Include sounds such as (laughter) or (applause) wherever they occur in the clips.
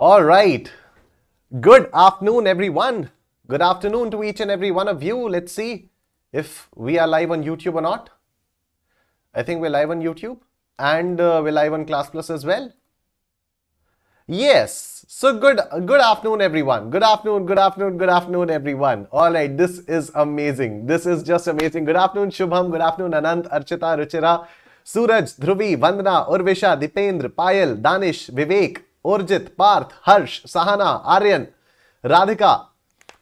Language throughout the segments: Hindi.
All right. Good afternoon, everyone. Good afternoon to each and every one of you. Let's see if we are live on YouTube or not. I think we're live on YouTube and uh, we're live on Class Plus as well. Yes. So good good afternoon everyone. Good afternoon, good afternoon, good afternoon everyone. All right, this is amazing. This is just amazing. Good afternoon Shubham, good afternoon Anant, Archita, Ruchira, Suraj, Dhruvi, Vandana, Urvisha, Dipendra, Payal, Danish, Vivek, Urjit Partha हर्ष सहाना आर्यन राधिका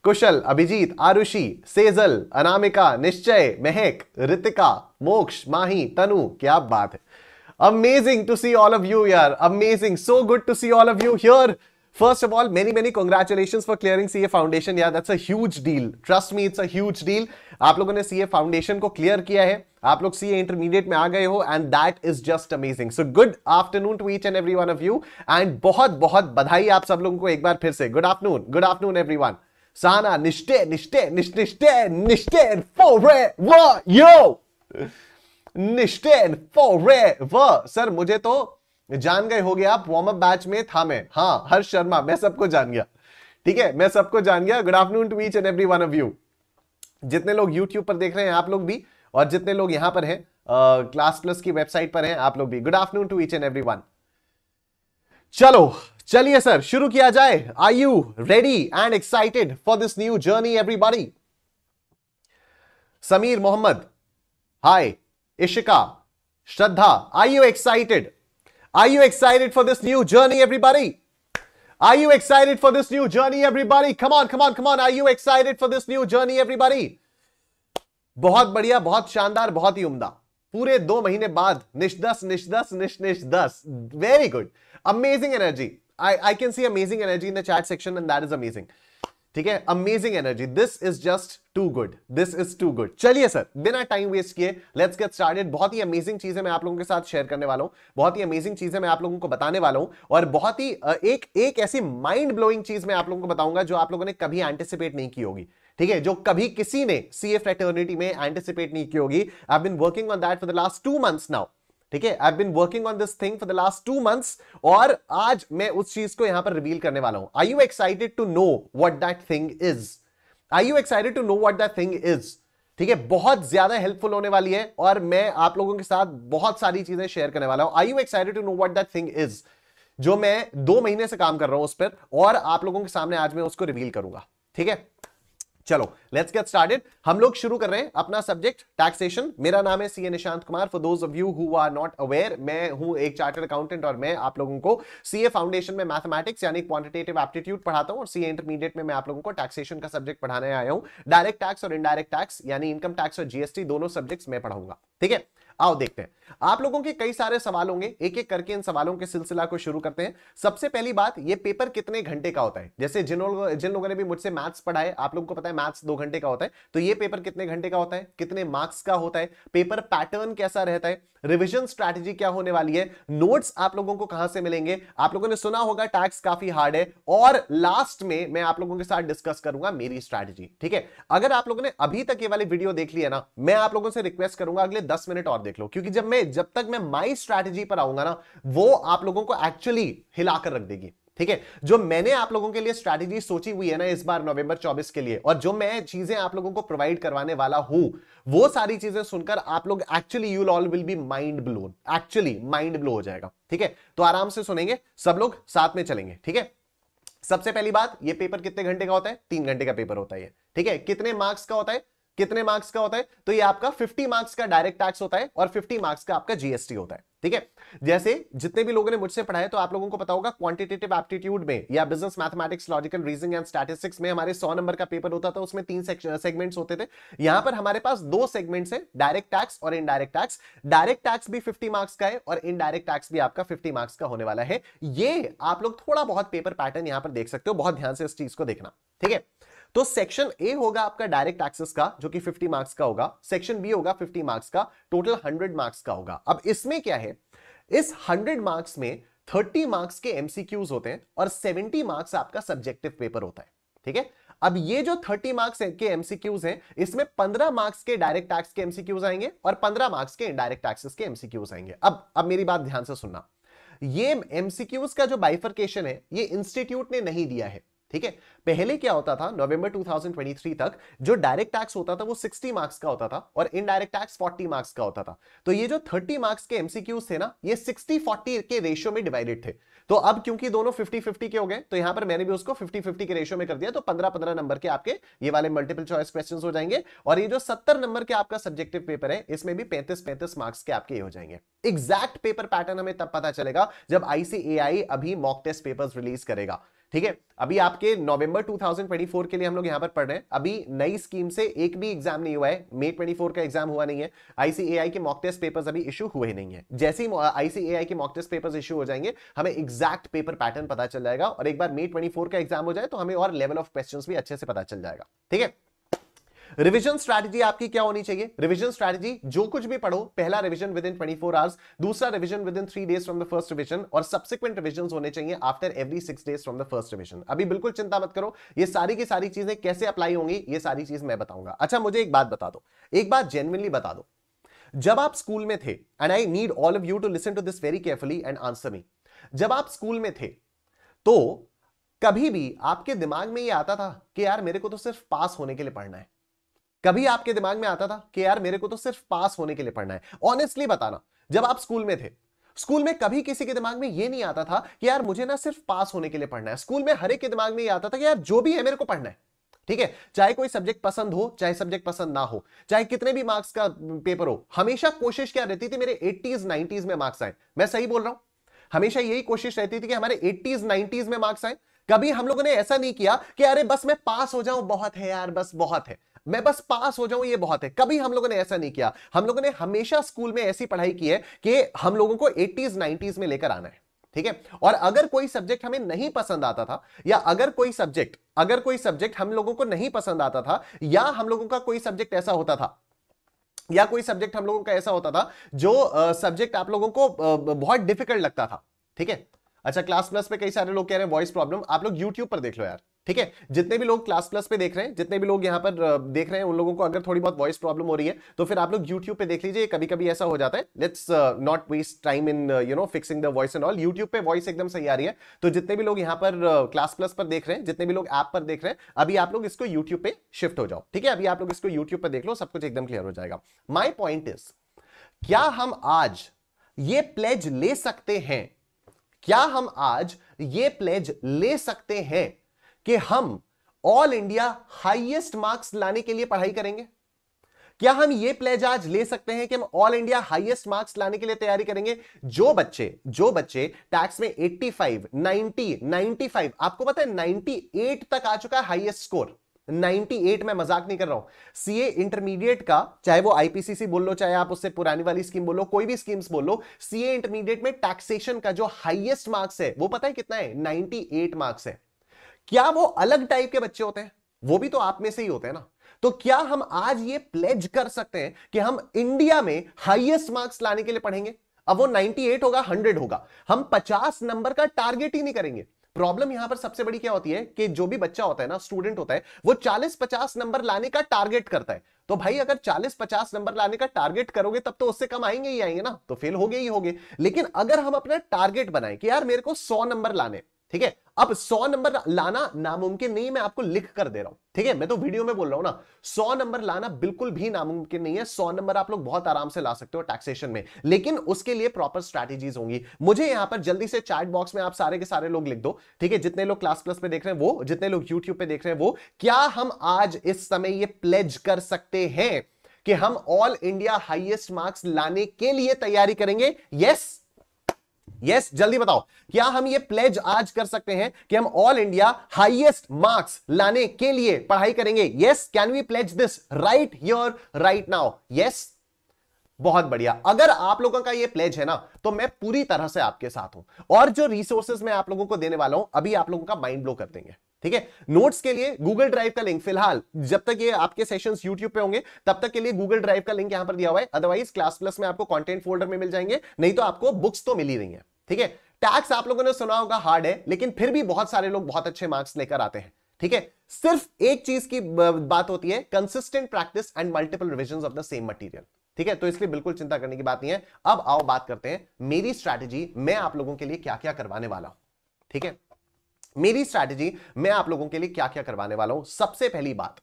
कुशल अभिजीत आरुषि सेजल अनामिका निश्चय महक रितिका मोक्ष माही तनु क्या बात है amazing to see all of you यार amazing so good to see all of you here First of all, many, many congratulations for clearing CA Foundation. Yeah, that's a huge deal. Trust me, it's a huge deal. आप लोगों ने CA Foundation को clear किया है आप लोग CA Intermediate में आ गए हो and that is just amazing. So good afternoon to each and every one of you and बहुत बहुत बधाई आप सब लोगों को एक बार फिर से Good afternoon. Good afternoon everyone. वन साना निष्ठे निष्ठे निष्ठे निष्ठे फॉरएवर यो निष्ठे फॉरएवर सर मुझे तो जान गए हो गया आप वार्म अप बैच में था मैं हाँ हर्ष शर्मा मैं सबको जान गया ठीक है मैं सबको जान गया good afternoon to each and every one of you जितने लोग यूट्यूब पर देख रहे हैं आप लोग भी और जितने लोग यहां पर हैं क्लास प्लस की वेबसाइट पर हैं आप लोग भी good afternoon to each and every one चलो चलिए सर शुरू किया जाए are you ready and excited for this new journey everybody Sameer Mohammad hi Ishika Shraddha are you excited Are you excited for this new journey, everybody? Are you excited for this new journey, everybody? Come on, come on, come on. Are you excited for this new journey, everybody? बहुत बढ़िया बहुत शानदार बहुत ही उम्दा पूरे दो महीने बाद निशदस निशदस निश निश दस very good amazing energy I I can see amazing energy in the chat section and that is amazing ठीक है amazing energy this is just too good this is too good चलिए सर बिना टाइम वेस्ट किए लेट्स गेट स्टार्टेड बहुत ही अमेजिंग चीजें मैं आप लोगों के साथ शेयर करने वाला हूं बहुत ही अमेजिंग चीजें मैं आप लोगों को बताने वाला हूं और बहुत ही एक एक ऐसी माइंड ब्लोइंग चीज मैं आप लोगों को बताऊंगा जो आप लोगों ने कभी एंटिसिपेट नहीं की होगी ठीक है जो कभी किसी ने सी एफ में एंटिसिपेट नहीं की होगी I been working on that for the last two months now ठीक है I been working on this thing for the last two months और आज मैं उस चीज को यहां पर रिवील करने वाला हूं I you excited to know what that thing is I you excited to know what that thing is ठीक है बहुत ज्यादा हेल्पफुल होने वाली है और मैं आप लोगों के साथ बहुत सारी चीजें शेयर करने वाला हूं I you excited to know what that thing is जो मैं दो महीने से काम कर रहा हूं उस पर और आप लोगों के सामने आज मैं उसको रिवील करूंगा ठीक है चलो लेट्स गेट स्टार्टेड हम लोग शुरू कर रहे हैं अपना सब्जेक्ट टैक्सेशन मेरा नाम है CA Nishant Kumar for those of you who are not aware मैं हूं एक चार्टर्ड अकाउंटेंट और मैं आप लोगों को सीए फाउंडेशन में मैथमेटिक्स यानी क्वांटिटेटिव एप्टीट्यूड पढ़ाता हूं और सीए इंटरमीडिएट में मैं आप लोगों को टैक्सेशन का सब्जेक्ट पढ़ाने आया हूं डायरेक्ट टैक्स और इनडायरेक्ट टैक्स यानी इनकम टैक्स और जीएसटी दोनों सब्जेक्ट्स मैं पढ़ाऊंगा ठीक है आओ देखते हैं आप लोगों के कई सारे सवाल होंगे एक एक करके इन सवालों के सिलसिला को शुरू करते हैं सबसे पहली बात ये पेपर कितने घंटे का होता है जैसे जिन लोग जिन लोगों ने भी मुझसे मैथ्स पढ़ा है आप लोगों को पता है मैथ्स दो घंटे का होता है तो ये पेपर कितने घंटे का होता है कितने मार्क्स का होता है पेपर पैटर्न कैसा रहता है रिविजन स्ट्रैटेजी क्या होने वाली है नोट्स आप लोगों को कहां से मिलेंगे आप लोगों ने सुना होगा टैक्स काफी हार्ड है और लास्ट में मैं आप लोगों के साथ डिस्कस करूंगा मेरी स्ट्रैटेजी ठीक है अगर आप लोगों ने अभी तक ये वाली वीडियो देख लिया ना मैं आप लोगों से रिक्वेस्ट करूंगा अगले दस मिनट और देख लो क्योंकि जब मैं जब तक मैं माई स्ट्रैटेजी पर आऊंगा ना वो आप लोगों को एक्चुअली हिलाकर रख देगी ठीक है जो मैंने आप लोगों के लिए स्ट्रैटेजी सोची हुई है ना इस बार नवंबर 24 के लिए और जो मैं चीजें आप लोगों को प्रोवाइड करवाने वाला हूं वो सारी चीजें सुनकर आप लोग actually you all will be mind blown actually mind blow हो जाएगा ठीक है तो आराम से सुनेंगे सब लोग साथ में चलेंगे ठीक है सबसे पहली बात ये पेपर कितने घंटे का होता है तीन घंटे का पेपर होता है ठीक है कितने मार्क्स का होता है कितने मार्क्स का होता है तो ये आपका 50 मार्क्स का डायरेक्ट टैक्स होता है और 50 मार्क्स का आपका जीएसटी होता है ठीक है जैसे जितने भी लोगों ने मुझसे पढ़ाया तो आप लोगों को पता होगा क्वांटिटेटिव एप्टीट्यूड में या business mathematics logical reasoning and statistics में हमारे सौ नंबर का पेपर होता था उसमें तीन सेगमेंट्स होते थे यहां पर हमारे पास दो सेगमेंट्स है डायरेक्ट टैक्स और इनडायरेक्ट टैक्स डायरेक्ट टैक्स भी फिफ्टी मार्क्स का है और इनडायरेक्ट टैक्स भी आपका फिफ्टी मार्क्स का होने वाला है ये आप लोग थोड़ा बहुत पेपर पैटर्न यहां पर देख सकते हो बहुत ध्यान से इस चीज को देखना ठीक है तो सेक्शन ए होगा आपका डायरेक्ट एक्सेस का जो कि 50 मार्क्स का होगा सेक्शन बी होगा 50 मार्क्स का टोटल 100 मार्क्स का होगा अब इसमें क्या है इस 100 मार्क्स में 30 मार्क्स के एमसीक्यूज होते हैं और 70 मार्क्स आपका सब्जेक्टिव पेपर होता है ठीक है अब ये जो 30 मार्क्स के एमसीक्यूज हैं इसमें 15 मार्क्स के डायरेक्ट टैक्स के एमसीक्यूज आएंगे और 15 मार्क्स के इनडायरेक्ट टैक्सेस के एमसीक्यूज आएंगे अब अब मेरी बात ध्यान से सुनना ये एमसीक्यूज का जो बाइफरकेशन है ये इंस्टीट्यूट ने नहीं दिया है ठीक है पहले क्या होता था नवंबर 2023 तक जो डायरेक्ट टैक्स होता था वो 60 मार्क्स का होता था और इनडायरेक्ट टैक्स 40 मार्क्स का होता था तो ये जो 30 मार्क्स के एमसीक्यूज थे ना ये 60 40 के रेशियो में डिवाइडेड थे तो अब क्योंकि दोनों 50 50 के हो गए तो यहां पर मैंने भी उसको 50 50 के रेशियो में कर दिया तो 15 15 नंबर के आपके ये वाले मल्टीपल चॉइस क्वेश्चन हो जाएंगे और ये जो 70 नंबर के आपका सब्जेक्टिव पेपर है इसमें भी 35 35 मार्क्स के आपके हो जाएंगे एग्जैक्ट पेपर पैटर्न हमें तब पता चलेगा जब आईसीएआई अभी मॉक टेस्ट पेपर रिलीज करेगा ठीक है अभी आपके नवंबर 2024 के लिए हम लोग यहां पर पढ़ रहे हैं अभी नई स्कीम से एक भी एग्जाम नहीं हुआ है मे 24 का एग्जाम हुआ नहीं है आईसीएआई के मॉक टेस्ट पेपर्स अभी इशू हुए नहीं है जैसे ही आईसीएआई के मॉक टेस्ट पेपर्स इशू हो जाएंगे हमें एग्जैक्ट पेपर पैटर्न पता चल जाएगा और एक बार मे ट्वेंटी का एग्जाम हो जाए तो हमें और लेवल ऑफ क्वेश्चन भी अच्छे से पता चल जाएगा ठीक है रिविजन स्ट्रैटेजी आपकी क्या होनी चाहिए रिविजन स्ट्रैटेजी जो कुछ भी पढ़ो पहला revision within twenty four hours दूसरा revision within three days from the first revision और सब्सिक्वेंट रिविजन होने चाहिए after every six days from the first revision अभी बिल्कुल चिंता मत करो ये सारी की सारी चीजें कैसे अप्लाई होंगी ये सारी चीज मैं बताऊंगा अच्छा मुझे एक बात बता दो एक बात जेनुअनली बता दो जब आप स्कूल में थे and I need all of you to listen to this very carefully and answer me जब आप स्कूल में थे तो कभी भी आपके दिमाग में ये आता था कि यार मेरे को तो सिर्फ पास होने के लिए पढ़ना है कभी आपके दिमाग में आता था कि यार मेरे को तो सिर्फ पास होने के लिए पढ़ना है ऑनेस्टली बताना जब आप स्कूल में थे स्कूल में कभी किसी के दिमाग में ये नहीं आता था कि यार मुझे ना सिर्फ पास होने के लिए पढ़ना है स्कूल में हर एक के दिमाग में ये आता था कि यार जो भी है मेरे को पढ़ना है ठीक है चाहे कोई सब्जेक्ट पसंद हो चाहे सब्जेक्ट पसंद ना हो चाहे कितने भी मार्क्स का पेपर हो हमेशा कोशिश क्या रहती थी मेरे एट्टीज नाइनटीज में मार्क्स आए मैं सही बोल रहा हूं हमेशा यही कोशिश रहती थी कि हमारे एट्टीज नाइनटीज में मार्क्स आए कभी हम लोगों ने ऐसा नहीं किया कि अरे बस मैं पास हो जाऊं बहुत है यार बस बहुत है मैं बस पास हो जाऊं ये बहुत है कभी हम लोगों ने ऐसा नहीं किया हम लोगों ने हमेशा स्कूल में ऐसी पढ़ाई की है कि हम लोगों को एटीज नाइनटीज में लेकर आना है ठीक है और अगर कोई सब्जेक्ट हमें नहीं पसंद आता था या अगर कोई सब्जेक्ट अगर कोई सब्जेक्ट हम लोगों को नहीं पसंद आता था या हम लोगों का कोई सब्जेक्ट ऐसा होता था या कोई सब्जेक्ट हम लोगों का ऐसा होता था जो सब्जेक्ट आप लोगों को बहुत डिफिकल्ट लगता था ठीक है अच्छा क्लास प्लस पे कई सारे लोग कह रहे हैं वॉइस प्रॉब्लम आप लोग यूट्यूब पर देख लो यार ठीक है जितने भी लोग क्लास प्लस पे देख रहे हैं जितने भी लोग यहाँ पर देख रहे हैं उन लोगों को अगर थोड़ी बहुत वॉइस प्रॉब्लम हो रही है तो फिर आप लोग यूट्यूब पे देख लीजिए कभी कभी ऐसा हो जाता है let's not waste time in you know fixing the voice and all YouTube पे वॉइस एकदम सही आ रही है तो जितने भी लोग यहाँ पर क्लास प्लस पर देख रहे हैं जितने भी लोग ऐप पर देख रहे हैं अभी आप लोग इसको यूट्यूब पे शिफ्ट हो जाओ ठीक है अभी आप लोग इसको यूट्यूब पर देख लो सब कुछ एकदम क्लियर हो जाएगा माई पॉइंट इज क्या हम आज ये प्लेज ले सकते हैं क्या हम आज ये प्लेज ले सकते हैं कि हम ऑल इंडिया हाईएस्ट मार्क्स लाने के लिए पढ़ाई करेंगे क्या हम ये प्लेज आज ले सकते हैं कि हम ऑल इंडिया हाईएस्ट मार्क्स लाने के लिए तैयारी करेंगे जो बच्चे जो बच्चे टैक्स में 85, 90, 95 आपको पता है 98 तक आ चुका है हाईएस्ट स्कोर 98 में मजाक नहीं कर रहा हूं सीए इंटरमीडिएट का चाहे वो आईपीसीसी बोल लो चाहे आप उससे पुरानी वाली स्कीम बोलो कोई भी स्कीम्स बोलो सीए इंटरमीडिएट में टैक्सेशन का जो हाईएस्ट मार्क्स है वो पता है कितना है 98 मार्क्स है क्या वो अलग टाइप के बच्चे होते हैं वो भी तो आप में से ही होते हैं ना तो क्या हम आज ये प्लेज कर सकते हैं कि हम इंडिया में हाईएस्ट मार्क्स लाने के लिए पढ़ेंगे अब वो 98 होगा 100 होगा हम 50 नंबर का टारगेट ही नहीं करेंगे प्रॉब्लम यहां पर सबसे बड़ी क्या होती है कि जो भी बच्चा होता है ना स्टूडेंट होता है वो 40-50 नंबर लाने का टारगेट करता है तो भाई अगर 40-50 नंबर लाने का टारगेट करोगे तब तो उससे कम आएंगे ही आएंगे ना तो फेल हो गए ही गए लेकिन अगर हम अपना टारगेट बनाए कि यार मेरे को सौ नंबर लाने ठीक है अब 100 नंबर लाना नामुमकिन नहीं मैं आपको लिख कर दे रहा हूं ठीक है मैं तो वीडियो में बोल रहा हूं ना 100 नंबर लाना बिल्कुल भी नामुमकिन नहीं है 100 नंबर आप लोग बहुत आराम से ला सकते हो टैक्सेशन में लेकिन उसके लिए प्रॉपर स्ट्रैटेजीज होंगी मुझे यहां पर जल्दी से चैट बॉक्स में आप सारे के सारे लोग लिख दो ठीक है जितने लोग क्लास प्लस पे देख रहे हैं वो जितने लोग यूट्यूब पे देख रहे हैं वो क्या हम आज इस समय ये प्लेज कर सकते हैं कि हम ऑल इंडिया हाइएस्ट मार्क्स लाने के लिए तैयारी करेंगे यस yes, यस yes, जल्दी बताओ क्या हम ये प्लेज आज कर सकते हैं कि हम ऑल इंडिया हाईएस्ट मार्क्स लाने के लिए पढ़ाई करेंगे yes can we pledge this right your right now yes बहुत बढ़िया अगर आप लोगों का ये प्लेज है ना तो मैं पूरी तरह से आपके साथ हूं और जो रिसोर्सेज मैं आप लोगों को देने वाला हूं अभी आप लोगों का माइंड ब्लो कर देंगे ठीक है नोट्स के लिए गूगल ड्राइव का लिंक फिलहाल जब तक ये आपके सेशंस यूट्यूब पे होंगे तब तक के लिए गूगल ड्राइव का लिंक यहां पर दिया हुआ है अदरवाइज क्लास प्लस में आपको कंटेंट फोल्डर में मिल जाएंगे नहीं तो आपको बुक्स तो मिली रही है ठीक है टैक्स आप लोगों ने सुना होगा हार्ड है लेकिन फिर भी बहुत सारे लोग बहुत अच्छे मार्क्स लेकर आते हैं ठीक है सिर्फ एक चीज की बात होती है consistent practice and multiple revision of the same material ठीक है तो इसलिए बिल्कुल चिंता करने की बात नहीं है अब आओ बात करते हैं मेरी स्ट्रैटेजी मैं आप लोगों के लिए क्या क्या करवाने वाला हूं ठीक है मेरी स्ट्रैटेजी मैं आप लोगों के लिए क्या क्या करवाने वाला हूं सबसे पहली बात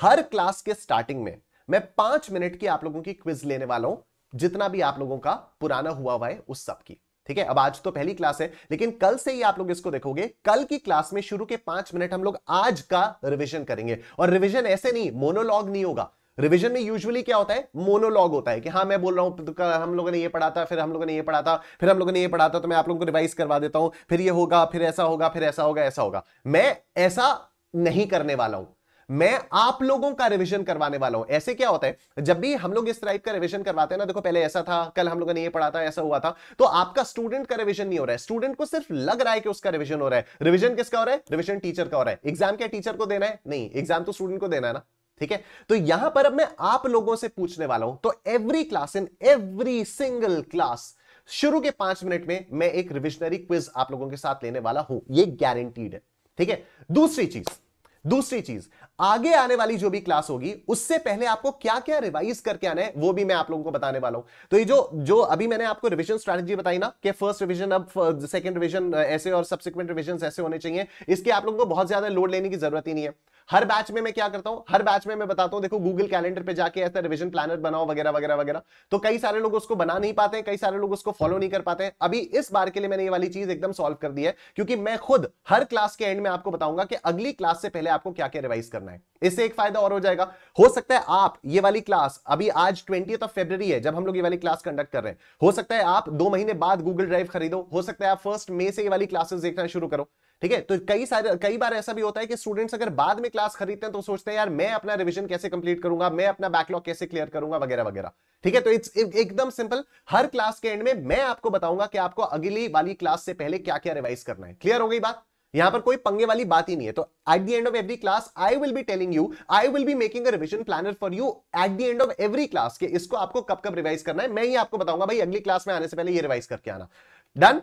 हर क्लास के स्टार्टिंग में मैं पांच मिनट की आप लोगों की क्विज लेने वाला हूं जितना भी आप लोगों का पुराना हुआ हुआ है उस सब की ठीक है अब आज तो पहली क्लास है लेकिन कल से ही आप लोग इसको देखोगे कल की क्लास में शुरू के पांच मिनट हम लोग आज का रिविजन करेंगे और रिविजन ऐसे नहीं मोनोलॉग नहीं होगा रिविजन में यूजुअली क्या होता है मोनोलॉग होता है कि हाँ मैं बोल रहा हूँ तो हम लोगों ने ये पढ़ा था फिर हम लोगों ने ये पढ़ा था फिर हम लोगों ने ये पढ़ा था तो मैं आप लोगों को रिवाइज करवा देता हूँ फिर ये होगा फिर ऐसा होगा फिर ऐसा होगा ऐसा होगा मैं ऐसा नहीं करने वाला हूं मैं आप लोगों का रिवीजन करवाने वाला हूं ऐसे क्या होता है जब भी हम लोग इस टाइप का रिवीजन करवाते हैं ना देखो पहले ऐसा था कल हम लोगों ने ये पढ़ा था ऐसा हुआ था तो आपका स्टूडेंट का रिवीजन नहीं हो रहा है स्टूडेंट को सिर्फ लग रहा है कि उसका रिवीजन हो रहा है रिवीजन किसका हो रहा है रिविजन टीचर का हो रहा है एग्जाम क्या टीचर को देना है नहीं एग्जाम तो स्टूडेंट को देना है ना ठीक है तो यहां पर अब मैं आप लोगों से पूछने वाला हूं तो every class in every single class शुरू के पांच मिनट में मैं एक रिविजनरी क्विज आप लोगों के साथ लेने वाला हूं ये गारंटीड है ठीक है दूसरी चीज दूसरी चीज आगे आने वाली जो भी क्लास होगी उससे पहले आपको क्या क्या रिवाइज करके आना है वो भी मैं आप लोगों को बताने वाला हूं तो ये जो जो अभी मैंने आपको रिवीजन स्ट्रैटेजी बताई ना कि फर्स्ट रिवीजन अब सेकंड रिवीजन ऐसे और सब्सिक्वेंट रिवीजन ऐसे होने चाहिए इसके आप लोगों को बहुत ज्यादा लोड लेने की जरूरत ही नहीं है हर बैच में मैं क्या करता हूं हर बैच में मैं बताता हूं देखो गूगल कैलेंडर पे जाके ऐसा रिविजन प्लानर बनाओ वगैरह वगैरह वगैरह तो कई सारे लोग उसको बना नहीं पाते कई सारे लोग उसको फॉलो नहीं कर पाते अभी इस बार के लिए मैंने ये वाली चीज एकदम सॉल्व कर दी है क्योंकि मैं खुद हर क्लास के एंड में आपको बताऊंगा कि अगली क्लास से पहले आपको क्या क्या रिवाइज करना है इससे एक फायदा और हो जाएगा हो सकता है आप ये वाली क्लास अभी आज ट्वेंटी ऑफ फेब्रवरी है जब हम लोग ये वाली क्लास कंडक्ट कर रहे हैं हो सकता है आप दो महीने बाद गूगल ड्राइव खरीदो हो सकता है आप फर्स्ट मे से ये वाली क्लासेस देखना शुरू करो ठीक है तो कई सारे कई बार ऐसा भी होता है कि स्टूडेंट्स अगर बाद में क्लास खरीदते हैं तो सोचते हैं यार मैं अपना रिविजन कैसे कंप्लीट करूंगा मैं अपना बैकलॉग कैसे क्लियर करूंगा वगैरह वगैरह ठीक है तो इट्स एकदम सिंपल हर क्लास के एंड में मैं आपको बताऊंगा कि आपको अगली वाली क्लास से पहले क्या क्या रिवाइज करना है क्लियर हो गई बात यहां पर कोई पंगे वाली बात ही नहीं है तो at the end of every class I will be telling you I will be making a revision planner for you at the end of every class के इसको आपको कब कब रिवाइज करना है मैं ही आपको बताऊंगा भाई अगली क्लास में आने से पहले ये रिवाइज करके आना डन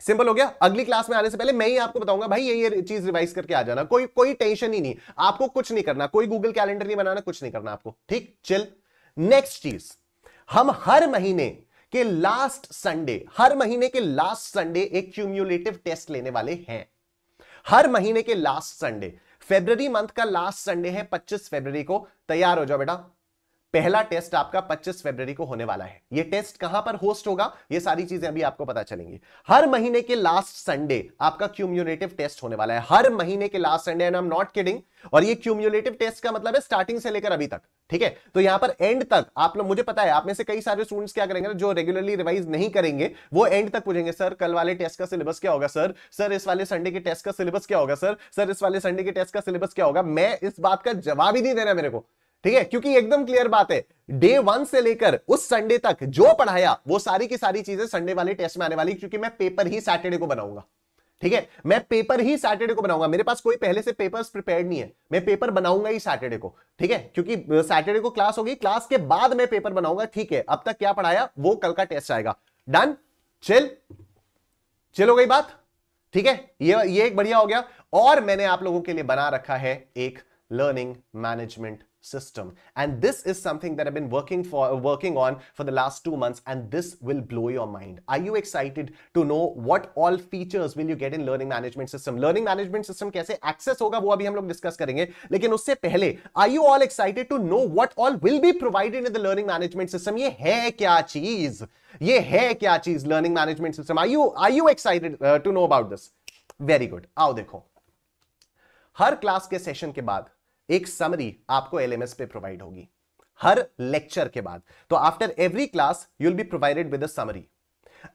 सिंपल हो गया अगली क्लास में आने से पहले मैं ही आपको बताऊंगा भाई ये ये चीज रिवाइज करके आ जाना कोई कोई टेंशन ही नहीं आपको कुछ नहीं करना कोई गूगल कैलेंडर नहीं बनाना कुछ नहीं करना आपको ठीक चल नेक्स्ट चीज हम हर महीने के लास्ट संडे हर महीने के लास्ट संडे एक क्यूम्यूलेटिव टेस्ट लेने वाले हैं हर महीने के लास्ट संडे फेब्रवरी मंथ का लास्ट संडे है 25 फेब्रवरी को तैयार हो जाओ बेटा पहला टेस्ट आपका 25 फरवरी को होने वाला है ये टेस्ट कहां पर होस्ट होगा ये सारी चीजें अभी आपको पता चलेंगी हर महीने के लास्ट संडे आपका क्यूम्यूलेटिव टेस्ट होने वाला है हर महीने के last Sunday and I am not kidding और ये क्यूम्यूलेटिव टेस्ट का मतलब है स्टार्टिंग से लेकर अभी तक ठीक है तो यहां पर एंड तक आप लोग मुझे पता है आप में से कई सारे स्टूडेंट्स क्या करेंगे जो रेगुलरली रिवाइज नहीं करेंगे वो एंड तक पूछेंगे सर कल वाले टेस्ट का सिलेबस क्या होगा सर सर इस वाले संडे के टेस्ट का सिलेबस क्या होगा सर सर इस वाले संडे के टेस्ट का सिलेबस क्या होगा मैं इस बात का जवाब ही नहीं देना मेरे को ठीक है क्योंकि एकदम क्लियर बात है डे वन से लेकर उस संडे तक जो पढ़ाया वो सारी की सारी चीजें संडे वाले टेस्ट में आने वाली क्योंकि मैं पेपर ही सैटरडे को बनाऊंगा ठीक है मैं पेपर ही सैटरडे को बनाऊंगा मेरे पास कोई पहले से पेपर्स प्रिपेयर नहीं है मैं पेपर बनाऊंगा ही सैटरडे को ठीक है क्योंकि सैटरडे को क्लास होगी क्लास के बाद मैं पेपर बनाऊंगा ठीक है अब तक क्या पढ़ाया वो कल का टेस्ट आएगा डन चल चलो हो गई बात ठीक है ये ये एक बढ़िया हो गया और मैंने आप लोगों के लिए बना रखा है एक learning management system. And this is something that I've been working for working on for the last 2 months and this will blow your mind. Are you excited to know what all features will you get in learning management system? Learning management system kaise access hoga wo abhi hum log discuss karenge lekin usse pehle are you all excited to know what all will be provided in the learning management system? ye hai kya cheez ye hai kya cheez learning management system? Are you are you excited uh, to know about this? very good aao dekho हर क्लास के सेशन के बाद एक समरी आपको एलएमएस पे प्रोवाइड होगी हर लेक्चर के बाद तो after every class you'll be provided with summary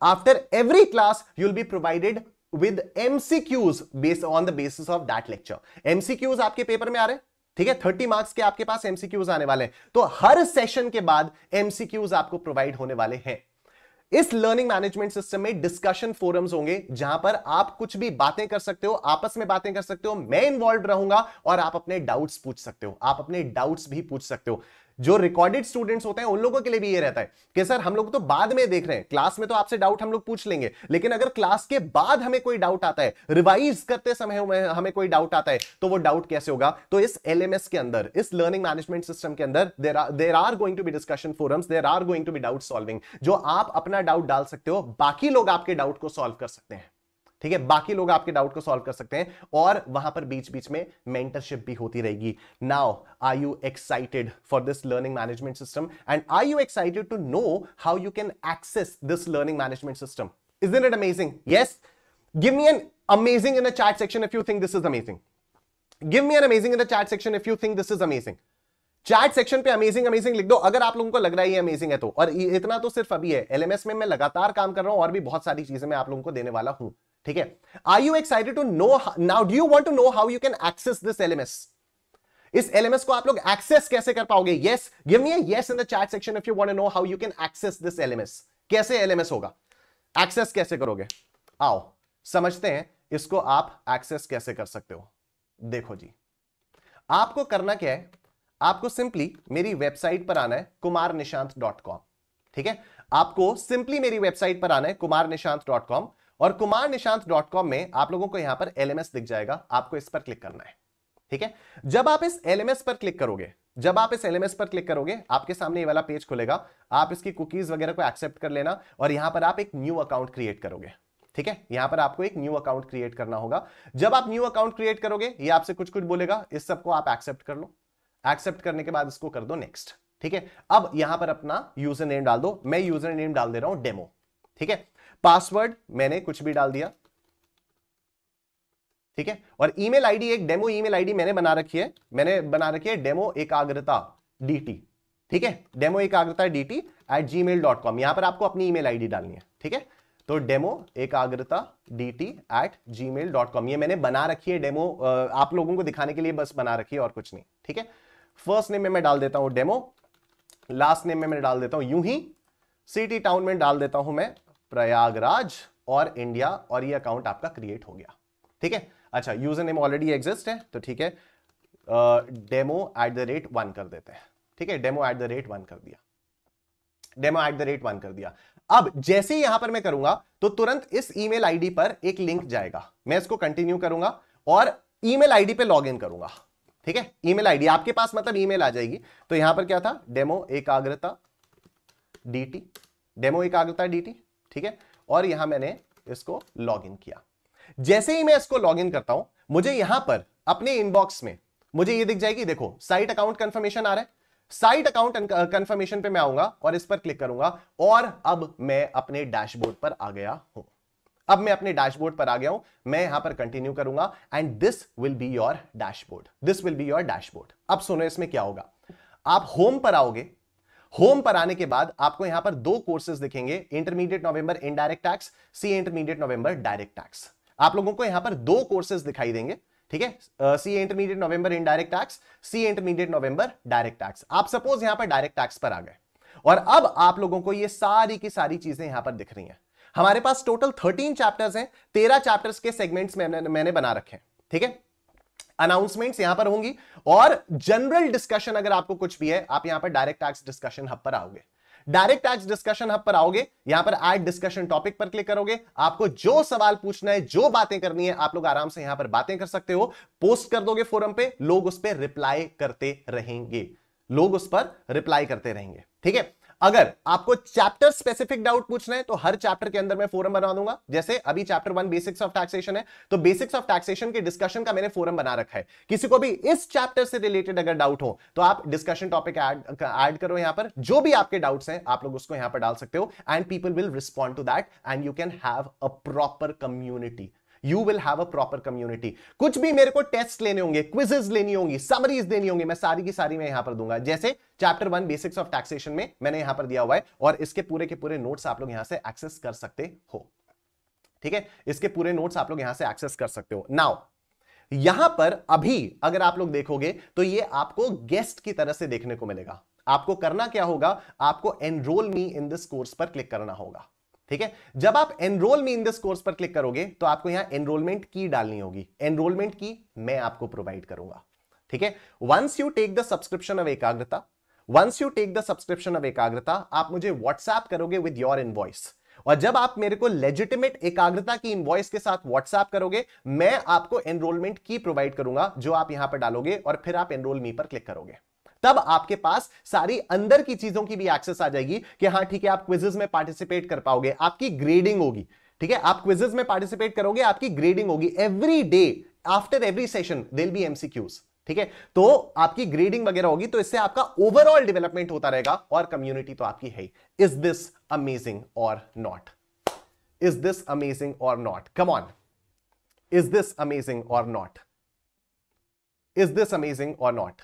after every class you'll be provided with MCQs based on the basis of that lecture MCQs आपके पेपर में आ रहे हैं ठीक है थर्टी मार्क्स के आपके पास एमसीक्यूज आने वाले हैं तो हर सेशन के बाद एमसीक्यूज आपको प्रोवाइड होने वाले हैं इस लर्निंग मैनेजमेंट सिस्टम में डिस्कशन फोरम्स होंगे जहां पर आप कुछ भी बातें कर सकते हो आपस में बातें कर सकते हो मैं इन्वॉल्व रहूंगा और आप अपने डाउट्स पूछ सकते हो आप अपने डाउट्स भी पूछ सकते हो जो रिकॉर्डेड स्टूडेंट्स होते हैं उन लोगों के लिए भी ये रहता है कि सर हम लोग तो बाद में देख रहे हैं क्लास में तो आपसे डाउट हम लोग पूछ लेंगे लेकिन अगर क्लास के बाद हमें कोई डाउट आता है रिवाइज करते समय हमें कोई डाउट आता है तो वो डाउट कैसे होगा तो इस एल के अंदर इस लर्निंग मैनेजमेंट सिस्टम के अंदर there are going to be discussion forums there are going to be doubt solving जो आप अपना डाउट डाल सकते हो बाकी लोग आपके डाउट को सॉल्व कर सकते हैं ठीक है बाकी लोग आपके डाउट को सॉल्व कर सकते हैं और वहां पर बीच बीच में मेंटरशिप भी होती रहेगी now are you excited for this learning management system and are you excited to know how you can access this learning management system is it amazing yes give me an amazing in the chat section if you think this is amazing give me an amazing in the chat section if you think this is amazing chat section पे अमेजिंग अमेजिंग लिख दो अगर आप लोगों को लग रहा है ये अमेजिंग है तो और इतना तो सिर्फ अभी है एलएमएस में मैं लगातार काम कर रहा हूं और भी बहुत सारी चीजें मैं आप लोगों को देने वाला हूं ठीक है are you excited to know now do you want to know how you can access this LMS इस एलएमएस को आप लोग एक्सेस कैसे कर पाओगे yes give me yes in the chat section if you want to know how you can access this LMS कैसे एलएमएस होगा एक्सेस कैसे करोगे आओ समझते हैं इसको आप एक्सेस कैसे कर सकते हो देखो जी आपको करना क्या है आपको सिंपली मेरी वेबसाइट पर आना है कुमार ठीक है आपको सिंपली मेरी वेबसाइट पर आना है कुमार और कुमार निशांत डॉट कॉम में आप लोगों को यहां पर एलएमएस दिख जाएगा आपको इस पर क्लिक करना है ठीक है जब आप इस एलएमएस पर क्लिक करोगे जब आप इस एलएमएस पर क्लिक करोगे आपके सामने ये वाला पेज खुलेगा आप इसकी कुकीज वगैरह को एक्सेप्ट कर लेना और यहां पर आप एक न्यू अकाउंट क्रिएट करोगे ठीक है यहां पर आपको एक न्यू अकाउंट क्रिएट करना होगा जब आप न्यू अकाउंट क्रिएट करोगे ये आपसे कुछ कुछ बोलेगा इस सबको आप एक्सेप्ट कर लो एक्सेप्ट करने के बाद इसको कर दो नेक्स्ट ठीक है अब यहां पर अपना यूजर नेम डाल दो मैं यूजर नेम डाल दे रहा हूं डेमो ठीक है पासवर्ड मैंने कुछ भी डाल दिया ठीक है और ईमेल आईडी एक डेमो ईमेल आईडी मैंने बना रखी है मैंने बना रखी है डेमो एकाग्रता डी ठीक है demo Ekagrata D T at Gmail dot com यहां पर आपको अपनी ईमेल आईडी डालनी है ठीक है तो demo Ekagrata D T at Gmail dot com ये मैंने बना रखी है डेमो आप लोगों को दिखाने के लिए बस बना रखी है और कुछ नहीं ठीक है फर्स्ट नेम में मैं डाल देता हूं डेमो लास्ट नेम में मैं डाल देता हूं यूं ही सिटी टाउन में डाल देता हूं मैं प्रयागराज और इंडिया और ये अकाउंट आपका क्रिएट हो गया ठीक है अच्छा यूजर नेम ऑलरेडी एग्जिस्ट है तो ठीक है demo at the rate one कर देते हैं ठीक है demo at the rate one कर दिया demo at the rate one कर दिया अब जैसे ही यहां पर मैं करूंगा तो तुरंत इस ईमेल आईडी पर एक लिंक जाएगा मैं इसको कंटिन्यू करूंगा और ईमेल आईडी पे लॉग इन करूंगा ठीक है ईमेल आईडी आपके पास मतलब ईमेल आ जाएगी तो यहां पर क्या था डेमो एकाग्रता डीटी डेमो एकाग्रता डीटी ठीक है और यहां मैंने इसको लॉग इन किया जैसे ही मैं इसको लॉग इन करता हूं मुझे यहां पर अपने इनबॉक्स में मुझे ये दिख जाएगी देखो साइट अकाउंट कंफर्मेशन आ रहा है साइट अकाउंट कंफर्मेशन पे मैं आऊंगा और इस पर क्लिक करूंगा और अब मैं अपने डैशबोर्ड पर आ गया हूं अब मैं अपने डैशबोर्ड पर आ गया हूं मैं यहां पर कंटिन्यू करूंगा and this will be your dashboard this will be your dashboard अब सुनो इसमें क्या होगा आप होम पर आओगे होम पर आने के बाद आपको यहां पर दो कोर्सेज दिखेंगे intermediate November indirect tax C intermediate November direct tax आप लोगों को यहां पर दो कोर्सेज दिखाई देंगे ठीक है C intermediate November indirect tax C intermediate November direct tax आप सपोज यहां पर डायरेक्ट टैक्स पर आ गए और अब आप लोगों को ये सारी की सारी चीजें यहां पर दिख रही हैं हमारे पास टोटल थर्टीन चैप्टर्स हैं तेरह चैप्टर्स के सेगमेंट्स मैंने मैंने बना रखे हैं ठीक है अनाउंसमेंट्स यहां पर होंगी और जनरल डिस्कशन अगर आपको कुछ भी है आप यहां पर डायरेक्ट टैक्स डिस्कशन हब पर आओगे डायरेक्ट टैक्स डिस्कशन हब पर आओगे यहां पर एड डिस्कशन टॉपिक पर क्लिक करोगे आपको जो सवाल पूछना है जो बातें करनी है आप लोग आराम से यहां पर बातें कर सकते हो पोस्ट कर दोगे फोरम पे लोग उस पर रिप्लाई करते रहेंगे लोग उस पर रिप्लाई करते रहेंगे ठीक है अगर आपको चैप्टर स्पेसिफिक डाउट पूछना है तो हर चैप्टर के अंदर मैं फोरम बना दूंगा जैसे अभी chapter one basics of taxation है तो बेसिक्स ऑफ टैक्सेशन के डिस्कशन का मैंने फोरम बना रखा है किसी को भी इस चैप्टर से रिलेटेड अगर डाउट हो तो आप डिस्कशन टॉपिक ऐड करो यहां पर जो भी आपके डाउट हैं आप लोग उसको यहां पर डाल सकते हो and people will respond to that and you can have a proper community you will have a proper community कुछ भी मेरे को टेस्ट लेने होंगे क्विजेज लेनी होंगी समरीज देनी होंगी मैं सारी की सारी मैं यहां पर दूंगा जैसे chapter one basics of taxation में मैंने यहां पर दिया हुआ है और इसके पूरे के पूरे नोट्स आप लोग यहां से एक्सेस कर सकते हो ठीक है इसके पूरे नोट्स आप लोग यहां से एक्सेस कर सकते हो नाउ यहां पर अभी अगर आप लोग देखोगे तो ये आपको गेस्ट की तरह से देखने को मिलेगा आपको करना क्या होगा आपको enrol me in this course पर क्लिक करना होगा ठीक है जब आप enrol me in this course पर क्लिक करोगे तो आपको यहां एनरोलमेंट की डालनी होगी एनरोलमेंट की मैं आपको प्रोवाइड करूंगा ठीक है once you take the subscription of Ekagrata once you take the subscription of Ekagrata आप मुझे व्हाट्सएप करोगे विद योर इनवॉइस और जब आप मेरे को लेजिटिमेट एकाग्रता की इनवॉइस के साथ व्हाट्सएप करोगे मैं आपको एनरोलमेंट की प्रोवाइड करूंगा जो आप यहां पर डालोगे और फिर आप एनरोल मी पर क्लिक करोगे तब आपके पास सारी अंदर की चीजों की भी एक्सेस आ जाएगी कि हाँ ठीक है आप क्विजेज में पार्टिसिपेट कर पाओगे आपकी ग्रेडिंग होगी ठीक है आप क्विजेज में पार्टिसिपेट करोगे आपकी ग्रेडिंग होगी every day after every session there'll be MCQs ठीक है तो आपकी ग्रेडिंग वगैरह होगी तो इससे आपका ओवरऑल डेवलपमेंट होता रहेगा और कम्युनिटी तो आपकी है is this amazing or not is this amazing or not come on is this amazing or not is this amazing or not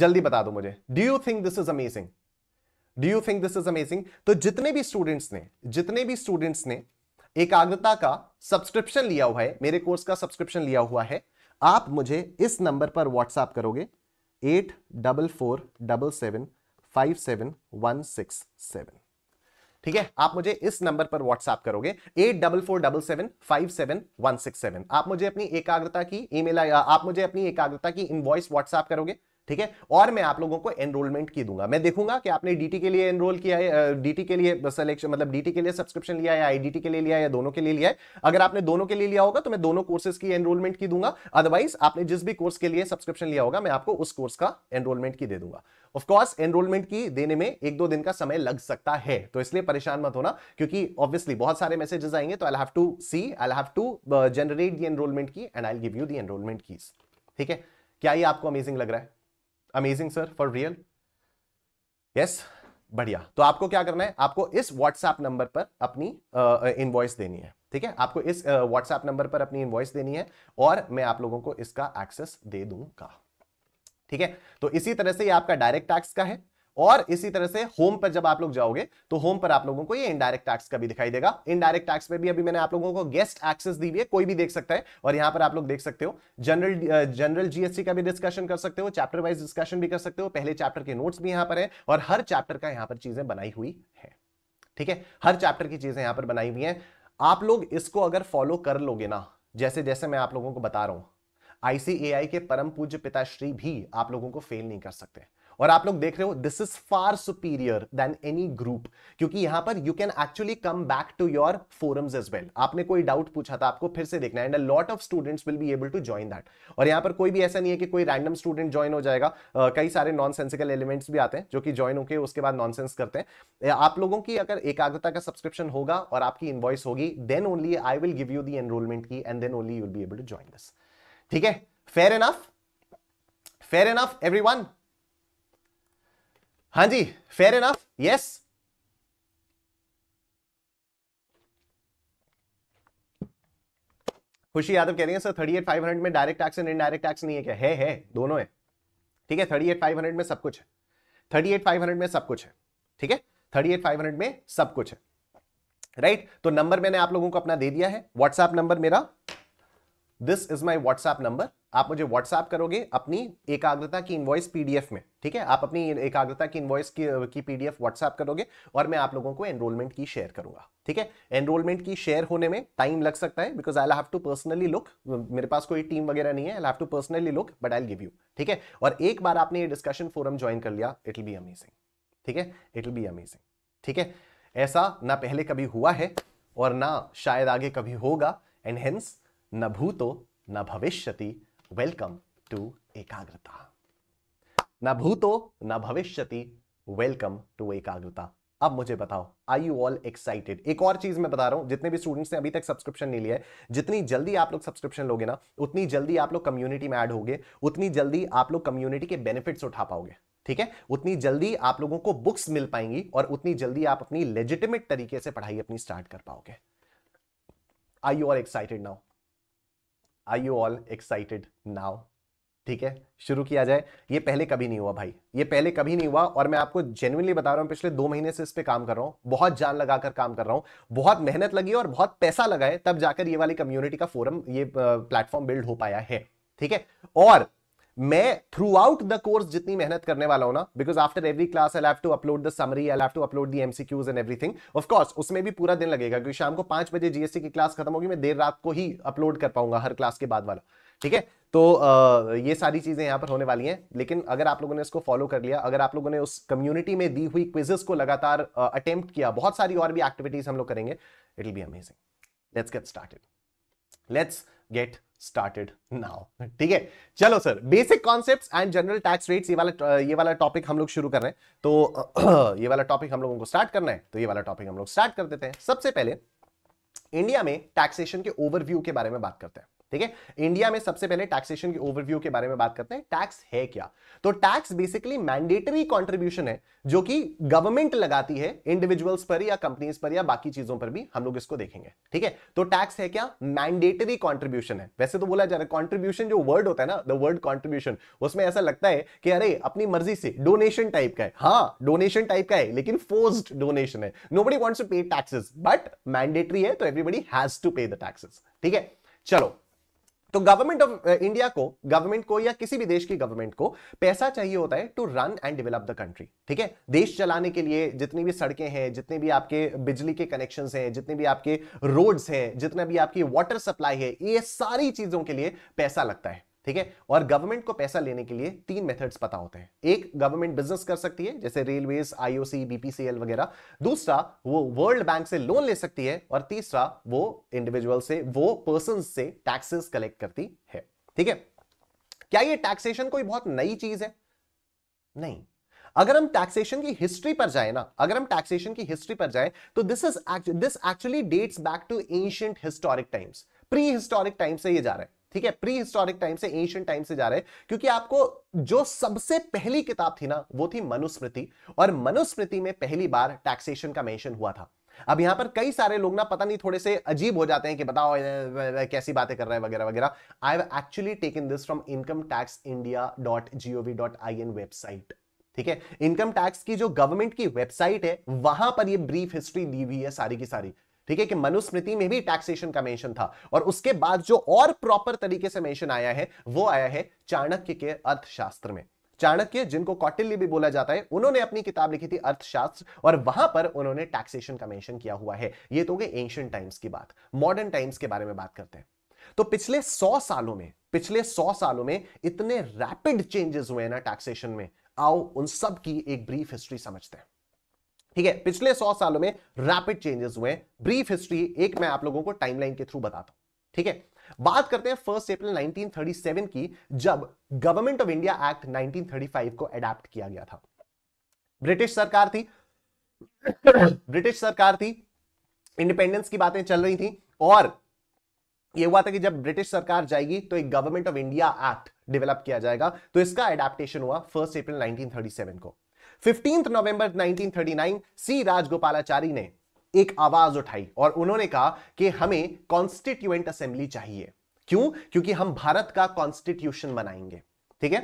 जल्दी बता दो मुझे do you think this is amazing do you think this is amazing तो जितने भी स्टूडेंट्स ने जितने भी स्टूडेंट्स ने एकाग्रता का सब्सक्रिप्शन लिया हुआ है मेरे कोर्स का सब्सक्रिप्शन लिया हुआ है आप मुझे इस नंबर पर व्हाट्सएप करोगे eight double four double seven five seven one six seven ठीक है आप मुझे इस नंबर पर व्हाट्सएप करोगे eight double four double seven five seven one six seven आप मुझे अपनी एकाग्रता की ईमेल आप मुझे अपनी एकाग्रता की इनवॉइस व्हाट्सएप करोगे ठीक है और मैं आप लोगों को एनरोलमेंट की दूंगा मैं देखूंगा कि आपने डीटी के लिए एनरोल किया है डीटी के लिए सिलेक्शन मतलब डीटी के लिए सब्सक्रिप्शन लिया है आई के लिए लिया है या दोनों के लिए लिया है अगर आपने दोनों के लिए लिया होगा तो मैं दोनों कोर्सेज की एनरोलमेंट की दूंगा अदरवाइज आपने जिस भी कोर्स के लिए सब्सक्रिप्शन लिया होगा मैं आपको उस कोर्स का एनरोलमेंट की दे दूंगा ऑफकोर्स एनरोलमेंट की देने में एक दो दिन का समय लग सकता है तो इसलिए परेशान मत होना क्योंकि ऑब्वियसली बहुत सारे मैसेजेस आएंगे तो I have to see I have to generate the enrolment key and I give you the enrolment keys ठीक है क्या ये आपको अमेजिंग लग रहा है amazing sir for real yes बढ़िया तो आपको क्या करना है आपको इस व्हाट्सएप नंबर पर अपनी इनवॉइस देनी है ठीक है आपको इस व्हाट्सएप नंबर पर अपनी इनवॉइस देनी है और मैं आप लोगों को इसका एक्सेस दे दूंगा ठीक है तो इसी तरह से ये आपका डायरेक्ट टैक्स का है और इसी तरह से होम पर जब आप लोग जाओगे तो होम पर आप लोगों को ये इनडायरेक्ट टैक्स का भी दिखाई देगा इनडायरेक्ट टैक्स में भी अभी मैंने आप लोगों को गेस्ट एक्सेस दी हुई है कोई भी देख सकता है और यहां पर आप लोग देख सकते हो जनरल जनरल जीएसटी का भी डिस्कशन कर सकते हो चैप्टर वाइज डिस्कशन भी कर सकते हो पहले चैप्टर के नोट्स भी यहां पर है और हर चैप्टर का यहां पर चीजें बनाई हुई है ठीक है हर चैप्टर की चीजें यहां पर बनाई हुई है आप लोग इसको अगर फॉलो कर लोगे ना जैसे जैसे मैं आप लोगों को बता रहा हूं आईसीएआई के परम पूज्य पिताश्री भी आप लोगों को फेल नहीं कर सकते और आप लोग देख रहे हो this is far superior than any group क्योंकि यहां पर you can actually come back to your forums as well आपने कोई डाउट पूछा था आपको फिर से देखना and a lot of students will be able to join that और यहां पर कोई भी ऐसा नहीं है कि कोई रैंडम स्टूडेंट ज्वाइन हो जाएगा uh, कई सारे नॉन एलिमेंट्स भी आते हैं जो कि ज्वाइन होकर उसके बाद नॉन करते हैं आप लोगों की अगर एकाग्रता का सब्सक्रिप्शन होगा और आपकी इन्वॉइस होगी then only I will give you the enrolment key and then only you'll be able to join this ठीक है fair enough fair enough every हाँ जी फेयर इनफ यस खुशी यादव कह रही है sir thirty eight five hundred में direct tax and indirect tax नहीं है क्या है है दोनों है ठीक है थर्टी एट फाइव हंड्रेड में सब कुछ है थर्टी एट फाइव हंड्रेड में सब कुछ है ठीक है थर्टी एट फाइव हंड्रेड में सब कुछ है राइट right? तो नंबर मैंने आप लोगों को अपना दे दिया है व्हाट्सएप नंबर मेरा this is my WhatsApp number आप मुझे व्हाट्सएप करोगे अपनी एकाग्रता की इन्वॉइस पीडीएफ में ठीक है आप अपनी एकाग्रता की इन्वॉइस की, पीडीएफ व्हाट्सएप करोगे और मैं आप लोगों को एनरोलमेंट की शेयर करूंगा ठीक है एनरोलमेंट की शेयर होने में टाइम लग सकता है because I have to personally look मेरे पास कोई टीम वगैरह नहीं है I have to personally look but I give you ठीक है और एक बार आपने ये डिस्कशन फोरम ज्वाइन कर लिया इट विल बी अमेजिंग ठीक है इट विल बी अमेजिंग ठीक है ऐसा ना पहले कभी हुआ है और ना शायद आगे कभी होगा एंड हेंस न भूतो न भविष्यति वेलकम टू एकाग्रता न भूतो न भविष्यति वेलकम टू एकाग्रता अब मुझे बताओ आई यू ऑल एक्साइटेड एक और चीज मैं बता रहा हूं जितने भी स्टूडेंट्स ने अभी तक सब्सक्रिप्शन नहीं लिया है जितनी जल्दी आप लोग सब्सक्रिप्शन लोगे ना उतनी जल्दी आप लोग कम्युनिटी में ऐड होगे उतनी जल्दी आप लोग कम्युनिटी के बेनिफिट्स उठा पाओगे ठीक है उतनी जल्दी आप लोगों को बुक्स मिल पाएंगी और उतनी जल्दी आप अपनी लेजिटिमेट तरीके से पढ़ाई अपनी स्टार्ट कर पाओगे I you are excited now I you all excited now ठीक है शुरू किया जाए ये पहले कभी नहीं हुआ भाई ये पहले कभी नहीं हुआ और मैं आपको जेनुअनली बता रहा हूं पिछले दो महीने से इस पे काम कर रहा हूं बहुत जान लगाकर काम कर रहा हूं बहुत मेहनत लगी और बहुत पैसा लगा है तब जाकर ये वाली कम्युनिटी का फोरम ये प्लेटफॉर्म बिल्ड हो पाया है ठीक है और मैं थ्रू आउट द कोर्स जितनी मेहनत करने वाला हूं ना because after every class I have to upload the summary I have to upload the MCQs and everything of course उसमें भी पूरा दिन लगेगा क्योंकि शाम को पांच बजे जीएससी की क्लास खत्म होगी मैं देर रात को ही अपलोड कर पाऊंगा हर क्लास के बाद वाला ठीक है तो आ, ये सारी चीजें यहां पर होने वाली हैं लेकिन अगर आप लोगों ने इसको फॉलो कर लिया अगर आप लोगों ने उस कम्युनिटी में दी हुई क्विजेस को लगातार अटेम्प्ट किया बहुत सारी और भी एक्टिविटीज हम लोग करेंगे it will be amazing let's get started let's get started now ठीक है चलो sir basic concept and general tax rates ये वाला ये वाला टॉपिक हम लोग शुरू कर रहे हैं तो (clears throat) ये वाला टॉपिक हम लोगों को स्टार्ट करना है तो ये वाला टॉपिक हम लोग स्टार्ट कर देते हैं सबसे पहले इंडिया में टैक्सेशन के ओवरव्यू के बारे में बात करते हैं ठीक है इंडिया में सबसे पहले टैक्सेशन के ओवरव्यू के बारे में बात करते हैं टैक्स है क्या तो टैक्स बेसिकली मैंडेटरी कॉन्ट्रीब्यूशन है जो कि गवर्नमेंट लगाती है इंडिविजुअल्स पर या कंपनीज पर या बाकी चीजों पर भी हम लोग इसको देखेंगे ठीक है तो टैक्स है क्या मैंडेटरी कॉन्ट्रीब्यूशन है वैसे तो बोला जा रहा है कॉन्ट्रीब्यूशन जो वर्ड होता है ना द वर्ड कॉन्ट्रीब्यूशन उसमें ऐसा लगता है कि अरे अपनी मर्जी से डोनेशन टाइप का है हाँ डोनेशन टाइप का है लेकिन फोर्स्ड डोनेशन है buddy wants to pay taxes but mandatory है तो everybody has to pay the taxes ठीक है चलो तो गवर्नमेंट ऑफ इंडिया को गवर्नमेंट को या किसी भी देश की गवर्नमेंट को पैसा चाहिए होता है to run and develop the country ठीक है देश चलाने के लिए जितनी भी सड़कें हैं जितने भी आपके बिजली के कनेक्शन हैं जितने भी आपके रोड्स हैं जितना भी आपकी वाटर सप्लाई है ये सारी चीजों के लिए पैसा लगता है ठीक है और गवर्नमेंट को पैसा लेने के लिए तीन मेथड्स पता होते हैं एक गवर्नमेंट बिजनेस कर सकती है जैसे रेलवे आईओसी बीपीसीएल वगैरह दूसरा वो वर्ल्ड बैंक से लोन ले सकती है और तीसरा वो इंडिविजुअल से वो पर्सन से टैक्सेस कलेक्ट करती है ठीक है क्या ये टैक्सेशन कोई बहुत नई चीज है नहीं अगर हम टैक्सेशन की हिस्ट्री पर जाए ना अगर हम टैक्सेशन की हिस्ट्री पर जाए तो this is this actually dates back to ancient historic times prehistoric time से ये जा रहा है ठीक है प्री हिस्टोरिक टाइम से एशियन टाइम से जा रहे हैं क्योंकि आपको जो सबसे पहली किताब थी ना वो थी मनुस्मृति और मनुस्मृति में पहली बार टैक्सेशन का मेंशन हुआ था अब यहां पर कई सारे लोग ना पता नहीं थोड़े से अजीब हो जाते हैं कि बताओ कैसी बातें कर रहे हैं वगैरह वगैरह I have actually taken this from income tax India dot G O dot I N website ठीक है इनकम टैक्स की जो गवर्नमेंट की वेबसाइट है वहां पर ये ब्रीफ हिस्ट्री दी हुई है सारी की सारी ठीक है कि मनुस्मृति में भी टैक्सेशन का मेंशन था और उसके बाद जो और प्रॉपर तरीके से मेंशन आया है वो आया है चाणक्य के अर्थशास्त्र में चाणक्य जिनको कौटिल्य भी बोला जाता है उन्होंने अपनी किताब लिखी थी अर्थशास्त्र और वहां पर उन्होंने टैक्सेशन का मेंशन किया हुआ है ये तो गए एंशियंट टाइम्स की बात मॉडर्न टाइम्स के बारे में बात करते हैं तो पिछले सौ सालों में पिछले सौ सालों में इतने रैपिड चेंजेस हुए ना टैक्सेशन में आओ उन सब की एक ब्रीफ हिस्ट्री समझते हैं ठीक है पिछले सौ सालों में रैपिड चेंजेस हुए ब्रीफ हिस्ट्री एक मैं आप लोगों को टाइमलाइन के थ्रू बताता हूं ठीक है बात करते हैं फर्स्ट अप्रैल 1937 की जब गवर्नमेंट ऑफ इंडिया एक्ट 1935 को एडाप्ट किया गया था ब्रिटिश सरकार थी ब्रिटिश सरकार थी इंडिपेंडेंस की बातें चल रही थी और यह हुआ था कि जब ब्रिटिश सरकार जाएगी तो एक government of India act develop किया जाएगा तो इसका एडाप्टेशन हुआ फर्स्ट अप्रैल 1937 को फिफ्टींथ नवंबर 1939 सी राजगोपालाचारी ने एक आवाज उठाई और उन्होंने कहा कि हमें कॉन्स्टिट्यूएंट असेंबली चाहिए क्यों क्योंकि हम भारत का कॉन्स्टिट्यूशन बनाएंगे ठीक है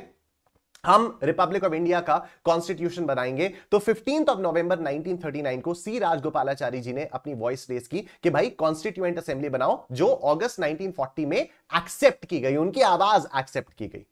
हम रिपब्लिक ऑफ इंडिया का कॉन्स्टिट्यूशन बनाएंगे तो फिफ्टींथ ऑफ नवंबर 1939 को सी राजगोपालाचारी जी ने अपनी वॉइस रेस की कि भाई कॉन्स्टिट्यूएंट असेंबली बनाओ जो अगस्त 1940 में एक्सेप्ट की गई उनकी आवाज एक्सेप्ट की गई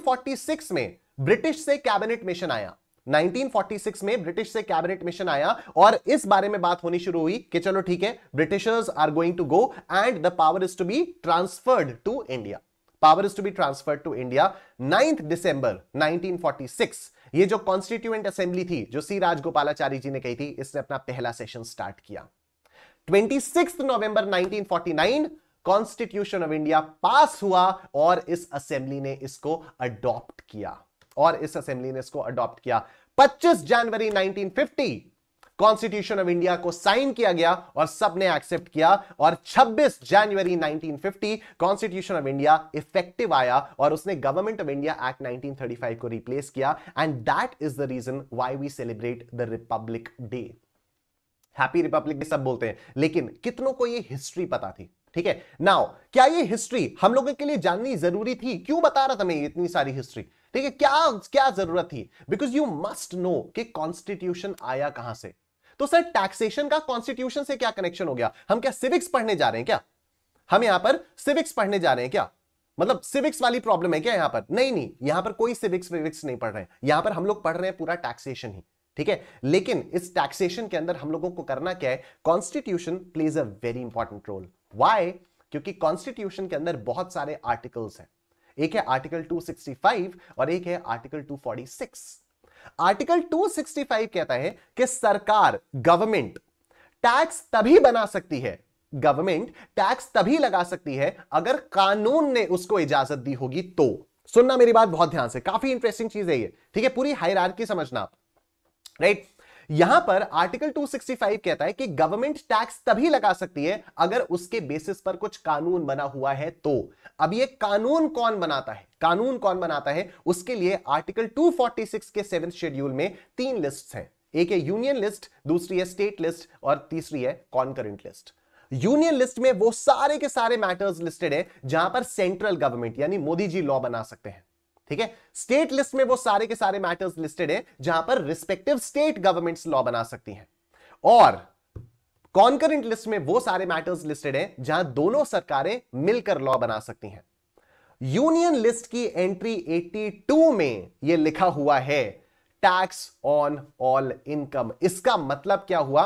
1946 में ब्रिटिश से कैबिनेट मिशन आया 1946 में ब्रिटिश से कैबिनेट मिशन आया और इस बारे में बात होनी शुरू हुई कि चलो ठीक है Britishers are going to go and the power is to be transferred to India power is to be transferred to India ninth December 1946 ये जो कॉन्स्टिट्यूएंट असेंबली थी जो सी राजगोपालाचारी जी ने कही थी इसने अपना पहला सेशन स्टार्ट किया 26 नवंबर 1949 कॉन्स्टिट्यूशन ऑफ इंडिया पास हुआ और इस असेंबली ने इसको अडॉप्ट किया और इस असेंबली ने इसको अडॉप्ट किया 25 जनवरी 1950 कॉन्स्टिट्यूशन ऑफ इंडिया को साइन किया गया और सबने एक्सेप्ट किया और 26 जनवरी 1950 कॉन्स्टिट्यूशन ऑफ इंडिया इफेक्टिव आया और उसने गवर्नमेंट ऑफ इंडिया एक्ट 1935 को रिप्लेस किया and that is the reason why we celebrate the Republic Day happy Republic Day सब बोलते हैं लेकिन कितनों को यह हिस्ट्री पता थी ठीक है नाउ क्या ये हिस्ट्री हम लोगों के लिए जाननी जरूरी थी क्यों बता रहा था मैं इतनी सारी हिस्ट्री ठीक है क्या क्या जरूरत थी बिकॉज यू मस्ट नो कि कॉन्स्टिट्यूशन आया कहां से तो सर टैक्सेशन का कॉन्स्टिट्यूशन से क्या कनेक्शन हो गया हम क्या सिविक्स पढ़ने जा रहे हैं क्या हम यहां पर सिविक्स पढ़ने जा रहे हैं क्या मतलब सिविक्स वाली प्रॉब्लम है क्या यहां पर नहीं नहीं यहां पर कोई सिविक्स विविक्स नहीं पढ़ रहे हैं यहां पर हम लोग पढ़ रहे हैं पूरा टैक्सेशन ही ठीक है लेकिन इस टैक्सेशन के अंदर हम लोगों को करना क्या है constitution plays a very important role why क्योंकि कॉन्स्टिट्यूशन के अंदर बहुत सारे आर्टिकल्स हैं एक है आर्टिकल 265 और एक है आर्टिकल 246 आर्टिकल 265 कहता है कि सरकार गवर्नमेंट टैक्स तभी बना सकती है गवर्नमेंट टैक्स तभी लगा सकती है अगर कानून ने उसको इजाजत दी होगी तो सुनना मेरी बात बहुत ध्यान से काफी इंटरेस्टिंग चीज है ये ठीक है पूरी हायरार्की समझना आप राइट right? यहां पर आर्टिकल 265 कहता है कि गवर्नमेंट टैक्स तभी लगा सकती है अगर उसके बेसिस पर कुछ कानून बना हुआ है तो अब ये कानून कौन बनाता है कानून कौन बनाता है उसके लिए आर्टिकल 246 के सेवन शेड्यूल में तीन लिस्ट हैं एक है यूनियन लिस्ट दूसरी है स्टेट लिस्ट और तीसरी है कॉन्करेंट लिस्ट यूनियन लिस्ट में वो सारे के सारे मैटर्स लिस्टेड है जहां पर सेंट्रल गवर्नमेंट यानी मोदी जी लॉ बना सकते हैं ठीक है स्टेट लिस्ट में वो सारे के सारे मैटर्स लिस्टेड है जहां पर रिस्पेक्टिव स्टेट गवर्नमेंट्स लॉ बना सकती हैं और कॉन्करेंट लिस्ट में वो सारे मैटर्स लिस्टेड हैं जहां दोनों सरकारें मिलकर लॉ बना सकती हैं यूनियन लिस्ट की एंट्री 82 में यह लिखा हुआ है टैक्स ऑन ऑल इनकम इसका मतलब क्या हुआ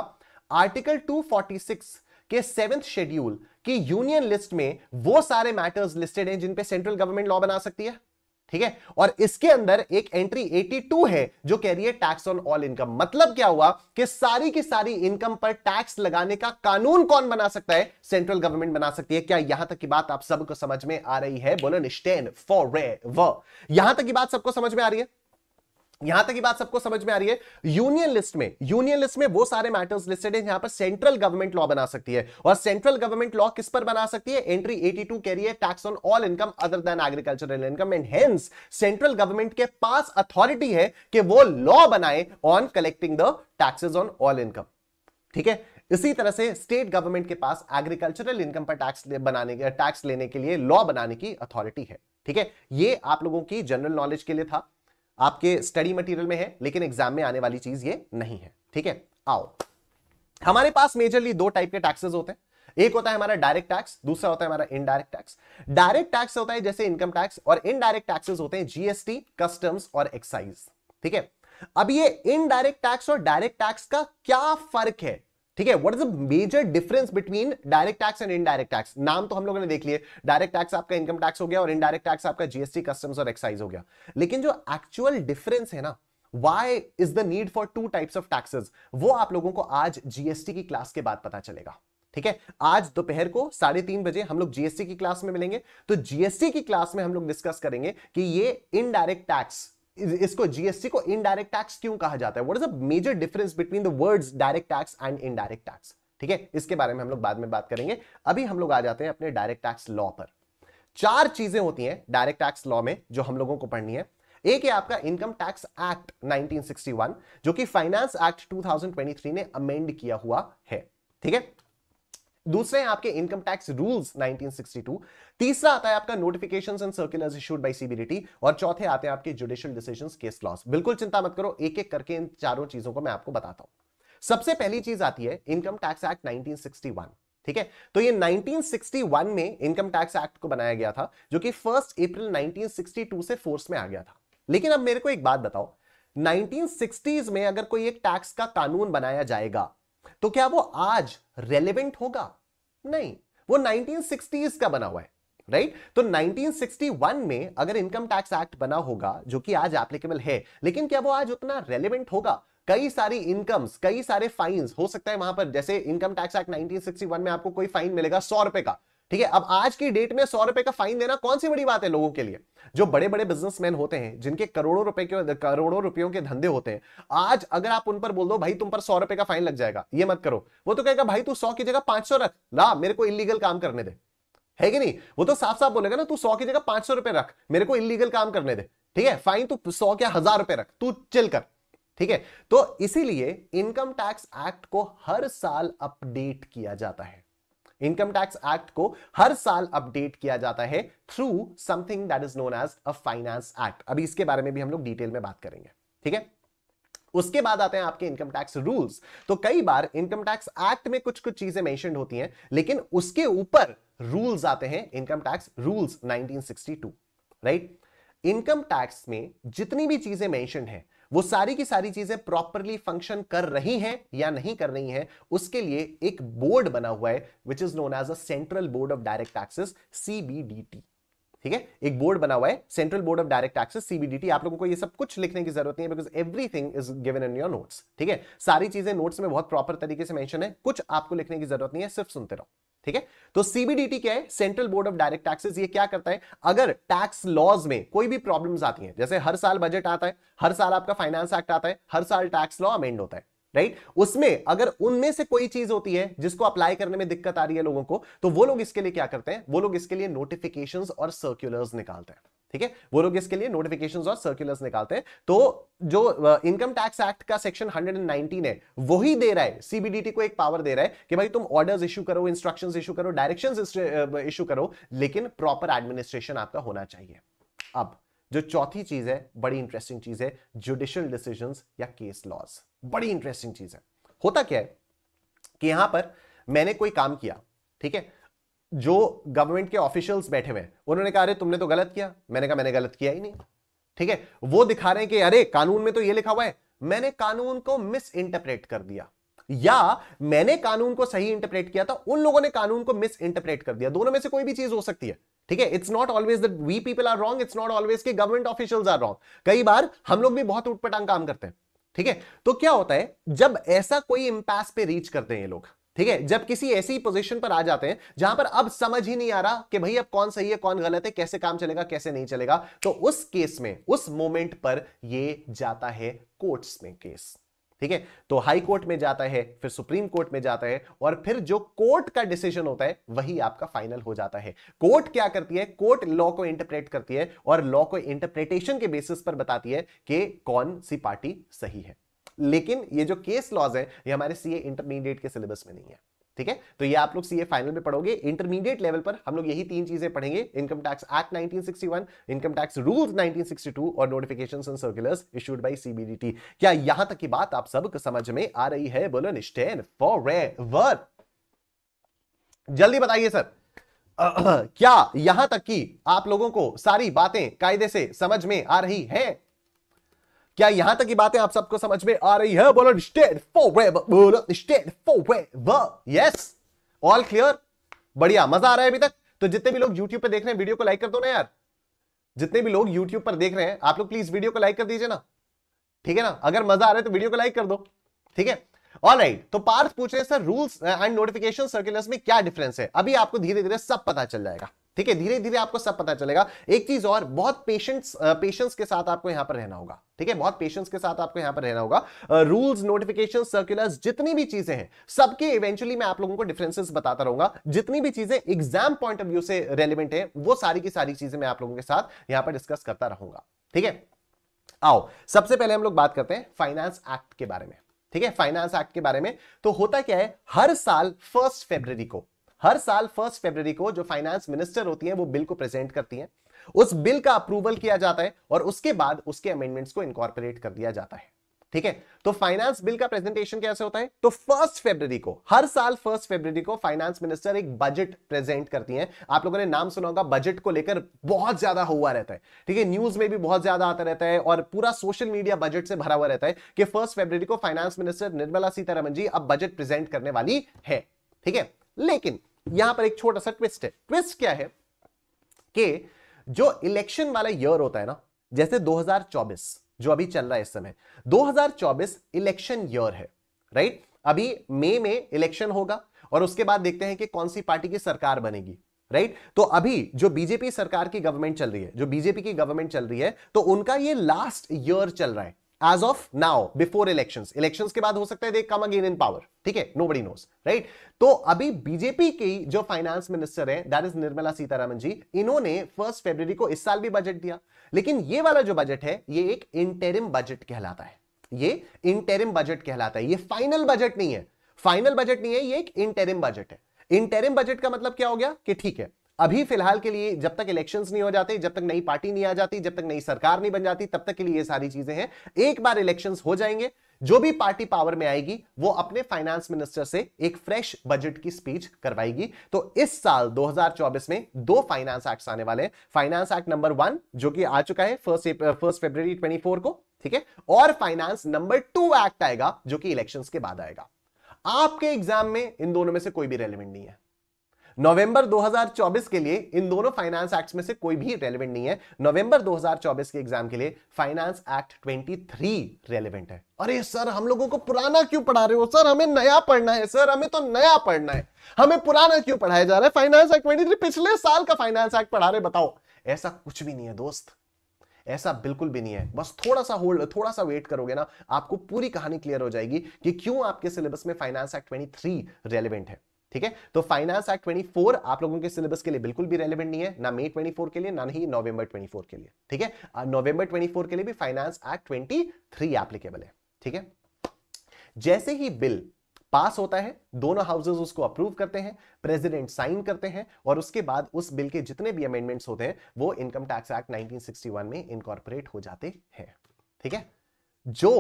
आर्टिकल 246 के सेवेंथ शेड्यूल की यूनियन लिस्ट में वो सारे मैटर्स लिस्टेड हैं जिन पे सेंट्रल गवर्नमेंट लॉ बना सकती है ठीक है और इसके अंदर एक एंट्री 82 है जो कह रही है टैक्स ऑन ऑल इनकम मतलब क्या हुआ कि सारी की सारी इनकम पर टैक्स लगाने का कानून कौन बना सकता है सेंट्रल गवर्नमेंट बना सकती है क्या यहां तक की बात आप सबको समझ में आ रही है बोलो निश्चैन फॉर वे यहां तक की बात सबको समझ में आ रही है यहां तक की बात सबको समझ में आ रही है यूनियन लिस्ट में यूनियन लिस्ट में वो सारे मैटर्स लिस्टेड हैं यहां पर सेंट्रल गवर्नमेंट लॉ बना सकती है और सेंट्रल गवर्नमेंट लॉ किस पर बना सकती है एंट्री 82 कह रही है tax on all income other than agricultural income and hence central government के पास अथॉरिटी है कि वो लॉ बनाए on collecting the taxes on all income ठीक है इसी तरह से स्टेट गवर्नमेंट के पास एग्रीकल्चरल इनकम पर टैक्स बनाने टैक्स लेने के लिए लॉ बनाने की अथॉरिटी है ठीक है ये आप लोगों की जनरल नॉलेज के लिए था आपके स्टडी मटेरियल में है लेकिन एग्जाम में आने वाली चीज ये नहीं है ठीक है आओ हमारे पास मेजरली दो टाइप के टैक्सेस होते हैं एक होता है हमारा डायरेक्ट टैक्स दूसरा होता है हमारा इनडायरेक्ट टैक्स डायरेक्ट टैक्स होता है जैसे इनकम टैक्स और इनडायरेक्ट टैक्सेस होते हैं जीएसटी कस्टम्स और एक्साइज ठीक है अब ये इनडायरेक्ट टैक्स और डायरेक्ट टैक्स का क्या फर्क है ठीक है what is the major difference between direct tax and indirect tax नाम तो हम लोगों ने देख लिए डायरेक्ट टैक्स आपका इनकम टैक्स हो गया और इनडायरेक्ट टैक्स आपका जीएसटी कस्टम्स और एक्साइज हो गया लेकिन जो एक्चुअल डिफरेंस है ना why is the need for two types of taxes वो आप लोगों को आज जीएसटी की क्लास के बाद पता चलेगा ठीक है आज दोपहर को साढ़े तीन बजे हम लोग जीएसटी की क्लास में मिलेंगे तो जीएसटी की क्लास में हम लोग डिस्कस करेंगे कि ये इनडायरेक्ट टैक्स इसको जीएसटी को इनडायरेक्ट टैक्स क्यों कहा जाता है what is a major difference between the words direct tax and indirect tax ठीक है इसके बारे में हम लोग बाद में बात करेंगे अभी हम लोग आ जाते हैं अपने डायरेक्ट टैक्स लॉ पर चार चीजें होती हैं डायरेक्ट टैक्स लॉ में जो हम लोगों को पढ़नी है एक है आपका इनकम टैक्स एक्ट 1961 जो कि फाइनेंस एक्ट 2023 ने अमेंड किया हुआ है ठीक है दूसरे हैं आपके इनकम टैक्स रूल्स 1962 तीसरा आता है आपका notifications and circulars issued by CBDT और चौथे आते हैं आपके जुडिशियल डिसीजंस केस लॉस बिल्कुल चिंता मत करो एक एक करके इन चारों चीजों को मैं आपको बताता हूं सबसे पहली चीज आती है इनकम टैक्स एक्ट नाइनटीन ठीक है तो ये 1961 में इनकम टैक्स एक्ट को बनाया गया था जो कि फर्स्ट अप्रैल 1962 से फोर्स में आ गया था लेकिन अब मेरे को एक बात बताओ 1960s में अगर कोई एक टैक्स का कानून बनाया जाएगा तो क्या वो आज रेलेवेंट होगा नहीं वो 1960s का बना हुआ है राइट right? तो 1961 में अगर इनकम टैक्स एक्ट बना होगा जो कि आज एप्लीकेबल है लेकिन क्या वो आज उतना रेलिवेंट होगा कई सारी इनकम्स कई सारे फाइन्स हो सकता है वहां पर जैसे इनकम टैक्स एक्ट 1961 में आपको कोई फाइन मिलेगा सौ रुपए का ठीक है अब आज की डेट में सौ रुपए का फाइन देना कौन सी बड़ी बात है लोगों के लिए जो बड़े बड़े बिजनेसमैन होते हैं जिनके करोड़ों रुपए के करोड़ों रुपयों के धंधे होते हैं आज अगर आप उन पर बोल दो भाई तुम पर सौ रुपए का फाइन लग जाएगा ये मत करो वो तो कहेगा भाई तू सौ की जगह पांच सौ रख ला मेरे को इलीगल काम करने दे है कि नहीं वो तो साफ साफ बोलेगा ना तू सौ की जगह पांच सौ रुपए रख मेरे को इलीगल काम करने दे ठीक है फाइन तू सौ क्या हजार रुपए रख तू चिल कर ठीक है तो इसीलिए इनकम टैक्स एक्ट को हर साल अपडेट किया जाता है इनकम टैक्स एक्ट को हर साल अपडेट किया जाता है through something that is known as a finance act अभी इसके बारे में भी हम लोग डिटेल में बात करेंगे ठीक है उसके बाद आते हैं आपके इनकम टैक्स रूल्स तो कई बार इनकम टैक्स एक्ट में कुछ कुछ चीजें मेंशन होती हैं लेकिन उसके ऊपर रूल्स आते हैं income tax rules 1962 right income tax में जितनी भी चीजें मेंशन है वो सारी की सारी चीजें प्रॉपरली फंक्शन कर रही हैं या नहीं कर रही हैं उसके लिए एक बोर्ड बना हुआ है which is known as a central board of direct taxes CBDT ठीक है एक बोर्ड बना हुआ है central board of direct taxes CBDT आप लोगों को ये सब कुछ लिखने की जरूरत नहीं है because everything is given in your notes ठीक है सारी चीजें नोट्स में बहुत प्रॉपर तरीके से मेंशन है कुछ आपको लिखने की जरूरत नहीं है सिर्फ सुनते रहो ठीक है तो सीबीडीटी क्या है central board of direct taxes ये क्या करता है अगर टैक्स लॉज में कोई भी प्रॉब्लम्स आती हैं जैसे हर साल बजट आता है हर साल आपका फाइनेंस एक्ट आता है हर साल टैक्स लॉ अमेंड होता है राइट right? उसमें अगर उनमें से कोई चीज होती है जिसको अप्लाई करने में दिक्कत आ रही है लोगों को तो वो लोग इसके लिए क्या करते हैं वो लोग इसके लिए नोटिफिकेशन और सर्क्यूलर्स निकालते हैं ठीक है वो लोग इसके लिए नोटिफिकेशन और सर्कुलर्स निकालते हैं तो जो इनकम टैक्स एक्ट का सेक्शन 119 है वही दे रहा है सीबीडीटी को एक पावर दे रहा है कि भाई तुम ऑर्डर्स इशू करो इंस्ट्रक्शंस इशू करो डायरेक्शंस इशू करो लेकिन प्रॉपर एडमिनिस्ट्रेशन आपका होना चाहिए अब जो चौथी चीज है बड़ी इंटरेस्टिंग चीज है जुडिशियल डिसीजन या केस लॉज बड़ी इंटरेस्टिंग चीज है होता क्या है कि यहां पर मैंने कोई काम किया ठीक है जो गवर्नमेंट के ऑफिशियल्स बैठे हुए हैं उन्होंने कहा अरे तुमने तो गलत किया मैंने कहा मैंने गलत किया ही नहीं ठीक है वो दिखा रहे हैं कि अरे कानून में तो ये लिखा हुआ है मैंने कानून को मिस इंटरप्रेट कर दिया या मैंने कानून को सही इंटरप्रेट किया था तो उन लोगों ने कानून को मिस इंटरप्रेट कर दिया दोनों में से कोई भी चीज हो सकती है ठीक है it's not always that we people are wrong it's not always के गवर्नमेंट ऑफिशियल्स आर रॉन्ग कई बार हम लोग भी बहुत उठपटांग काम करते हैं ठीक है तो क्या होता है जब ऐसा कोई इम्पैस पे रीच करते हैं ये लोग ठीक है जब किसी ऐसी पोजीशन पर आ जाते हैं जहां पर अब समझ ही नहीं आ रहा कि भाई अब कौन सही है कौन गलत है कैसे काम चलेगा कैसे नहीं चलेगा तो उस केस में उस मोमेंट पर ये जाता है कोर्ट्स में केस ठीक है तो हाई कोर्ट में जाता है फिर सुप्रीम कोर्ट में जाता है और फिर जो कोर्ट का डिसीजन होता है वही आपका फाइनल हो जाता है कोर्ट क्या करती है कोर्ट लॉ को इंटरप्रेट करती है और लॉ को इंटरप्रिटेशन के बेसिस पर बताती है कि कौन सी पार्टी सही है लेकिन ये जो केस लॉज है ये हमारे सीए इंटरमीडिएट के सिलेबस में नहीं है ठीक है तो ये आप लोग सीए फाइनल में पढ़ोगे इंटरमीडिएट लेवल पर हम लोग यही तीन चीजें पढ़ेंगे income tax act 1961 income tax rules 1962 और notification and circulars issued by CBDT क्या यहां तक की बात आप सबको समझ में आ रही है बोलो निश्चैन फॉर वर जल्दी बताइए सर (clears throat) क्या यहां तक की आप लोगों को सारी बातें कायदे से समझ में आ रही है क्या यहां तक की बातें आप सबको समझ में आ रही है बोलो स्टेट फॉरएवर बोलो state forever yes all clear बढ़िया मजा आ रहा है अभी तक तो जितने भी लोग यूट्यूब पर देख रहे हैं वीडियो को लाइक कर दो ना यार जितने भी लोग यूट्यूब पर देख रहे हैं आप लोग प्लीज वीडियो को लाइक कर दीजिए ना ठीक है ना अगर मजा आ रहा है तो वीडियो को लाइक कर दो ठीक है ऑल राइट right, तो पार्थ पूछ रहे हैं sir rules and notification circulars में क्या डिफरेंस है अभी आपको धीरे धीरे सब पता चल जाएगा ठीक है धीरे धीरे आपको सब पता चलेगा एक चीज और बहुत पेशेंस पेशेंस के साथ आपको यहां पर रहना होगा ठीक है बहुत पेशेंस के साथ आपको यहां पर रहना होगा रूल्स नोटिफिकेशन सर्कुलर्स जितनी भी चीजें हैं सबके इवेंचुअली मैं आप लोगों को डिफरेंसेस बताता रहूंगा जितनी भी चीजें एग्जाम पॉइंट ऑफ व्यू से रेलिवेंट है वो सारी की सारी चीजें मैं आप लोगों के साथ यहां पर डिस्कस करता रहूंगा ठीक है आओ सबसे पहले हम लोग बात करते हैं फाइनेंस एक्ट के बारे में ठीक है फाइनेंस एक्ट के बारे में तो होता क्या है हर साल फर्स्ट फेब्रवरी को हर साल फर्स्ट फेबर को जो फाइनेंस मिनिस्टर होती है वो बिल को प्रेजेंट करती है उस बिल का अप्रूवल किया जाता है और उसके बाद उसके अमेंडमेंट्स को इनकॉर्पोरेट कर दिया जाता है ठीक है तो फाइनेंस बिल का प्रेजेंटेशन कैसे होता है तो फर्स्ट फेब्रवरी को हर साल फर्स्ट फेब्रवरी को फाइनेंस मिनिस्टर एक बजट प्रेजेंट करती हैं आप लोगों ने नाम सुना होगा बजट को लेकर बहुत ज्यादा हुआ रहता है ठीक है न्यूज में भी बहुत ज्यादा आता रहता है और पूरा सोशल मीडिया बजट से भरा हुआ रहता है कि फर्स्ट फेब्रवरी को फाइनेंस मिनिस्टर निर्मला सीतारमन जी अब बजट प्रेजेंट करने वाली है ठीक है लेकिन यहां पर एक छोटा सा ट्विस्ट है ट्विस्ट क्या है कि जो इलेक्शन वाला ईयर होता है ना जैसे 2024 जो अभी चल रहा है इस समय 2024 इलेक्शन ईयर है राइट अभी मई में इलेक्शन होगा और उसके बाद देखते हैं कि कौन सी पार्टी की सरकार बनेगी राइट तो अभी जो बीजेपी सरकार की गवर्नमेंट चल रही है जो बीजेपी की गवर्नमेंट चल रही है तो उनका ये लास्ट ईयर चल रहा है as of now before election election के बाद हो सकता है दे कम अगेन इन पावर ठीक है नो बडी नोस राइट तो अभी बीजेपी की जो फाइनेंस मिनिस्टर है दैट इज निर्मला सीतारामन जी इन्होंने फर्स्ट फेब्रवरी को इस साल भी बजट दिया लेकिन ये वाला जो बजट है ये एक इंटेरिम बजट कहलाता है ये इंटेरिम बजट कहलाता है ये फाइनल बजट नहीं है फाइनल बजट नहीं है ये एक इंटेरिम बजट है इंटेरिम बजट का मतलब क्या हो गया कि ठीक है अभी फिलहाल के लिए जब तक इलेक्शंस नहीं हो जाते जब तक नई पार्टी नहीं आ जाती जब तक नई सरकार नहीं बन जाती तब तक के लिए ये सारी चीजें हैं एक बार इलेक्शंस हो जाएंगे जो भी पार्टी पावर में आएगी वो अपने फाइनेंस मिनिस्टर से एक फ्रेश बजट की स्पीच करवाएगी तो इस साल 2024 में दो फाइनेंस एक्ट आने वाले हैं फाइनेंस एक्ट नंबर वन जो कि आ चुका है फर्स्ट फर्स्ट फेब्रवरी फोर को ठीक है और फाइनेंस नंबर टू एक्ट आएगा जो कि इलेक्शंस के बाद आएगा आपके एग्जाम में इन दोनों में से कोई भी रेलिवेंट नहीं है नवंबर 2024 के लिए इन दोनों फाइनेंस एक्ट में से कोई भी रेलिवेंट नहीं है नवंबर 2024 के एग्जाम के लिए फाइनेंस एक्ट 23 रेलिवेंट है अरे सर हम लोगों को पुराना क्यों पढ़ा रहे हो सर हमें नया पढ़ना है सर हमें तो नया पढ़ना है हमें पुराना क्यों पढ़ाया जा रहा है फाइनेंस एक्ट ट्वेंटी पिछले साल का फाइनेंस एक्ट पढ़ा रहे बताओ ऐसा कुछ भी नहीं है दोस्त ऐसा बिल्कुल भी नहीं है बस थोड़ा सा होल्ड थोड़ा सा वेट करोगे ना आपको पूरी कहानी क्लियर हो जाएगी कि क्यों आपके सिलेबस में फाइनेंस एक्ट 23 रेलिवेंट है ठीक है तो फाइनेंस एक्ट 24 आप लोगों के सिलेबस के लिए बिल्कुल भी रेलिवेंट नहीं है ना मई 24 के लिए ना ही नवंबर 24 के लिए ठीक है नवंबर 24 के लिए भी फाइनेंस एक्ट 23 एप्लीकेबल है ठीक है जैसे ही बिल पास होता है दोनों हाउसेज उसको अप्रूव करते हैं प्रेसिडेंट साइन करते हैं और उसके बाद उस बिल के जितने भी अमेंडमेंट्स होते हैं वो इनकम टैक्स एक्ट 1961 में इनकॉर्पोरेट हो जाते हैं ठीक है जो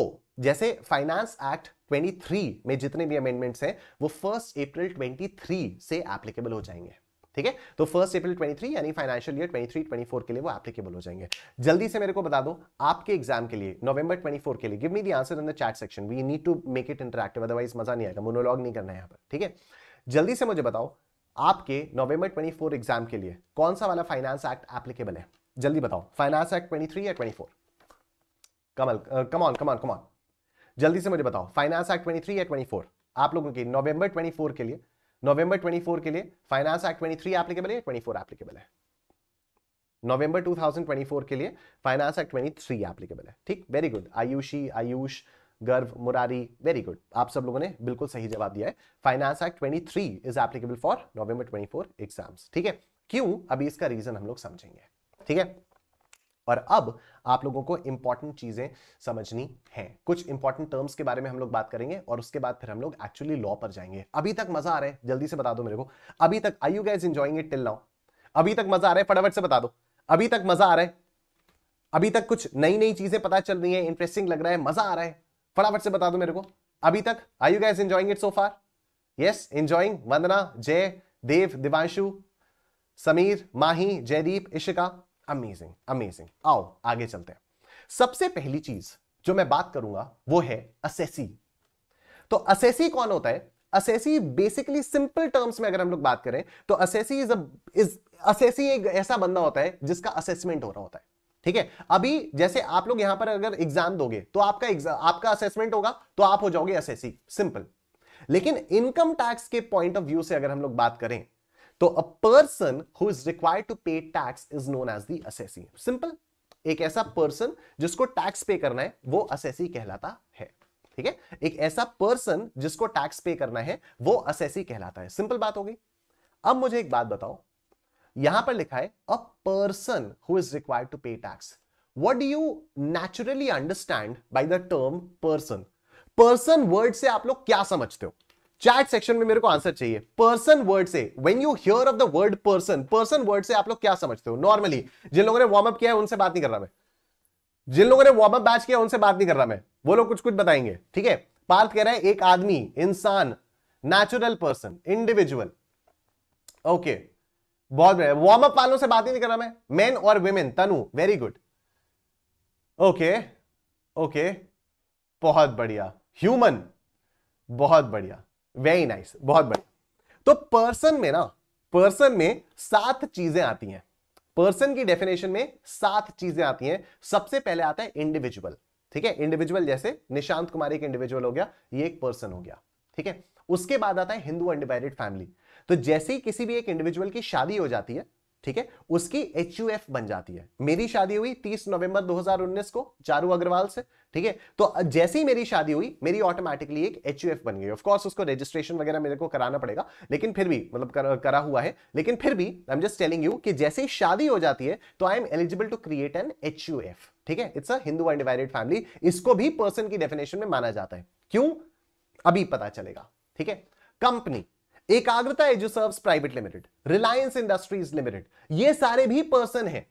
जैसे फाइनेंस एक्ट 23 में जितने भी अमेंडमेंट्स हैं वो फर्स्ट अप्रैल 23 से एप्लीकेबल हो जाएंगे ठीक है तो फर्स्ट अप्रैल 23 यानी फाइनेंशियल ईयर 23 24 के लिए वो एप्लीकेबल हो जाएंगे जल्दी से मेरे को बता दो आपके एग्जाम के लिए नवंबर 24 के लिए give me the answer in the chat section we need to make it interactive otherwise मजा नहीं आएगा मोनोलॉग नहीं करना है यहाँ पर ठीक है जल्दी से मुझे बताओ आपके नवंबर 24 एग्जाम के लिए कौन सा वाला फाइनेंस एक्ट एप्लीकेबल है जल्दी बताओ फाइनेंस एक्ट 23 या 24 कमल कमॉन कमॉन कमॉन जल्दी से मुझे बताओ फाइनेंस एक्ट 23 या 24 आप लोगों की नवंबर 24 के लिए नवंबर 24 के लिए फाइनेंस एक्ट 23 एप्लीकेबल है 24 एप्लीकेबल है नवंबर 2024 के लिए फाइनेंस एक्ट 23 एप्लीकेबल है ठीक वेरी गुड आयुषी आयुष गर्व मुरारी वेरी गुड आप सब लोगों ने बिल्कुल सही जवाब दिया है finance act 23 is applicable for November 24 exams ठीक है क्यों अभी इसका रीजन हम लोग समझेंगे ठीक है पर अब आप लोगों को इंपॉर्टेंट चीजें समझनी है कुछ इंपॉर्टेंट टर्म्स के बारे में हम लोग बात करेंगे और उसके बाद फिर हम लोग एक्चुअली लॉ पर जाएंगे अभी तक मजा आ रहा है जल्दी से बता दो मेरे को अभी तक I you guess enjoying it till now अभी तक मजा आ रहा है फटाफट से बता दो अभी तक मजा आ रहा है अभी तक कुछ नई नई चीजें पता चल रही है इंटरेस्टिंग लग रहा है मजा आ रहा है फटाफट से बता दो मेरे को अभी तक I you guess enjoying it so far yes enjoying Vandana Jay Dev Divanshu Sameer Mahi Jaydeep Ishika amazing amazing आओ आगे चलते हैं सबसे पहली चीज जो मैं बात करूंगा वो है असेसी तो असेसी कौन होता है असेसी बेसिकली सिंपल टर्म्स में अगर हम लोग बात करें तो असेसी इज इज असेसी एक ऐसा बंदा होता है जिसका असेसमेंट हो रहा होता है ठीक है अभी जैसे आप लोग यहां पर अगर एग्जाम दोगे तो आपका आपका असेसमेंट होगा तो आप हो जाओगे असेसी सिंपल लेकिन इनकम टैक्स के पॉइंट ऑफ व्यू से अगर हम लोग बात करें तो a person who is required to pay tax is known as the assessee simple एक ऐसा पर्सन जिसको टैक्स पे करना है वो असेसी कहलाता है ठीक है एक ऐसा पर्सन जिसको टैक्स पे करना है वो असेसी कहलाता है सिंपल बात हो गई अब मुझे एक बात बताओ यहां पर लिखा है a person who is required to pay tax what do you naturally understand by the term person person word से आप लोग क्या समझते हो चैट सेक्शन में मेरे को आंसर चाहिए पर्सन वर्ड से when you hear of the word person person word से आप लोग क्या समझते हो नॉर्मली जिन लोगों ने वार्म अप किया है उनसे बात नहीं कर रहा मैं जिन लोगों ने वार्म अप बैच किया उनसे बात नहीं कर रहा मैं वो लोग कुछ कुछ बताएंगे ठीक है पार्थ कह रहा है एक आदमी इंसान नेचुरल पर्सन इंडिविजुअल ओके बहुत बढ़िया वार्म अप वालों से बात ही नहीं कर रहा मैं मैन और women Tanu very good okay okay बहुत बढ़िया ह्यूमन बहुत बढ़िया वेरी नाइस nice, बहुत बढ़िया तो पर्सन में ना पर्सन में सात चीजें आती हैं पर्सन की डेफिनेशन में सात चीजें आती हैं सबसे पहले आता है इंडिविजुअल ठीक है इंडिविजुअल जैसे निशांत कुमार एक इंडिविजुअल हो गया ये एक पर्सन हो गया ठीक है उसके बाद आता है हिंदू अनडिवाइडेड फैमिली तो जैसे ही किसी भी एक इंडिविजुअल की शादी हो जाती है ठीक है उसकी एच बन जाती है मेरी शादी हुई 30 नवंबर 2019 को चारू अग्रवाल से ठीक है तो जैसे ही मेरी शादी हुई मेरी ऑटोमेटिकली एक एच बन गई ऑफ कोर्स उसको रजिस्ट्रेशन वगैरह मेरे को कराना पड़ेगा लेकिन फिर भी मतलब कर, करा हुआ है लेकिन फिर भी I am just telling you कि जैसे ही शादी हो जाती है तो I am eligible to create an H ठीक है it's a Hindu undivided family इसको भी पर्सन की डेफिनेशन में माना जाता है क्यों अभी पता चलेगा ठीक है company Ekagrata Eduservs private limited Reliance Industries limited ये सारे भी पर्सन हैं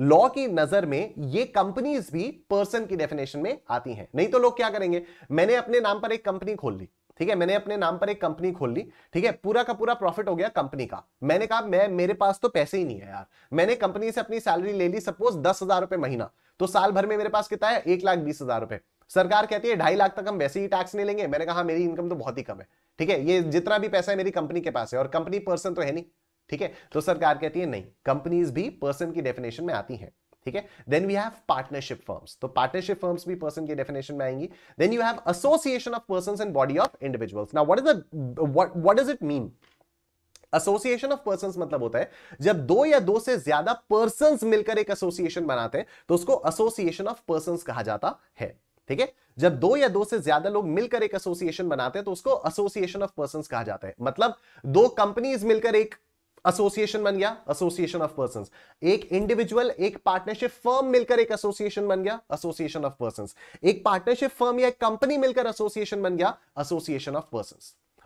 लॉ की नजर में ये कंपनीज भी पर्सन की डेफिनेशन में आती हैं नहीं तो लोग क्या करेंगे मैंने अपने नाम पर एक कंपनी खोल ली ठीक है मैंने अपने नाम पर एक कंपनी खोल ली ठीक है पूरा का पूरा प्रॉफिट हो गया कंपनी का मैंने कहा मैं मेरे पास तो पैसे ही नहीं है यार मैंने कंपनी से अपनी सैलरी ले ली सपोज दस हजार रुपए महीना तो साल भर में मेरे पास कितना है एक लाख बीस हजार रुपए सरकार कहती है ढाई लाख तक हम वैसे ही टैक्स नहीं लेंगे मैंने कहा हाँ, मेरी इनकम तो बहुत ही कम है ठीक है ये जितना भी पैसा है मेरी कंपनी के पास है और कंपनी पर्सन तो है नहीं ठीक है तो सरकार कहती है नहीं कंपनीज भी पर्सन की डेफिनेशन में आती है ठीक है then we have partnership firms तो पार्टनरशिप फर्म्स भी पर्सन की डेफिनेशन में आएंगी then you have association of person and body of individuals now what is the what does it mean association of person मतलब होता है जब दो या दो से ज्यादा पर्सन मिलकर एक एसोसिएशन बनाते हैं तो उसको एसोसिएशन ऑफ पर्सन कहा जाता है ठीक है जब दो या दो से ज्यादा लोग मिलकर एक एसोसिएशन बनाते हैं तो उसको एसोसिएशन ऑफ पर्सन कहा जाता है मतलब दो कंपनीज मिलकर एक एसोसिएशन बन गया एसोसिएशन ऑफ पर्सन एक इंडिविजुअल एक पार्टनरशिप फर्म मिलकर एक एसोसिएशन बन गया एसोसिएशन ऑफ पर्सन एक पार्टनरशिप फर्म या एक कंपनी मिलकर एसोसिएशन बन गया एसोसिएशन ऑफ पर्सन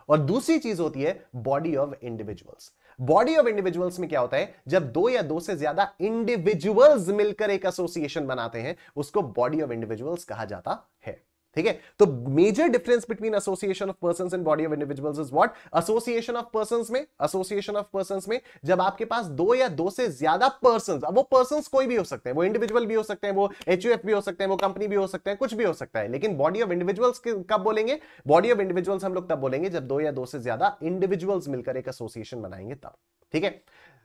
और दूसरी चीज होती है body of individuals body of individuals में क्या होता है जब दो या दो से ज्यादा इंडिविजुअल्स मिलकर एक एसोसिएशन बनाते हैं उसको बॉडी ऑफ इंडिविजुअल्स कहा जाता है ठीक है तो major difference between association of person and body of individuals is what association of person में एसोसिएशन ऑफ पर्सन में जब आपके पास दो या दो से ज्यादा पर्सन अब वो पर्सन कोई भी हो सकते हैं वो इंडिविजुअल भी हो सकते हैं वो एच भी हो सकते हैं वो कंपनी भी हो सकते हैं कुछ भी हो सकता है लेकिन बॉडी ऑफ इंडिविजुअल्स कब बोलेंगे बॉडी ऑफ इंडिविजुअल्स हम लोग तब बोलेंगे जब दो या दो से ज्यादा इंडिविजुअल्स मिलकर एक एसोसिएशन बनाएंगे तब ठीक है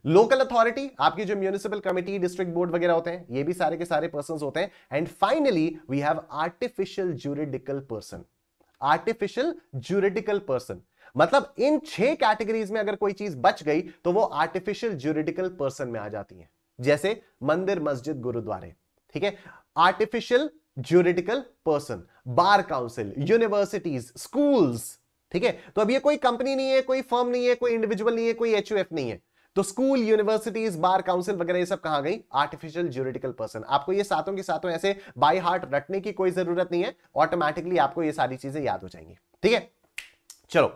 लोकल अथॉरिटी आपकी जो म्यूनिसिपल कमेटी डिस्ट्रिक्ट बोर्ड वगैरह होते हैं ये भी सारे के सारे पर्सन होते हैं and finally we have artificial juridical person artificial juridical person मतलब इन छह कैटेगरीज में अगर कोई चीज बच गई तो वो आर्टिफिशियल जूरिडिकल पर्सन में आ जाती है जैसे मंदिर मस्जिद गुरुद्वारे ठीक है artificial juridical person bar council universities schools ठीक है तो अब ये कोई कंपनी नहीं है कोई फर्म नहीं है कोई इंडिविजुअल नहीं है कोई एच नहीं है तो स्कूल यूनिवर्सिटीज बार काउंसिल वगैरह ये सब कहा गई आर्टिफिशियल ज्यूरिटिकल पर्सन आपको ये सातों के सातों ऐसे बाई हार्ट रटने की कोई जरूरत नहीं है ऑटोमेटिकली आपको ये सारी चीजें याद हो जाएंगी ठीक है चलो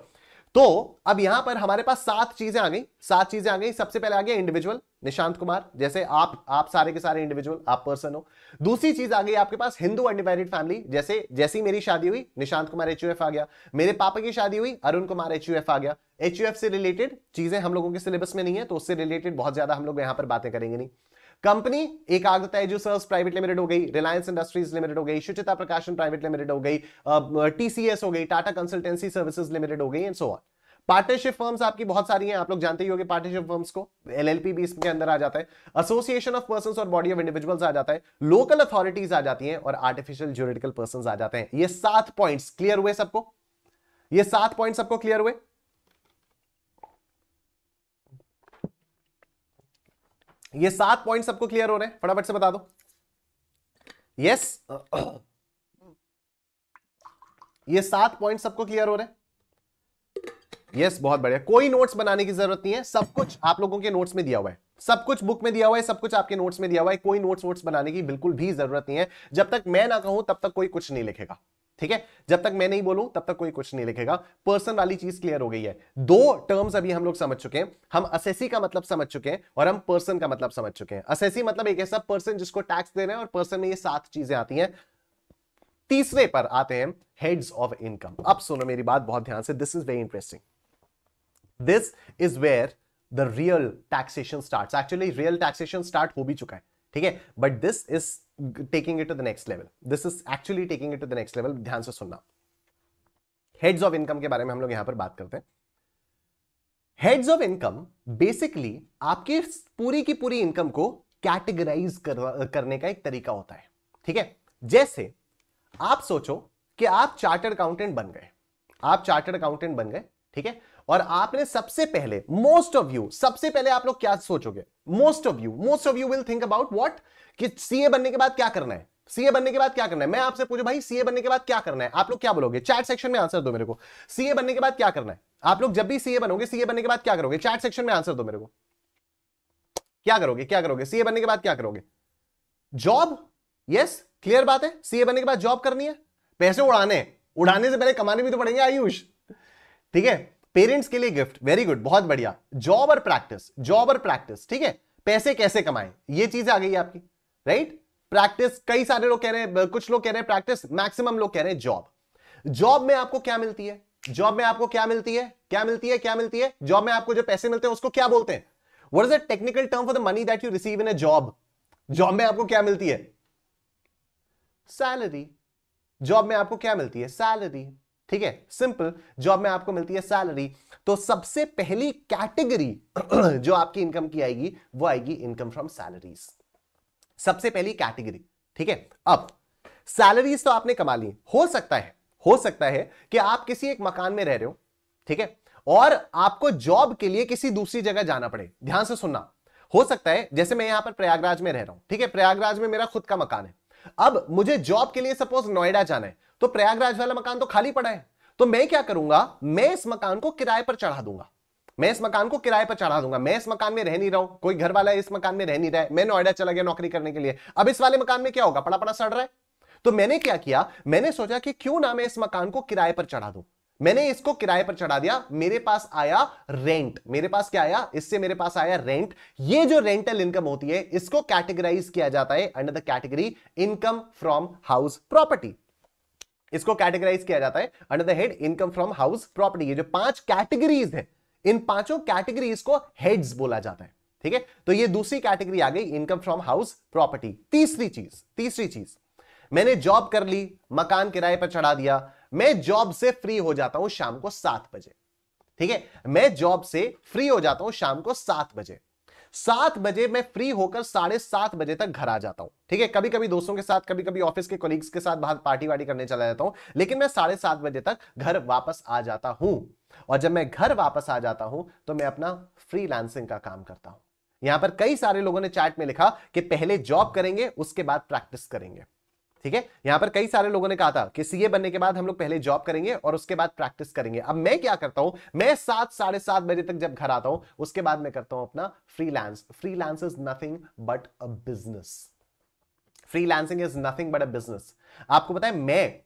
तो अब यहां पर हमारे पास सात चीजें आ गई सात चीजें आ गई सबसे पहले आ गया इंडिविजुअल निशांत कुमार जैसे आप आप सारे के सारे इंडिविजुअल आप पर्सन हो दूसरी चीज आ गई आपके पास हिंदू अनडिवाइडेड फैमिली जैसे जैसी मेरी शादी हुई निशांत कुमार एच आ गया मेरे पापा की शादी हुई अरुण कुमार एच आ गया एच से रिलेटेड चीजें हम लोगों के सिलेबस में नहीं है तो उससे रिलेटेड बहुत ज्यादा हम लोग यहां पर बातें करेंगे नहीं कंपनी एक आगता है जो प्राइवेट लिमिटेड हो गई रिलायंस इंडस्ट्रीज लिमिटेड हो गई शुचिता प्रकाशन प्राइवेट लिमिटेड हो गई टीसीएस हो गई टाटा कंसल्टेंसी सर्विसेज लिमिटेड हो गई and so on partnership firms आपकी बहुत सारी हैं आप लोग जानते ही होंगे पार्टनरशिप फर्म्स को एलएलपी भी इसके अंदर आ जाता है एसोसिएशन ऑफ पर्सन और बॉडी ऑफ इंडिविजुअल्स आ जाता है लोकल अथॉरिटीज आ जाती हैं और आर्टिफिशियल ज्यूरिटिकल पर्सन आ जाते हैं ये सात पॉइंट्स क्लियर हुए सबको ये सात पॉइंट सबको क्लियर हुए ये सात पॉइंट सबको क्लियर हो रहे हैं फटाफट से बता दो यस yes. ये सात पॉइंट सबको क्लियर हो रहे हैं यस yes, बहुत बढ़िया कोई नोट्स बनाने की जरूरत नहीं है सब कुछ आप लोगों के नोट्स में दिया हुआ है सब कुछ बुक में दिया हुआ है सब कुछ आपके नोट्स में दिया हुआ है कोई नोट्स वोट्स बनाने की बिल्कुल भी जरूरत नहीं है जब तक मैं ना कहूं तब तक कोई कुछ नहीं लिखेगा ठीक है जब तक मैं नहीं बोलूं तब तक कोई कुछ नहीं लिखेगा पर्सन वाली चीज क्लियर हो गई है दो टर्म्स अभी हम लोग समझ चुके हैं हम असेसी का मतलब समझ चुके हैं और हम पर्सन का मतलब समझ चुके हैं असेसी मतलब एक ऐसा पर्सन जिसको टैक्स दे रहे हैं और पर्सन में ये सात चीजें आती हैं तीसरे पर आते हैं हेड्स ऑफ इनकम अब सुनो मेरी बात बहुत ध्यान से this is very interesting this is where the real taxation start actually real taxation start हो भी चुका है ठीक है but this is taking it to the next level this is actually taking it to the next level ध्यान से सुनना हेड्स ऑफ इनकम के बारे में हम लोग यहां पर बात करते हैं हेड्स ऑफ इनकम बेसिकली आपके पूरी की पूरी इनकम को कैटेगराइज कर, करने का एक तरीका होता है ठीक है जैसे आप सोचो कि आप चार्टर्ड अकाउंटेंट बन गए आप चार्टर्ड अकाउंटेंट बन गए ठीक है और आपने सबसे पहले मोस्ट ऑफ यू सबसे पहले आप लोग क्या सोचोगे most of you most of you will think about what कि सीए बनने के बाद क्या करना है सीए बनने के बाद क्या करना है मैं आपसे पूछू भाई सीए बनने के बाद क्या करना है आप लोग क्या बोलोगे चैट सेक्शन में आंसर दो मेरे को सीए बनने के बाद क्या करना है आप लोग जब भी सीए बनोगे सीए बनने के बाद क्या करोगे चैट सेक्शन में आंसर दो मेरे को क्या करोगे क्या करोगे सीए बनने के बाद क्या करोगे जॉब यस क्लियर बात है सीए बनने के बाद जॉब करनी है पैसे उड़ाने उड़ाने से पहले कमाने भी तो पड़ेंगे आयुष ठीक है पेरेंट्स के लिए गिफ्ट वेरी गुड बहुत बढ़िया जॉब और प्रैक्टिस जॉब और प्रैक्टिस ठीक है पैसे कैसे कमाएं ये चीज आ गई आपकी राइट प्रैक्टिस कई सारे लोग कह रहे हैं कुछ लोग कह रहे हैं प्रैक्टिस मैक्सिमम लोग कह रहे हैं जॉब जॉब में आपको क्या मिलती है जॉब में आपको क्या मिलती है क्या मिलती है क्या मिलती है जॉब में आपको जो पैसे मिलते हैं उसको क्या बोलते हैं what is a technical term for the money that you receive in a job job में आपको क्या मिलती है सैलरी जॉब में आपको क्या मिलती है सैलरी ठीक है सिंपल जॉब में आपको मिलती है सैलरी तो सबसे पहली कैटेगरी (clears throat) जो आपकी इनकम की आएगी वो आएगी इनकम फ्रॉम सैलरीज सबसे पहली कैटेगरी ठीक है अब सैलरीज तो आपने कमा ली हो सकता है हो सकता है कि आप किसी एक मकान में रह रहे हो ठीक है और आपको जॉब के लिए किसी दूसरी जगह जाना पड़े ध्यान से सुनना हो सकता है जैसे मैं यहां पर प्रयागराज में रह रहा हूं ठीक है प्रयागराज में मेरा खुद का मकान है अब मुझे जॉब के लिए सपोज नोएडा जाना है तो प्रयागराज वाला मकान तो खाली पड़ा है तो मैं क्या करूंगा मैं इस मकान को किराए पर चढ़ा दूंगा मैं इस मकान को किराए पर चढ़ा दूंगा मैं इस मकान में रह नहीं रहा हूं कोई घर वाला इस मकान में रह नहीं रहा है मैं नोएडा चला गया नौकरी करने के लिए अब इस वाले मकान में क्या होगा पड़ा पड़ा सड़ रहा है तो मैंने क्या किया मैंने सोचा कि क्यों ना मैं इस मकान को किराए पर चढ़ा दूं मैंने इसको किराए पर चढ़ा दिया मेरे पास आया रेंट मेरे पास क्या आया इससे मेरे पास आया रेंट ये जो रेंटल इनकम होती है इसको कैटेगराइज किया जाता है under the category income from house property इसको कैटेगराइज किया जाता है under the head income from house property ये जो पांच कैटेगरीज है इन पांचों कैटेगरीज को हेड्स बोला जाता है ठीक है तो ये दूसरी कैटेगरी आ गई इनकम फ्रॉम हाउस प्रॉपर्टी तीसरी चीज तीसरी चीज मैंने जॉब कर ली मकान किराए पर चढ़ा दिया मैं जॉब से फ्री हो जाता हूं शाम को सात बजे ठीक है मैं जॉब से फ्री हो जाता हूं शाम को सात बजे सात बजे मैं फ्री होकर साढ़े सात बजे तक घर आ जाता हूं ठीक है कभी कभी दोस्तों के साथ कभी कभी ऑफिस के कोलिग्स के साथ बाहर पार्टी वार्टी करने चला जाता हूं लेकिन मैं साढ़े सात बजे तक घर वापस आ जाता हूं और जब मैं घर वापस आ जाता हूं तो मैं अपना फ्री का, का काम करता हूं यहां पर कई सारे लोगों ने चैट में लिखा कि पहले जॉब करेंगे उसके बाद प्रैक्टिस करेंगे ठीक है यहां पर कई सारे लोगों ने कहा था कि सीए बनने के बाद हम लोग पहले जॉब करेंगे और उसके बाद प्रैक्टिस करेंगे अब मैं क्या करता हूं मैं सात साढ़े सात बजे तक जब घर आता हूं उसके बाद मैं करता हूं अपना freelance freelance is nothing but a business freelancing is nothing but a business आपको बताए मैं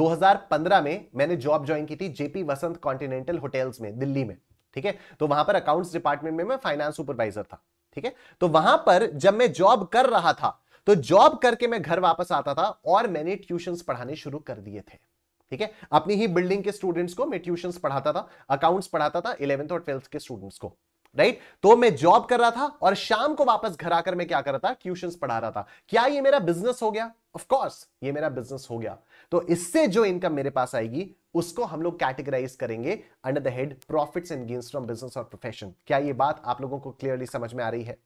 2015 में मैंने जॉब ज्वाइन की थी जेपी वसंत कॉन्टिनेंटल होटल्स में दिल्ली में ठीक है तो वहां पर अकाउंट्स डिपार्टमेंट में मैं फाइनेंस सुपरवाइजर था ठीक है तो वहां पर जब मैं जॉब कर रहा था तो जॉब करके मैं घर वापस आता था और मैंने ट्यूशन पढ़ाने शुरू कर दिए थे ठीक है अपनी ही बिल्डिंग के स्टूडेंट्स को मैं ट्यूशन पढ़ाता था अकाउंट्स पढ़ाता था इलेवेंथ और ट्वेल्थ के स्टूडेंट्स को राइट तो मैं जॉब कर रहा था और शाम को वापस घर आकर मैं क्या कर रहा था ट्यूशन पढ़ा रहा था क्या ये मेरा बिजनेस हो गया ऑफ कोर्स ये मेरा बिजनेस हो गया तो इससे जो इनकम मेरे पास आएगी उसको हम लोग कैटेगराइज करेंगे under the head profits and gains from business और प्रोफेशन क्या ये बात आप लोगों को क्लियरली समझ में आ रही है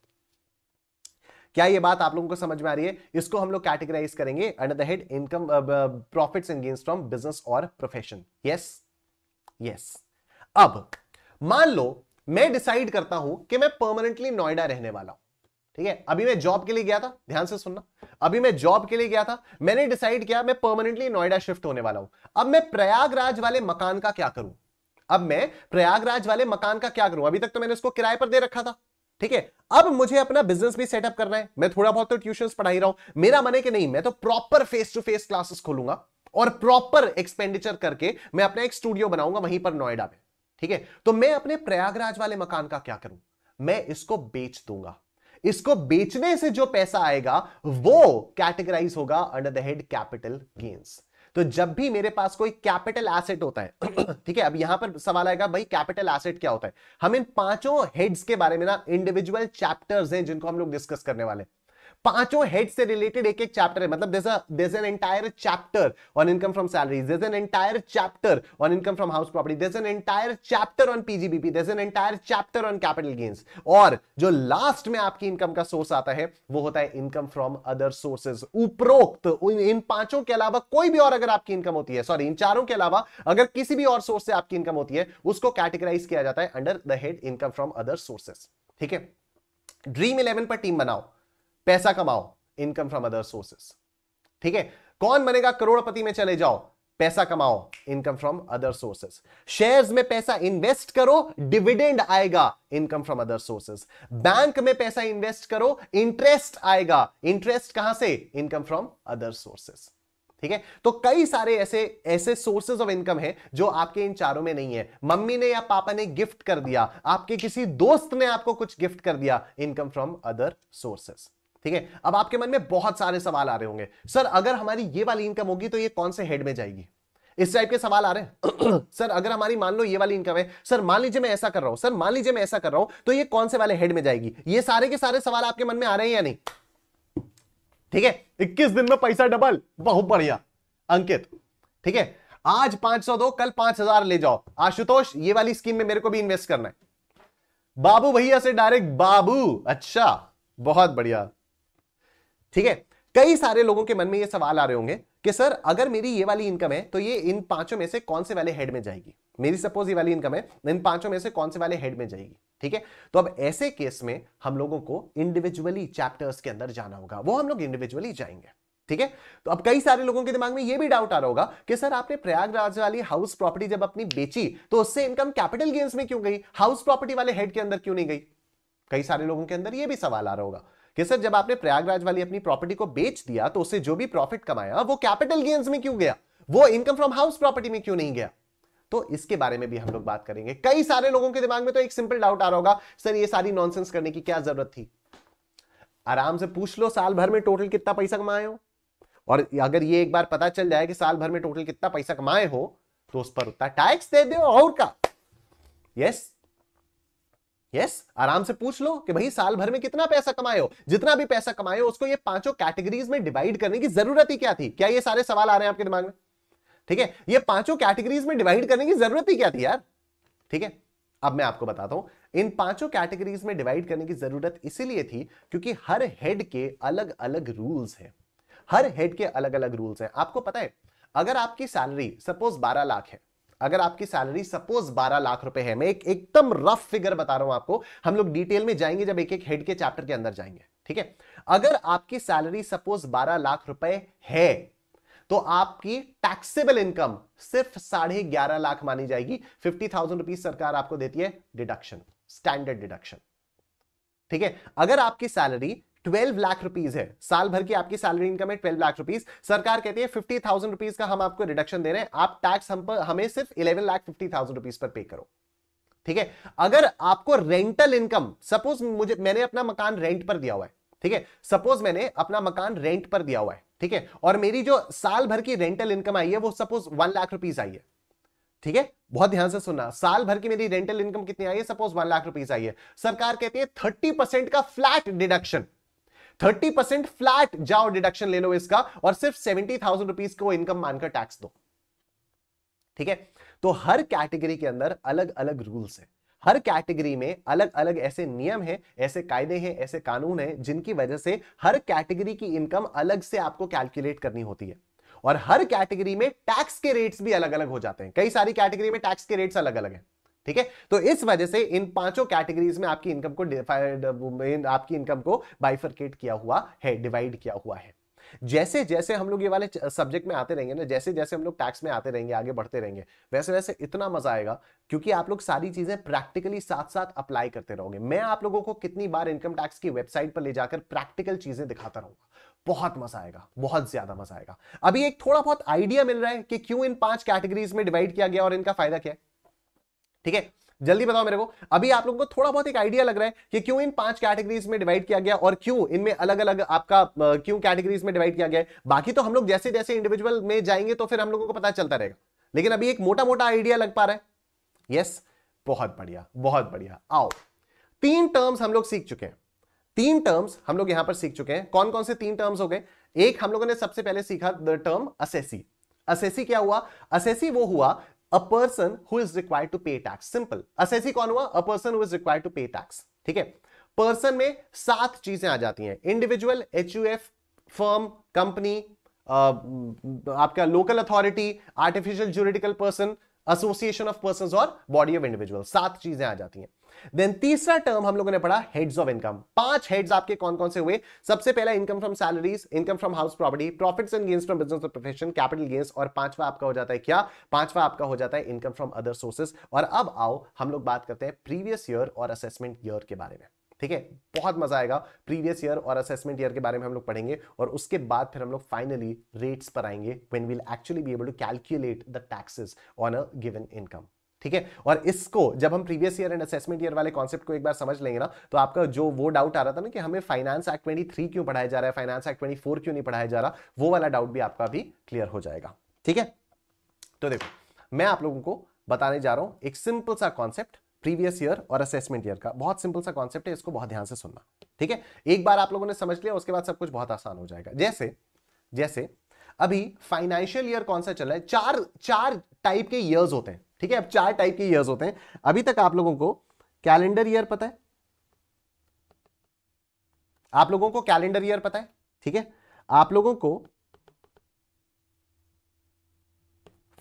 क्या ये बात आप लोगों को समझ में आ रही है इसको हम लोग कैटेगराइज करेंगे under the head income profits and gains from business और प्रोफेशन यस यस अब मान लो मैं डिसाइड करता हूं कि मैं परमानेंटली नोएडा रहने वाला हूं ठीक है अभी मैं जॉब के लिए गया था ध्यान से सुनना अभी मैं जॉब के लिए गया था मैंने डिसाइड किया मैं परमानेंटली नोएडा शिफ्ट होने वाला हूं अब मैं प्रयागराज वाले मकान का क्या करूं अब मैं प्रयागराज वाले मकान का क्या करूं अभी तक तो मैंने उसको किराए पर दे रखा था ठीक है अब मुझे अपना बिजनेस भी सेटअप करना है मैं थोड़ा बहुत तो ट्यूशन पढ़ाई रहा हूं मेरा मन है कि नहीं मैं तो proper face to face classes खोलूंगा और प्रॉपर एक्सपेंडिचर करके मैं अपना एक स्टूडियो बनाऊंगा वहीं पर नोएडा में ठीक है तो मैं अपने प्रयागराज वाले मकान का क्या करूं मैं इसको बेच दूंगा इसको बेचने से जो पैसा आएगा वो कैटेगराइज होगा under the head capital gains तो जब भी मेरे पास कोई कैपिटल एसेट होता है (clears throat) ठीक है अब यहां पर सवाल आएगा भाई कैपिटल एसेट क्या होता है हम इन पांचों हेड्स के बारे में ना इंडिविजुअल चैप्टर्स हैं जिनको हम लोग डिस्कस करने वाले पांचों हेड से रिलेटेड एक एक चैप्टर है मतलब an entire chapter on income from from an entire chapter on income from house property an entire chapter on PGBP an entire chapter on capital gains और जो लास्ट में आपकी इनकम का सोर्स आता है वो होता है इनकम फ्रॉम अदर सोर्सेज उपरोक्त इन पांचों के अलावा कोई भी और अगर आपकी इनकम होती है सॉरी इन चारों के अलावा अगर किसी भी और सोर्स से आपकी इनकम होती है उसको कैटेगराइज किया जाता है under the head income from other sources ठीक है ड्रीम इलेवन पर टीम बनाओ पैसा कमाओ इनकम फ्रॉम अदर सोर्सेस ठीक है कौन बनेगा करोड़पति में चले जाओ पैसा कमाओ income from other sources shares में पैसा इन्वेस्ट करो डिविडेंड आएगा income from other sources bank में पैसा इन्वेस्ट करो इंटरेस्ट आएगा इंटरेस्ट कहां से इनकम फ्रॉम अदर सोर्सेस ठीक है तो कई सारे ऐसे ऐसे सोर्सेज ऑफ इनकम है जो आपके इन चारों में नहीं है मम्मी ने या पापा ने गिफ्ट कर दिया आपके किसी दोस्त ने आपको कुछ गिफ्ट कर दिया इनकम फ्रॉम अदर सोर्सेस ठीक है अब आपके मन में बहुत सारे सवाल आ रहे होंगे सर अगर हमारी ये वाली इनकम होगी तो ये कौन से हेड में जाएगी इस टाइप के सवाल आ रहे हैं (clears throat) सर अगर हमारी मान लो ये वाली इनकम है सर मान लीजिए मैं ऐसा कर रहा हूं सर मान लीजिए मैं ऐसा कर रहा हूं तो ये कौन से वाले हेड में जाएगी ये सारे के सारे सवाल आपके मन में आ रहे हैं या नहीं ठीक है इक्कीस दिन में पैसा डबल बहुत बढ़िया अंकित ठीक है आज 500 दो कल 5000 ले जाओ आशुतोष ये वाली स्कीम में मेरे को भी इन्वेस्ट करना है बाबू भैया से डायरेक्ट बाबू अच्छा बहुत बढ़िया ठीक है कई सारे लोगों के मन में ये सवाल आ रहे होंगे कि सर अगर मेरी ये वाली इनकम है तो ये इन पांचों में से कौन से वाले हेड में जाएगी मेरी सपोज ये वाली इनकम है तो इन पांचों में से कौन से वाले हेड में जाएगी ठीक है तो अब ऐसे केस में हम लोगों को इंडिविजुअली चैप्टर्स के अंदर जाना होगा वो हम लोग इंडिविजुअली जाएंगे ठीक है तो अब कई सारे लोगों के दिमाग में यह भी डाउट आ रहा होगा कि सर आपने प्रयागराज वाली हाउस प्रॉपर्टी जब अपनी बेची तो उससे इनकम कैपिटल गेन्स में क्यों गई हाउस प्रॉपर्टी वाले हेड के अंदर क्यों नहीं गई कई सारे लोगों के अंदर यह भी सवाल आ रहा होगा कि सर जब आपने प्रयागराज वाली अपनी प्रॉपर्टी को बेच दिया तो उससे जो भी प्रॉफिट कमाया वो कैपिटल गेन्स में क्यों गया वो इनकम फ्रॉम हाउस प्रॉपर्टी में क्यों नहीं गया तो इसके बारे में भी हम लोग बात करेंगे कई सारे लोगों के दिमाग में तो एक सिंपल डाउट आ रहा होगा सर ये सारी नॉनसेंस करने की क्या जरूरत थी आराम से पूछ लो साल भर में टोटल कितना पैसा कमाए हो और अगर ये एक बार पता चल जाए कि साल भर में टोटल कितना पैसा कमाए हो तो उस पर उतना टैक्स दे दो और का यस यस आराम से पूछ लो कि भाई साल भर में कितना पैसा कमाए हो जितना भी पैसा कमाए हो उसको ये पांचों कैटेगरीज में डिवाइड करने की जरूरत ही क्या थी क्या ये सारे सवाल आ रहे हैं आपके दिमाग में ठीक है ये पांचों कैटेगरीज में डिवाइड करने की जरूरत ही क्या थी यार ठीक है अब मैं आपको बताता हूं इन पांचों कैटेगरीज में डिवाइड करने की जरूरत इसीलिए थी क्योंकि हर हेड के अलग अलग रूल्स हैं हर हेड के अलग अलग रूल्स हैं आपको पता है अगर आपकी सैलरी सपोज 12 लाख है अगर आपकी सैलरी सपोज 12 लाख रुपए है मैं एक एकदम रफ फिगर बता रहा हूं आपको हम लोग डिटेल में जाएंगे जब एक एक हेड के चैप्टर के अंदर जाएंगे ठीक है अगर आपकी सैलरी सपोज 12 लाख रुपए है तो आपकी टैक्सेबल इनकम सिर्फ साढ़े ग्यारह लाख मानी जाएगी फिफ्टी थाउजेंड रुपीज सरकार आपको देती है डिडक्शन स्टैंडर्ड डिडक्शन ठीक है अगर आपकी सैलरी 12 लाख रुपीज है साल भर की आपकी सैलरी इनकम है 12 लाख रुपीज सरकार कहती है फिफ्टी थाउजेंड रुपीज का हम आपको रिडक्शन दे रहे हैं आप टैक्स हम पर हमें सिर्फ eleven lakh fifty thousand rupees पर पे करो ठीक है अगर आपको रेंटल इनकम सपोज मुझे मैंने अपना मकान रेंट पर दिया हुआ है ठीक है सपोज मैंने अपना मकान रेंट पर दिया हुआ है ठीक है और मेरी जो साल भर की रेंटल इनकम आई है वो सपोज वन लाख रुपीज आई है ठीक है बहुत ध्यान से सुनना साल भर की मेरी रेंटल इनकम कितनी आई है सपोज वन लाख रुपीज आई है सरकार कहती है थर्टी परसेंट का flat deduction thirty percent flat जाओ डिडक्शन ले लो इसका और सिर्फ सेवेंटी थाउजेंड रुपीज को इनकम मानकर टैक्स दो ठीक है तो हर कैटेगरी के अंदर अलग अलग रूल्स है हर कैटेगरी में अलग अलग ऐसे नियम हैं ऐसे कायदे हैं ऐसे कानून हैं जिनकी वजह से हर कैटेगरी की इनकम अलग से आपको कैलकुलेट करनी होती है और हर कैटेगरी में टैक्स के रेट्स भी अलग अलग हो जाते हैं कई सारी कैटेगरी में टैक्स के रेट्स अलग अलग हैं ठीक है तो इस वजह से इन पांचों कैटेगरीज में आपकी इनकम को आपकी इनकम को बाइफरकेट किया हुआ है डिवाइड किया हुआ है जैसे जैसे हम लोग ये वाले सब्जेक्ट में आते रहेंगे ना जैसे जैसे हम लोग टैक्स में आते रहेंगे आगे बढ़ते रहेंगे वैसे वैसे इतना मजा आएगा क्योंकि आप लोग सारी चीजें प्रैक्टिकली साथ साथ अप्लाई करते रहोगे मैं आप लोगों को कितनी बार इनकम टैक्स की वेबसाइट पर ले जाकर प्रैक्टिकल चीजें दिखाता रहूंगा बहुत मजा आएगा बहुत ज्यादा मजा आएगा अभी एक थोड़ा बहुत आइडिया मिल रहा है कि क्यों इन पांच कैटेगरीज में डिवाइड किया गया और इनका फायदा क्या है ठीक है जल्दी बताओ मेरे को अभी आप लोगों को थोड़ा बहुत एक आइडिया लग रहा है कि क्यों इन पांच कैटेगरीज में डिवाइड किया गया और क्यों इनमें अलग अलग आपका क्यों कैटेगरीज में डिवाइड किया गया है बाकी तो हम लोग जैसे जैसे इंडिविजुअल में जाएंगे तो फिर हम लोगों को पता चलता रहेगा लेकिन अभी एक मोटा मोटा आइडिया लग पा रहा है यस बहुत बढ़िया बहुत बढ़िया आओ तीन टर्म्स हम लोग सीख चुके हैं तीन टर्म्स हम लोग यहां पर सीख चुके हैं कौन कौन से तीन टर्म्स हो गए एक हम लोगों ने सबसे पहले सीखा द टर्म असेसी असेसी क्या हुआ असेसी वो हुआ a person who is required to pay tax simple assessee कौन हुआ a person who is required to pay tax ठीक है पर्सन में सात चीजें आ जाती हैं individual H U F firm company आपका local authority artificial juridical person association of person और बॉडी ऑफ इंडिविजुअल सात चीजें आ जाती हैं देन तीसरा टर्म हम लोगों ने पढ़ा हेड्स ऑफ इनकम पांच हेड्स आपके कौन कौन से हुए सबसे पहला income from salaries income from house property profits and gains from business और प्रोफेशन कैपिटल गेन्स और पांचवा आपका हो जाता है क्या पांचवा आपका हो जाता है इनकम फ्रॉम अदर सोर्सेस और अब आओ हम लोग बात करते हैं प्रीवियस ईयर और असेसमेंट ईयर के बारे में ठीक है बहुत मजा आएगा प्रीवियस ईयर और असेसमेंट ईयर के बारे में हम लोग पढ़ेंगे और उसके बाद फिर हम लोग फाइनली रेट्स पर आएंगे when we'll actually be able to calculate the taxes on a given income ठीक है और इसको जब हम previous year and assessment year वाले कॉन्सेप्ट को एक बार समझ लेंगे ना तो आपका जो वो डाउट आ रहा था ना कि हमें फाइनेंस एक्ट ट्वेंटी थ्री क्यों पढ़ाया जा रहा है फाइनेंस एक्ट ट्वेंटी फोर क्यों नहीं पढ़ाया जा रहा वो वाला डाउट भी आपका भी क्लियर हो जाएगा ठीक है तो देखो मैं आप लोगों को बताने जा रहा हूं एक सिंपल सा कॉन्सेप्ट प्रीवियस ईयर और असेसमेंट ईयर का बहुत सिंपल सा कॉन्सेप्ट है इसको बहुत ध्यान से सुनना ठीक है एक बार आप लोगों ने समझ लिया उसके बाद सब कुछ बहुत आसान हो जाएगा जैसे जैसे अभी फाइनेंशियल ईयर कौन सा चल रहा है चार चार टाइप के ईयर्स होते हैं ठीक है अब चार टाइप के ईयर्स होते हैं अभी तक आप लोगों को कैलेंडर ईयर पता है आप लोगों को कैलेंडर ईयर पता है ठीक है आप लोगों को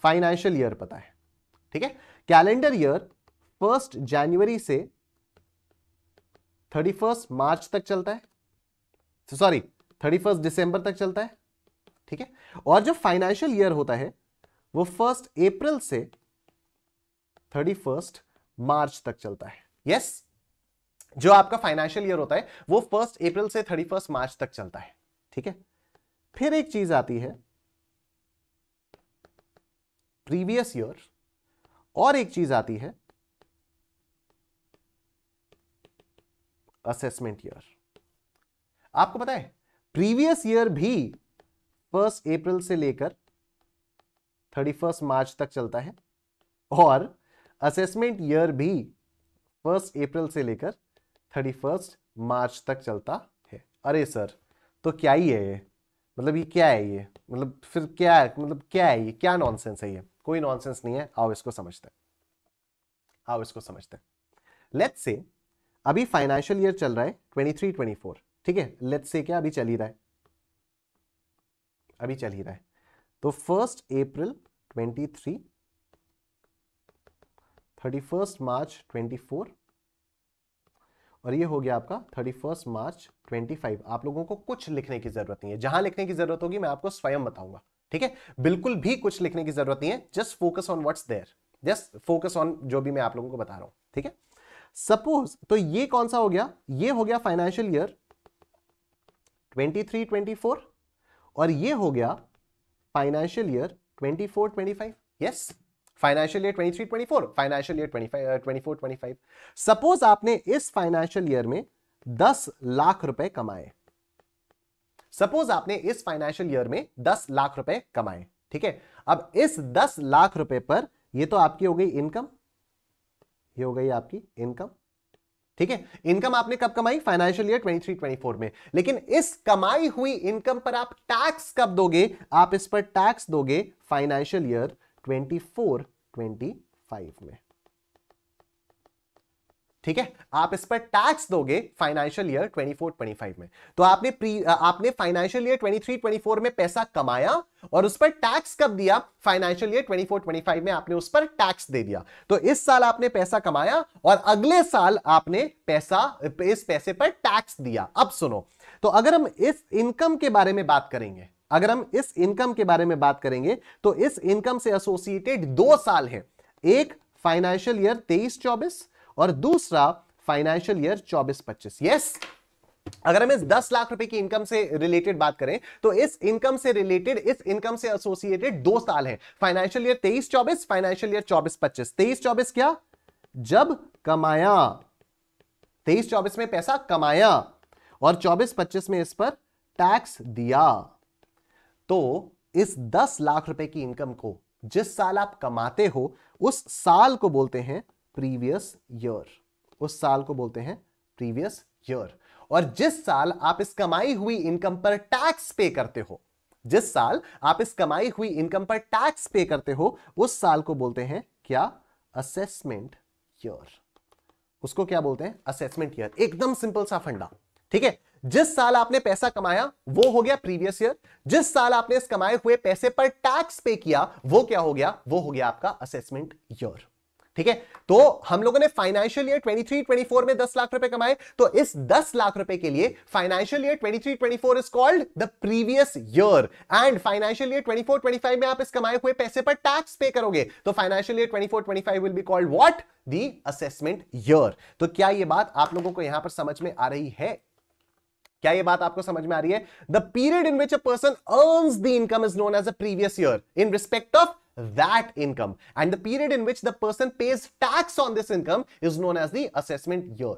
फाइनेंशियल ईयर पता है ठीक है कैलेंडर ईयर फर्स्ट जनवरी से थर्टी फर्स्ट मार्च तक चलता है सॉरी थर्टी फर्स्ट दिसंबर तक चलता है ठीक है और जो फाइनेंशियल ईयर होता है वो फर्स्ट अप्रैल से थर्टी फर्स्ट मार्च तक चलता है यस yes? जो आपका फाइनेंशियल ईयर होता है वो फर्स्ट अप्रैल से थर्टी फर्स्ट मार्च तक चलता है ठीक है फिर एक चीज आती है प्रीवियस ईयर और एक चीज आती है असेसमेंट ईयर आपको पता है प्रीवियस ईयर भी फर्स्ट अप्रैल से लेकर थर्टी फर्स्ट मार्च तक चलता है और असेसमेंट ईयर भी फर्स्ट अप्रैल से लेकर थर्टी फर्स्ट मार्च तक चलता है अरे सर तो क्या ही है ये मतलब ये क्या है ये मतलब फिर क्या है मतलब क्या है ये क्या नॉनसेंस है ये कोई नॉनसेंस नहीं है आओ इसको समझते हैं आओ इसको समझते हैं लेट्स से अभी फाइनेंशियल ईयर चल रहा है ट्वेंटी थ्री ट्वेंटी फोर ठीक है लेट्स से क्या अभी चल ही रहा है अभी चल ही रहा है तो first April twenty three thirty first March twenty four और ये हो गया आपका thirty first March twenty five आप लोगों को कुछ लिखने की जरूरत नहीं है जहां लिखने की जरूरत होगी मैं आपको स्वयं बताऊंगा ठीक है बिल्कुल भी कुछ लिखने की जरूरत नहीं है just focus on what's there just focus on जो भी मैं आप लोगों को बता रहा हूं ठीक है सपोज तो ये कौन सा हो गया ये हो गया फाइनेंशियल ईयर 23 24 और ये हो गया financial year 24 25 yes yes? Financial year 23 24 financial year 25 24 25 suppose आपने इस फाइनेंशियल ईयर में 10 लाख रुपए कमाए सपोज आपने इस फाइनेंशियल ईयर में 10 लाख रुपए कमाए ठीक है अब इस 10 लाख रुपए पर ये तो आपकी हो गई इनकम ये हो गई आपकी इनकम ठीक है इनकम आपने कब कमाई फाइनेंशियल ईयर 23 24 में लेकिन इस कमाई हुई इनकम पर आप टैक्स कब दोगे आप इस पर टैक्स दोगे फाइनेंशियल ईयर ट्वेंटी 25 में ठीक है आप इस पर टैक्स दोगे फाइनेंशियल ईयर 24 25 में तो आपने प्री आपने फाइनेंशियल ईयर 23 24 में पैसा कमाया और उस पर टैक्स कब दिया फाइनेंशियल ईयर 24 25 में आपने उस पर टैक्स दे दिया तो इस साल आपने पैसा कमाया और अगले साल आपने पैसा इस पैसे पर टैक्स दिया अब सुनो तो अगर हम इस इनकम के बारे में बात करेंगे अगर हम इस इनकम के बारे में बात करेंगे तो इस इनकम से एसोसिएटेड दो साल है एक फाइनेंशियल ईयर तेईस चौबीस और दूसरा फाइनेंशियल ईयर चौबीस पच्चीस यस अगर हम इस दस लाख रुपए की इनकम से रिलेटेड बात करें तो इस इनकम से रिलेटेड इस इनकम से एसोसिएटेड दो साल है फाइनेंशियल ईयर तेईस चौबीस फाइनेंशियल ईयर चौबीस पच्चीस तेईस चौबीस क्या जब कमाया तेईस चौबीस में पैसा कमाया और चौबीस पच्चीस में इस पर टैक्स दिया तो इस दस लाख रुपए की इनकम को जिस साल आप कमाते हो उस साल को बोलते हैं प्रीवियस ईयर उस साल को बोलते हैं प्रीवियस ईयर और जिस साल आप इस कमाई हुई इनकम पर टैक्स पे करते हो जिस साल आप इस कमाई हुई इनकम पर टैक्स पे करते हो उस साल को बोलते हैं क्या असेसमेंट ईयर उसको क्या बोलते हैं असेसमेंट ईयर एकदम सिंपल सा फंडा ठीक है जिस साल आपने पैसा कमाया वो हो गया प्रीवियस ईयर जिस साल आपने इस कमाए हुए पैसे पर टैक्स पे किया वो क्या हो गया वो हो गया आपका असेसमेंट ईयर ठीक है तो हम लोगों ने फाइनेंशियल ईयर 23 24 में 10 लाख रुपए कमाए तो इस 10 लाख रुपए के लिए financial year 23 24 is called the previous year and financial year 24 25 में आप इस कमाए हुए पैसे पर टैक्स पे करोगे तो financial year 24 25 will be called what the assessment year तो क्या ये बात आप लोगों को यहां पर समझ में आ रही है क्या ये बात आपको समझ में आ रही है the period in which a person earn the income is known as a previous year in respect of that income and the period in which the person pays tax on this income is known as the assessment year.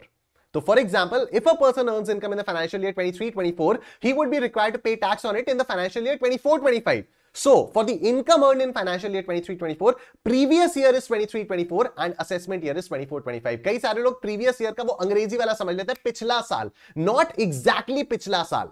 So for example, if a person earns income in the financial year 23-24, he would be required to pay tax on it in the financial year 24-25. So for the income earned in financial year 23-24, previous year is 23-24 and assessment year is 24-25. कई सारे लोग previous year का वो अंग्रेजी वाला समझ लेते हैं पिछला साल, not exactly पिछला साल.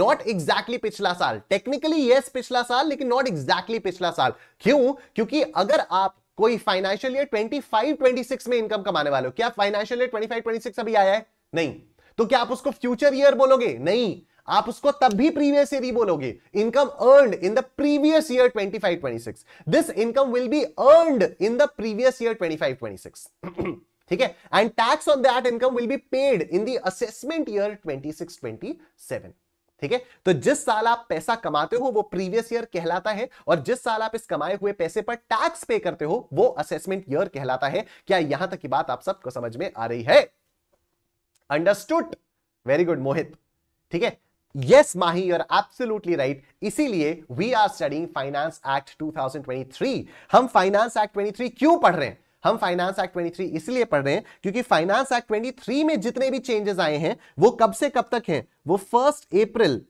Not exactly पिछला साल टेक्निकली यस yes, पिछला साल लेकिन नॉट एग्जैक्टली exactly पिछला साल क्यों क्योंकि अगर आप कोई फाइनेंशियल ईयर 25 26 में इनकम कमाने वाले हो क्या फाइनेंशियल ईयर 25 26 अभी आया है नहीं तो क्या आप उसको फ्यूचर ईयर बोलोगे नहीं आप उसको तब भी प्रीवियस ईयर ही बोलोगे income earn in the previous year 25 26 this income will be earned in the previous year 25 26 ठीक है and tax on that income will be paid in the assessment year 26 27 ठीक है तो जिस साल आप पैसा कमाते हो वो प्रीवियस ईयर कहलाता है और जिस साल आप इस कमाए हुए पैसे पर टैक्स पे करते हो वो असेसमेंट ईयर कहलाता है क्या यहां तक की बात आप सबको समझ में आ रही है अंडरस्टूड वेरी गुड मोहित ठीक है Yes, Mahi, you're absolutely right. इसीलिए we are studying Finance Act 2023. हम Finance Act 23 क्यों पढ़ रहे हैं हम फाइनेंस एक्ट 23 इसलिए पढ़ रहे हैं क्योंकि फाइनेंस एक्ट 23 में जितने भी चेंजेस आए हैं वो कब से कब तक हैं वो फर्स्ट अप्रैल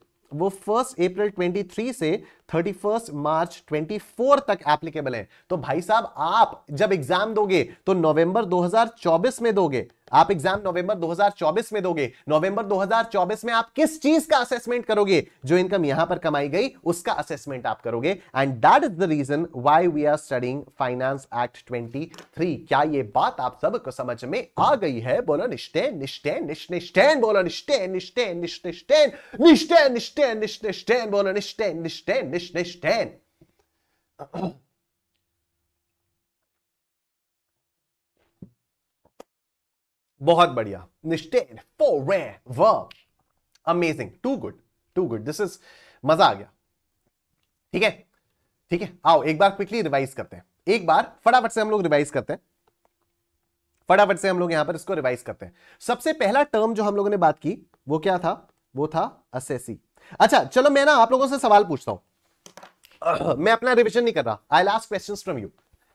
वो फर्स्ट अप्रैल 23 से 31 मार्च 24 तक एप्लीकेबल है तो भाई साहब आप जब एग्जाम दोगे तो नवंबर 2024 में दोगे आप एग्जाम नवंबर 2024 में दोगे नवंबर 2024 में आप किस चीज का असेसमेंट करोगे जो इनकम यहां पर कमाई गई उसका असेसमेंट आप करोगे and that is the reason why we are studying finance act 23 क्या ये बात आप सबको समझ में आ गई है बोलो निश्चय निश्चय निश्चय बोलो निश्चय निश्चय निश्चय निश्चय निश्चय निश्चय बोलो निश्चय निश्चय निश्चय बहुत बढ़िया Nishchay for amazing too good too good this is मजा आ गया ठीक है ठीक है आओ एक बार क्विकली रिवाइज करते हैं एक बार फटाफट से हम लोग रिवाइज करते हैं फटाफट से हम लोग यहां पर इसको रिवाइज करते हैं सबसे पहला टर्म जो हम लोगों ने बात की वो क्या था वो था असेसी अच्छा चलो मैं ना आप लोगों से सवाल पूछता हूं (clears throat) मैं अपना रिविजन नहीं कर रहा I last question from you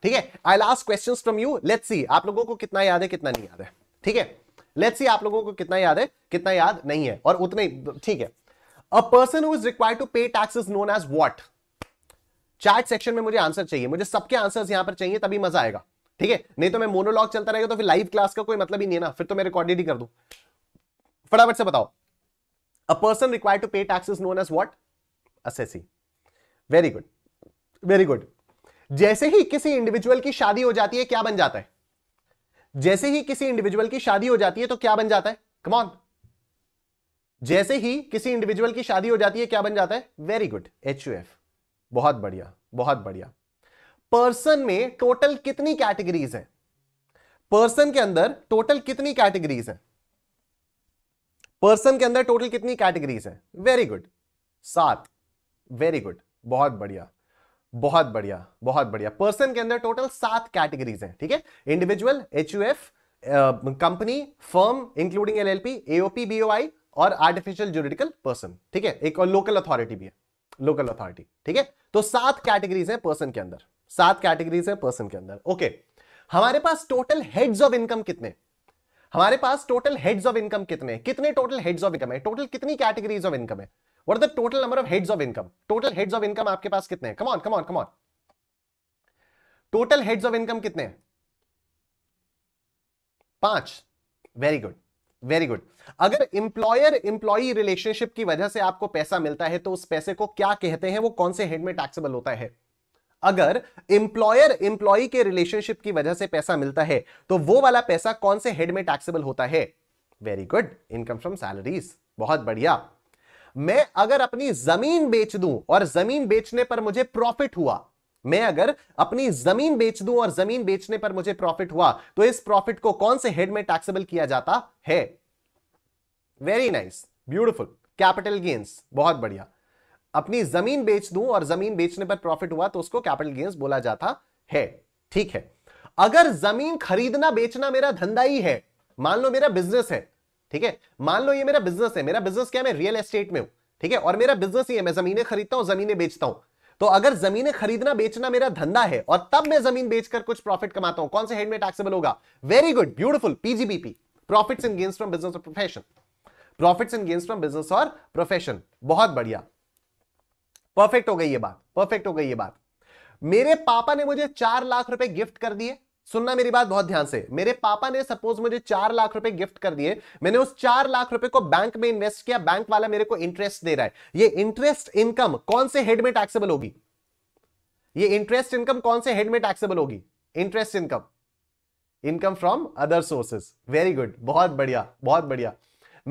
ठीक है I last question from you let see आप लोगों को कितना याद है कितना नहीं याद है ठीक है लेट्स सी आप लोगों को कितना याद है कितना याद नहीं है और उतना ही ठीक है a person who is required to pay tax is known as what chat section में मुझे आंसर चाहिए मुझे सबके आंसर्स यहां पर चाहिए तभी मजा आएगा ठीक है नहीं तो मैं मोनोलॉग चलता रहेगा तो फिर लाइव क्लास का कोई मतलब ही नहीं है ना फिर तो मैं रिकॉर्डेड ही कर दू फटाफट से बताओ a person required to pay tax is known as what assessee very good very good जैसे ही किसी इंडिविजुअल की शादी हो जाती है क्या बन जाता है जैसे ही किसी इंडिविजुअल की शादी हो जाती है तो क्या बन जाता है कमॉन जैसे ही किसी इंडिविजुअल की शादी हो जाती है क्या बन जाता है very good H U F बहुत बढ़िया बहुत बढ़िया पर्सन में टोटल कितनी कैटेगरीज हैं पर्सन के अंदर टोटल कितनी कैटेगरीज हैं पर्सन के अंदर टोटल कितनी कैटेगरीज हैं वेरी गुड सात वेरी गुड बहुत बढ़िया बहुत बढ़िया बहुत बढ़िया पर्सन के अंदर टोटल सात कैटेगरीज हैं ठीक है individual H U F company firm including L L P AOP BOI और आर्टिफिशियल जुरिडिकल पर्सन ठीक है एक और लोकल अथॉरिटी भी है लोकल अथॉरिटी ठीक है तो सात कैटेगरीज हैं पर्सन के अंदर सात कैटेगरीज हैं पर्सन के अंदर ओके हमारे पास टोटल हेड्स ऑफ इनकम कितने हमारे पास टोटल हेड्स ऑफ इनकम कितने कितने टोटल हेड्स ऑफ इनकम है टोटल कितनी कैटेगरीज ऑफ इनकम है what the total number of heads of income total heads of income आपके पास कितने come on come on come on total heads of income कितने हैं पांच वेरी गुड वेरी गुड अगर इंप्लॉयर इंप्लॉई रिलेशनशिप की वजह से आपको पैसा मिलता है तो उस पैसे को क्या कहते हैं वो कौन से हेड में टैक्सेबल होता है अगर इंप्लॉयर इंप्लॉई के रिलेशनशिप की वजह से पैसा मिलता है तो वो वाला पैसा कौन से हेड में टैक्सेबल होता है very good income from salaries बहुत बढ़िया मैं अगर अपनी जमीन बेच दूं और जमीन बेचने पर मुझे प्रॉफिट हुआ मैं अगर अपनी जमीन बेच दूं और जमीन बेचने पर मुझे प्रॉफिट हुआ तो इस प्रॉफिट को कौन से हेड में टैक्सेबल किया जाता है very nice beautiful capital gains बहुत बढ़िया अपनी जमीन बेच दूं और जमीन बेचने पर प्रॉफिट हुआ तो उसको कैपिटल गेन्स बोला जाता है ठीक है अगर जमीन खरीदना बेचना मेरा धंधा ही है मान लो मेरा बिजनेस है ठीक है मान लो ये मेरा बिजनेस है मेरा बिजनेस क्या मैं रियल एस्टेट में हूं ठीक है और मेरा बिजनेस ही है मैं जमीने खरीदता हूं जमीने बेचता हूं तो अगर जमीनें खरीदना बेचना मेरा धंधा है और तब मैं जमीन बेचकर कुछ प्रॉफिट कमाता हूं कौन से हेड में टैक्सेबल होगा very good beautiful PGBP profits and gains from business और profession profits and gains from business और प्रोफेशन बहुत बढ़िया परफेक्ट हो गई ये बात परफेक्ट हो गई ये बात मेरे पापा ने मुझे चार लाख रुपए गिफ्ट कर दिए सुनना मेरी बात बहुत ध्यान से मेरे पापा ने सपोज मुझे चार लाख रुपए गिफ्ट कर दिए मैंने उस चार लाख रुपए को बैंक में इन्वेस्ट किया बैंक वाला मेरे को इंटरेस्ट दे रहा है ये इंटरेस्ट इनकम कौन से हेड में टैक्सेबल होगी ये इंटरेस्ट इनकम कौन से हेड में टैक्सेबल होगी interest income income from other sources very good बहुत बढ़िया बहुत बढ़िया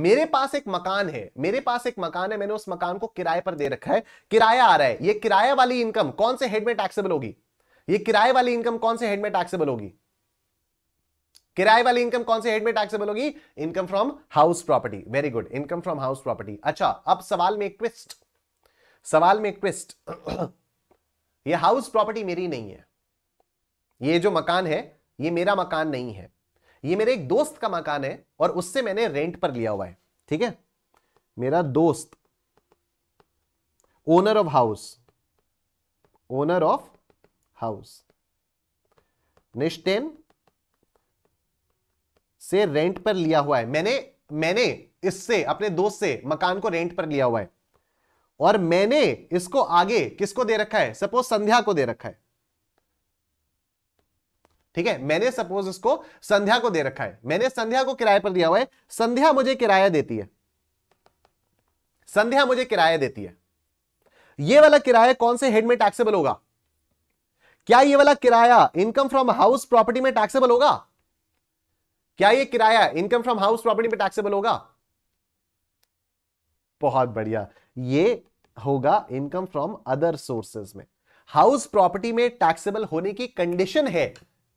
मेरे पास एक मकान है मेरे पास एक मकान है मैंने उस मकान को किराए पर दे रखा है किराया आ रहा है ये किराया वाली इनकम कौन से हेड में टैक्सेबल होगी ये किराए वाली इनकम कौन से हेड में टैक्सेबल होगी किराए वाली इनकम कौन से हेड में टैक्सेबल होगी income from house property very good income from house property अच्छा अब सवाल में क्विस्ट ट्विस्ट सवाल में क्विस्ट ट्विस्ट (clears throat) ये हाउस प्रॉपर्टी मेरी नहीं है ये जो मकान है ये मेरा मकान नहीं है ये मेरे एक दोस्त का मकान है और उससे मैंने रेंट पर लिया हुआ है ठीक है मेरा दोस्त owner of house owner of house Next से रेंट पर लिया हुआ है मैंने मैंने इससे अपने दोस्त से मकान को रेंट पर लिया हुआ है और मैंने इसको आगे किसको दे रखा है सपोज संध्या को दे रखा है ठीक है मैंने सपोज इसको संध्या को दे रखा है मैंने संध्या को किराए पर दिया हुआ है संध्या मुझे किराया देती है संध्या मुझे किराया देती है यह वाला किराया कौन से हेड में टैक्सेबल होगा क्या ये वाला किराया इनकम फ्रॉम हाउस प्रॉपर्टी में टैक्सेबल होगा क्या ये किराया इनकम फ्रॉम हाउस प्रॉपर्टी में टैक्सेबल होगा बहुत बढ़िया ये होगा इनकम फ्रॉम अदर सोर्सेज में हाउस प्रॉपर्टी में टैक्सेबल होने की कंडीशन है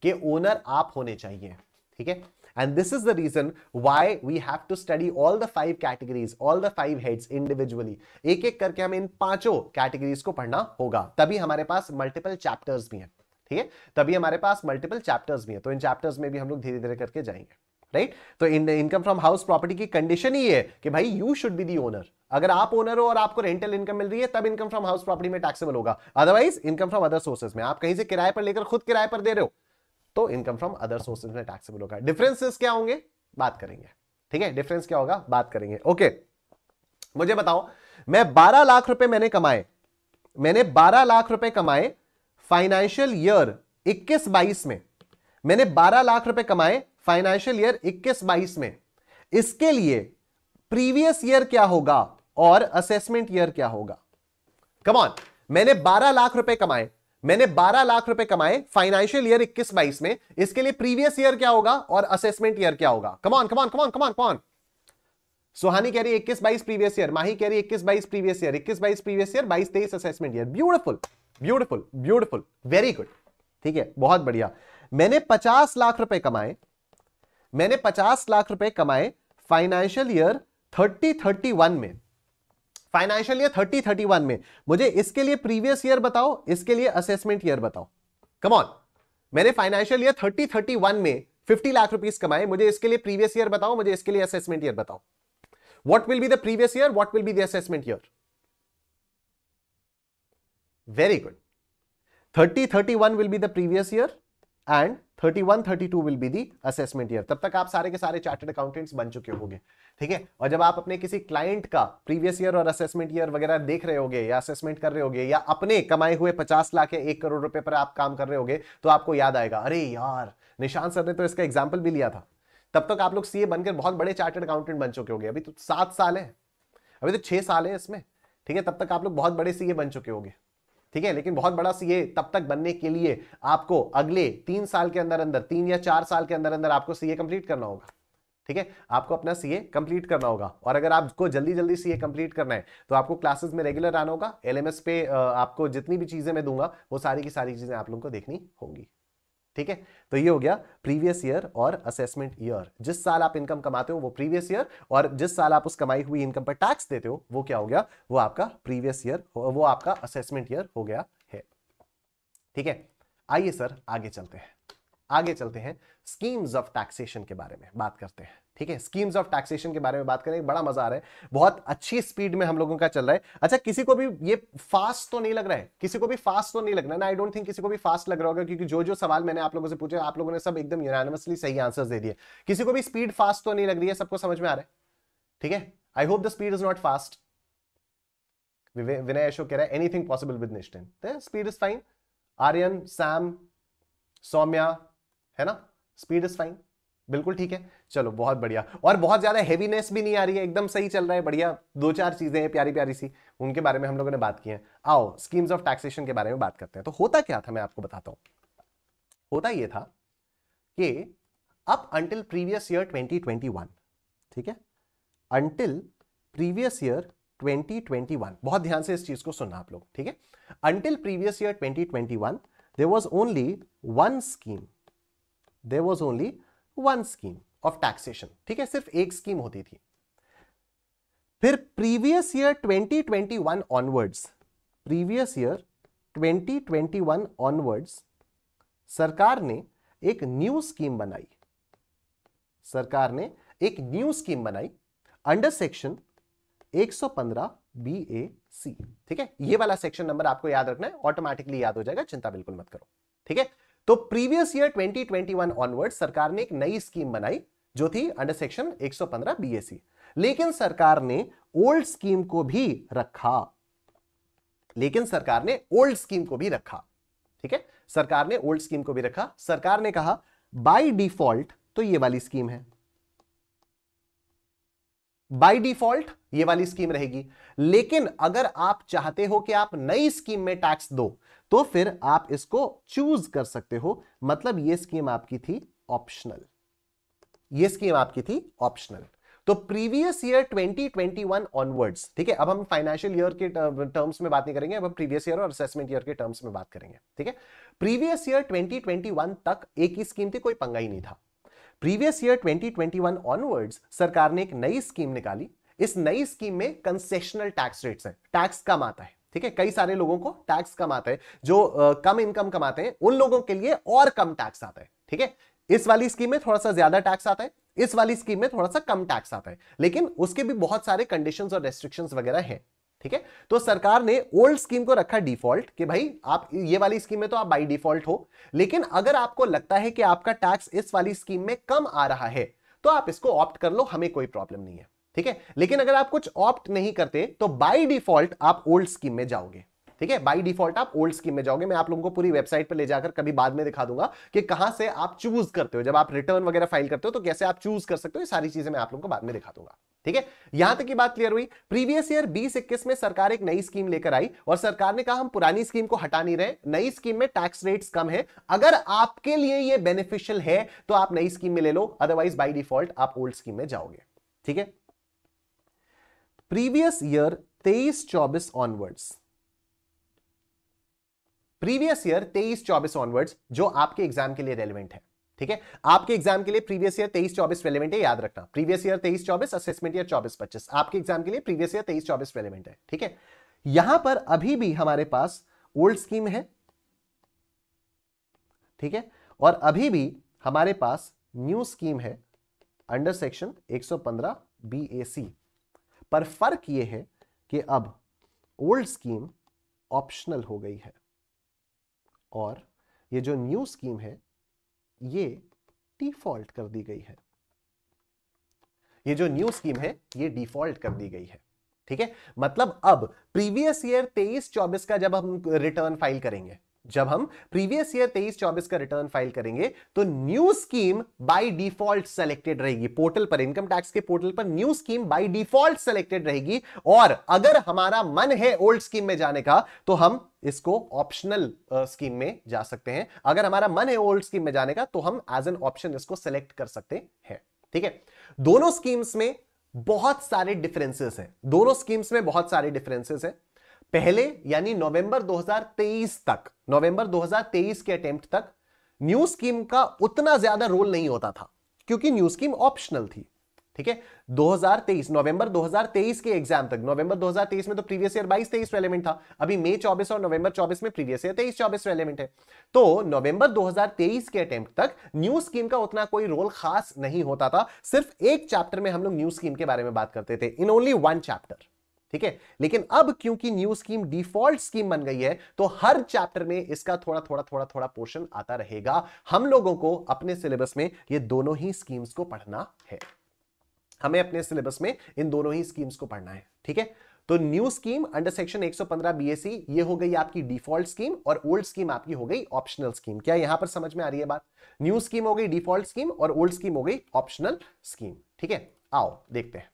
कि ओनर आप होने चाहिए ठीक है And this is the reason why we have to study all the five categories, all the five heads individually. ek ek karke hame in पांचों categories ko padhna hoga tabhi hamare paas multiple chapters bhi हैं theek hai tabhi hamare paas multiple chapters bhi हैं to in chapters mein bhi hum log dheere dheere karke jayenge right right? तो in income from house property की कंडीशन ही है कि भाई you should be the owner अगर आप ओनर हो और आपको रेंटल इनकम मिल रही है तब इनकम फ्रॉम हाउस प्रॉपर्टी में टैक्सेबल होगा otherwise income from other sources में आप कहीं से किराए पर लेकर खुद किराए पर दे रहे हो तो इनकम फ्रॉम अदर सोर्सेज में टैक्सेबल होगा डिफरेंसेस क्या होंगे बात करेंगे ठीक है डिफरेंस क्या होगा बात करेंगे ओके मुझे बताओ मैं 12 लाख रुपए मैंने कमाए मैंने 12 लाख रुपए कमाए फाइनेंशियल ईयर 21 बाईस में मैंने 12 लाख रुपए कमाए फाइनेंशियल ईयर 21 बाईस में इसके लिए प्रीवियस ईयर क्या होगा और असेसमेंट ईयर क्या होगा कमॉन मैंने 12 लाख रुपए कमाए मैंने 12 लाख रुपए कमाए फाइनेंशियल ईयर 21 बाईस में इसके लिए प्रीवियस ईयर क्या होगा और असेसमेंट ईयर क्या होगा कमॉन कमान कमान कमान कमान सुहानी कह रही है इक्कीस बाईस प्रीवियस ईयर माही कह रही है इक्कीस बाईस प्रीवियस ईयर इक्कीस बाईस प्रीवियस ईयर बाईस तेईस assessment year beautiful beautiful beautiful very good ठीक है बहुत बढ़िया मैंने पचास लाख रुपए कमाए मैंने पचास लाख रुपए कमाए financial year thirty thirty one में financial year thirty thirty one में मुझे इसके लिए प्रीवियस ईयर बताओ इसके लिए असेसमेंट ईयर बताओ कमॉन मैंने financial year thirty thirty one में फिफ्टी लाख रुपीज कमाए मुझे इसके लिए प्रीवियस ईयर बताओ मुझे इसके लिए असेसमेंट ईयर बताओ what will be the previous year what will be the assessment year very good thirty thirty one will be the previous year and 31, 32 will be the assessment year तब तक आप सारे के सारे चार्टर्ड अकाउंटेंट्स बन चुके होंगे ठीक है और जब आप अपने किसी क्लाइंट का प्रीवियस ईयर और असेसमेंट ईयर वगैरह देख रहे होगे या असेसमेंट कर रहे होगे या अपने कमाए हुए पचास लाख या एक करोड़ रुपए पर आप काम कर रहे होगे तो आपको याद आएगा अरे यार निशान सर ने तो इसका एग्जाम्पल भी लिया था तब तक आप लोग सीए बनकर बहुत बड़े चार्टर्ड अकाउंटेंट बन चुके होंगे अभी तो सात साल है अभी तो छह साल है इसमें ठीक है तब तक आप लोग बहुत बड़े सीए बन चुके होंगे ठीक है लेकिन बहुत बड़ा सीए तब तक बनने के लिए आपको अगले तीन साल के अंदर अंदर तीन या चार साल के अंदर अंदर आपको सीए कंप्लीट करना होगा ठीक है आपको अपना सीए कंप्लीट करना होगा और अगर आपको जल्दी जल्दी सीए कंप्लीट करना है तो आपको क्लासेस में रेगुलर आना होगा एलएमएस पे आपको जितनी भी चीजें मैं दूंगा वो सारी की सारी चीजें आप लोगों को देखनी होगी ठीक है तो ये हो गया प्रीवियस ईयर और असेसमेंट ईयर जिस साल आप इनकम कमाते हो वो प्रीवियस ईयर और जिस साल आप उस कमाई हुई इनकम पर टैक्स देते हो वो क्या हो गया वो आपका प्रीवियस ईयर वो आपका असेसमेंट ईयर हो गया है ठीक है आइए सर आगे चलते हैं आगे चलते हैं स्कीम्स ऑफ टैक्सेशन के बारे में बात करते हैं ठीक है स्कीम्स ऑफ टैक्सेशन के बारे में बात करें बड़ा मजा आ रहा है बहुत अच्छी स्पीड में हम लोगों का चल रहा है अच्छा किसी को भी ये फास्ट तो नहीं लग रहा है किसी को भी फास्ट तो नहीं लग रहा ना आई डोंट थिंक किसी को भी फास्ट लग रहा होगा क्योंकि जो जो सवाल मैंने आप लोगों से पूछे आप लोगों ने सब एकदम यूनानिमसली सही आंसर दे दिए किसी को भी स्पीड फास्ट तो नहीं लग रही है सबको समझ में आ रहा है ठीक है I hope the speed is not fast Vinay Ashok कह रहा है एनीथिंग पॉसिबल विद निश्चिन speed is fine Aryan Sam Saumya है ना स्पीड इज फाइन बिल्कुल ठीक है चलो बहुत बढ़िया और बहुत ज्यादा हैवीनेस भी नहीं आ रही है एकदम सही चल रहा है बढ़िया दो चार चीजें हैं प्यारी प्यारी सी उनके बारे में हम लोगों ने बात की है आओ स्कीम्स ऑफ टैक्सेशन के बारे में बात करते हैं तो होता क्या था मैं आपको बताता हूं होता यह था कि अप अंटिल प्रीवियस ईयर 2021 ठीक है अंटिल प्रीवियस ईयर 2021 बहुत ध्यान से इस चीज को सुनना आप लोग ठीक है until previous year 2021 there was only one scheme there was only one scheme of taxation ठीक है सिर्फ एक स्कीम होती थी फिर previous year 2021 onwards previous year 2021 onwards सरकार ने एक न्यू स्कीम बनाई सरकार ने एक न्यू स्कीम बनाई under section 115 B A C ठीक है ये वाला सेक्शन नंबर आपको याद रखना है ऑटोमेटिकली याद हो जाएगा चिंता बिल्कुल मत करो ठीक है तो प्रीवियस ईयर 2021 ऑनवर्ड सरकार ने एक नई स्कीम बनाई जो थी अंडर सेक्शन 115 बीएसी लेकिन सरकार ने ओल्ड स्कीम को भी रखा लेकिन सरकार ने ओल्ड स्कीम को भी रखा ठीक है सरकार ने ओल्ड स्कीम को भी रखा सरकार ने कहा बाय डिफॉल्ट तो ये वाली स्कीम है बाय डिफॉल्ट ये वाली स्कीम रहेगी लेकिन अगर आप चाहते हो कि आप नई स्कीम में टैक्स दो तो फिर आप इसको चूज कर सकते हो मतलब ये स्कीम आपकी थी ऑप्शनल ये स्कीम आपकी थी ऑप्शनल तो प्रीवियस ईयर 2021 ऑनवर्ड्स ठीक है अब हम फाइनेंशियल ईयर के टर्म्स में बात नहीं करेंगे अब हम प्रीवियस ईयर और असेसमेंट ईयर के टर्म्स में बात करेंगे ठीक है प्रीवियस ईयर 2021 तक एक ही स्कीम थी कोई पंगा ही नहीं था प्रीवियस ईयर 2021 ऑनवर्ड्स सरकार ने एक नई स्कीम निकाली इस नई स्कीम में कंसेशनल टैक्स रेट्स है टैक्स कम आता है ठीक है कई सारे लोगों को टैक्स कम आता है जो कम इनकम कमाते हैं उन लोगों के लिए और कम टैक्स आता है ठीक है इस वाली स्कीम में थोड़ा सा ज्यादा टैक्स आता है इस वाली स्कीम में थोड़ा सा कम टैक्स आता है लेकिन उसके भी बहुत सारे कंडीशन और रेस्ट्रिक्शन वगैरह है ठीक है तो सरकार ने ओल्ड स्कीम को रखा डिफॉल्ट कि भाई आप ये वाली स्कीम में तो आप बाई डिफॉल्ट हो लेकिन अगर आपको लगता है कि आपका टैक्स इस वाली स्कीम में कम आ रहा है तो आप इसको ऑप्ट कर लो हमें कोई प्रॉब्लम नहीं है ठीक है लेकिन अगर आप कुछ ऑप्ट नहीं करते तो बाई डिफॉल्ट आप ओल्ड स्कीम में जाओगे ठीक है बाई डिफॉल्ट आप ओल्ड स्कीम में जाओगे मैं आप लोगों को पूरी वेबसाइट पर ले जाकर कभी बाद में दिखा दूंगा कि कहां से आप चूज करते हो जब आप रिटर्न वगैरह फाइल करते हो तो कैसे आप चूज कर सकते हो ये सारी चीजें मैं आप लोगों को बाद में दिखा दूंगा ठीक है यहां तक की बात क्लियर हुई प्रीवियस ईयर बीस इक्कीस में सरकार एक नई स्कीम लेकर आई और सरकार ने कहा हम पुरानी स्कीम को हटा नहीं रहे नई स्कीम में टैक्स रेट कम है अगर आपके लिए ये बेनिफिशियल है तो आप नई स्कीम में ले लो अदरवाइज बाई डिफॉल्ट आप ओल्ड स्कीम में जाओगे ठीक है प्रीवियस ईयर तेईस चौबीस ऑनवर्ड्स प्रीवियस ईयर तेईस चौबीस ऑनवर्ड्स जो आपके एग्जाम के लिए रेलिवेंट है ठीक है आपके एग्जाम के लिए प्रीवियस ईयर तेईस चौबीस रेलिवेंट है याद रखना प्रीवियस ईयर तेईस चौबीस असेसमेंट ईयर चौबीस पच्चीस आपके एग्जाम के लिए प्रीवियस ईयर तेईस चौबीस रेलिवेंट है ठीक है यहां पर अभी भी हमारे पास ओल्ड स्कीम है ठीक है और अभी भी हमारे पास न्यू स्कीम है अंडर सेक्शन 115 बीएसी पर फर्क यह है कि अब ओल्ड स्कीम ऑप्शनल हो गई है और ये जो न्यू स्कीम है ये डिफॉल्ट कर दी गई है ये जो न्यू स्कीम है ये डिफॉल्ट कर दी गई है ठीक है मतलब अब प्रीवियस ईयर तेईस चौबीस का जब हम रिटर्न फाइल करेंगे जब हम प्रीवियस ईयर तेईस चौबीस का रिटर्न फाइल करेंगे तो new scheme by default selected रहेगी पोर्टल पर इनकम टैक्स के पोर्टल पर new scheme by default selected रहेगी और अगर हमारा मन है ओल्ड स्कीम में जाने का तो हम इसको ऑप्शनल स्कीम में जा सकते हैं अगर हमारा मन है ओल्ड स्कीम में जाने का तो हम एज एन ऑप्शन इसको सेलेक्ट कर सकते हैं ठीक है दोनों स्कीम्स में बहुत सारे डिफरेंसेस हैं दोनों स्कीम्स में बहुत सारे डिफरेंसेस हैं पहले यानी नवंबर 2023 तक नवंबर 2023 के अटेम्प्ट तक न्यू स्कीम का उतना ज्यादा रोल नहीं होता था क्योंकि न्यू स्कीम ऑप्शनल थी ठीक है 2023 नवंबर 2023 के एग्जाम तक नवंबर 2023 में तो प्रीवियस ईयर 22 23 रेलिवेंट था अभी मई 24 और नवंबर 24 में प्रीवियस ईयर 23 24 रेलिवेंट है तो नवंबर 2023 के अटेम्प्ट तक न्यू स्कीम का उतना कोई रोल खास नहीं होता था सिर्फ एक चैप्टर में हम लोग न्यू स्कीम के बारे में बात करते थे इन ओनली वन चैप्टर ठीक है लेकिन अब क्योंकि न्यू स्कीम डिफॉल्ट स्कीम बन गई है तो हर चैप्टर में इसका थोड़ा थोड़ा थोड़ा थोड़ा पोर्शन आता रहेगा हम लोगों को अपने सिलेबस में ये दोनों ही स्कीम्स को पढ़ना है हमें अपने सिलेबस में इन दोनों ही स्कीम्स को पढ़ना है ठीक है तो new scheme under section 115 BSE ये हो गई आपकी डिफॉल्ट स्कीम और ओल्ड स्कीम आपकी हो गई ऑप्शनल स्कीम क्या यहां पर समझ में आ रही है बात न्यू स्कीम हो गई डिफॉल्ट स्कीम और ओल्ड स्कीम हो गई ऑप्शनल स्कीम ठीक है आओ देखते हैं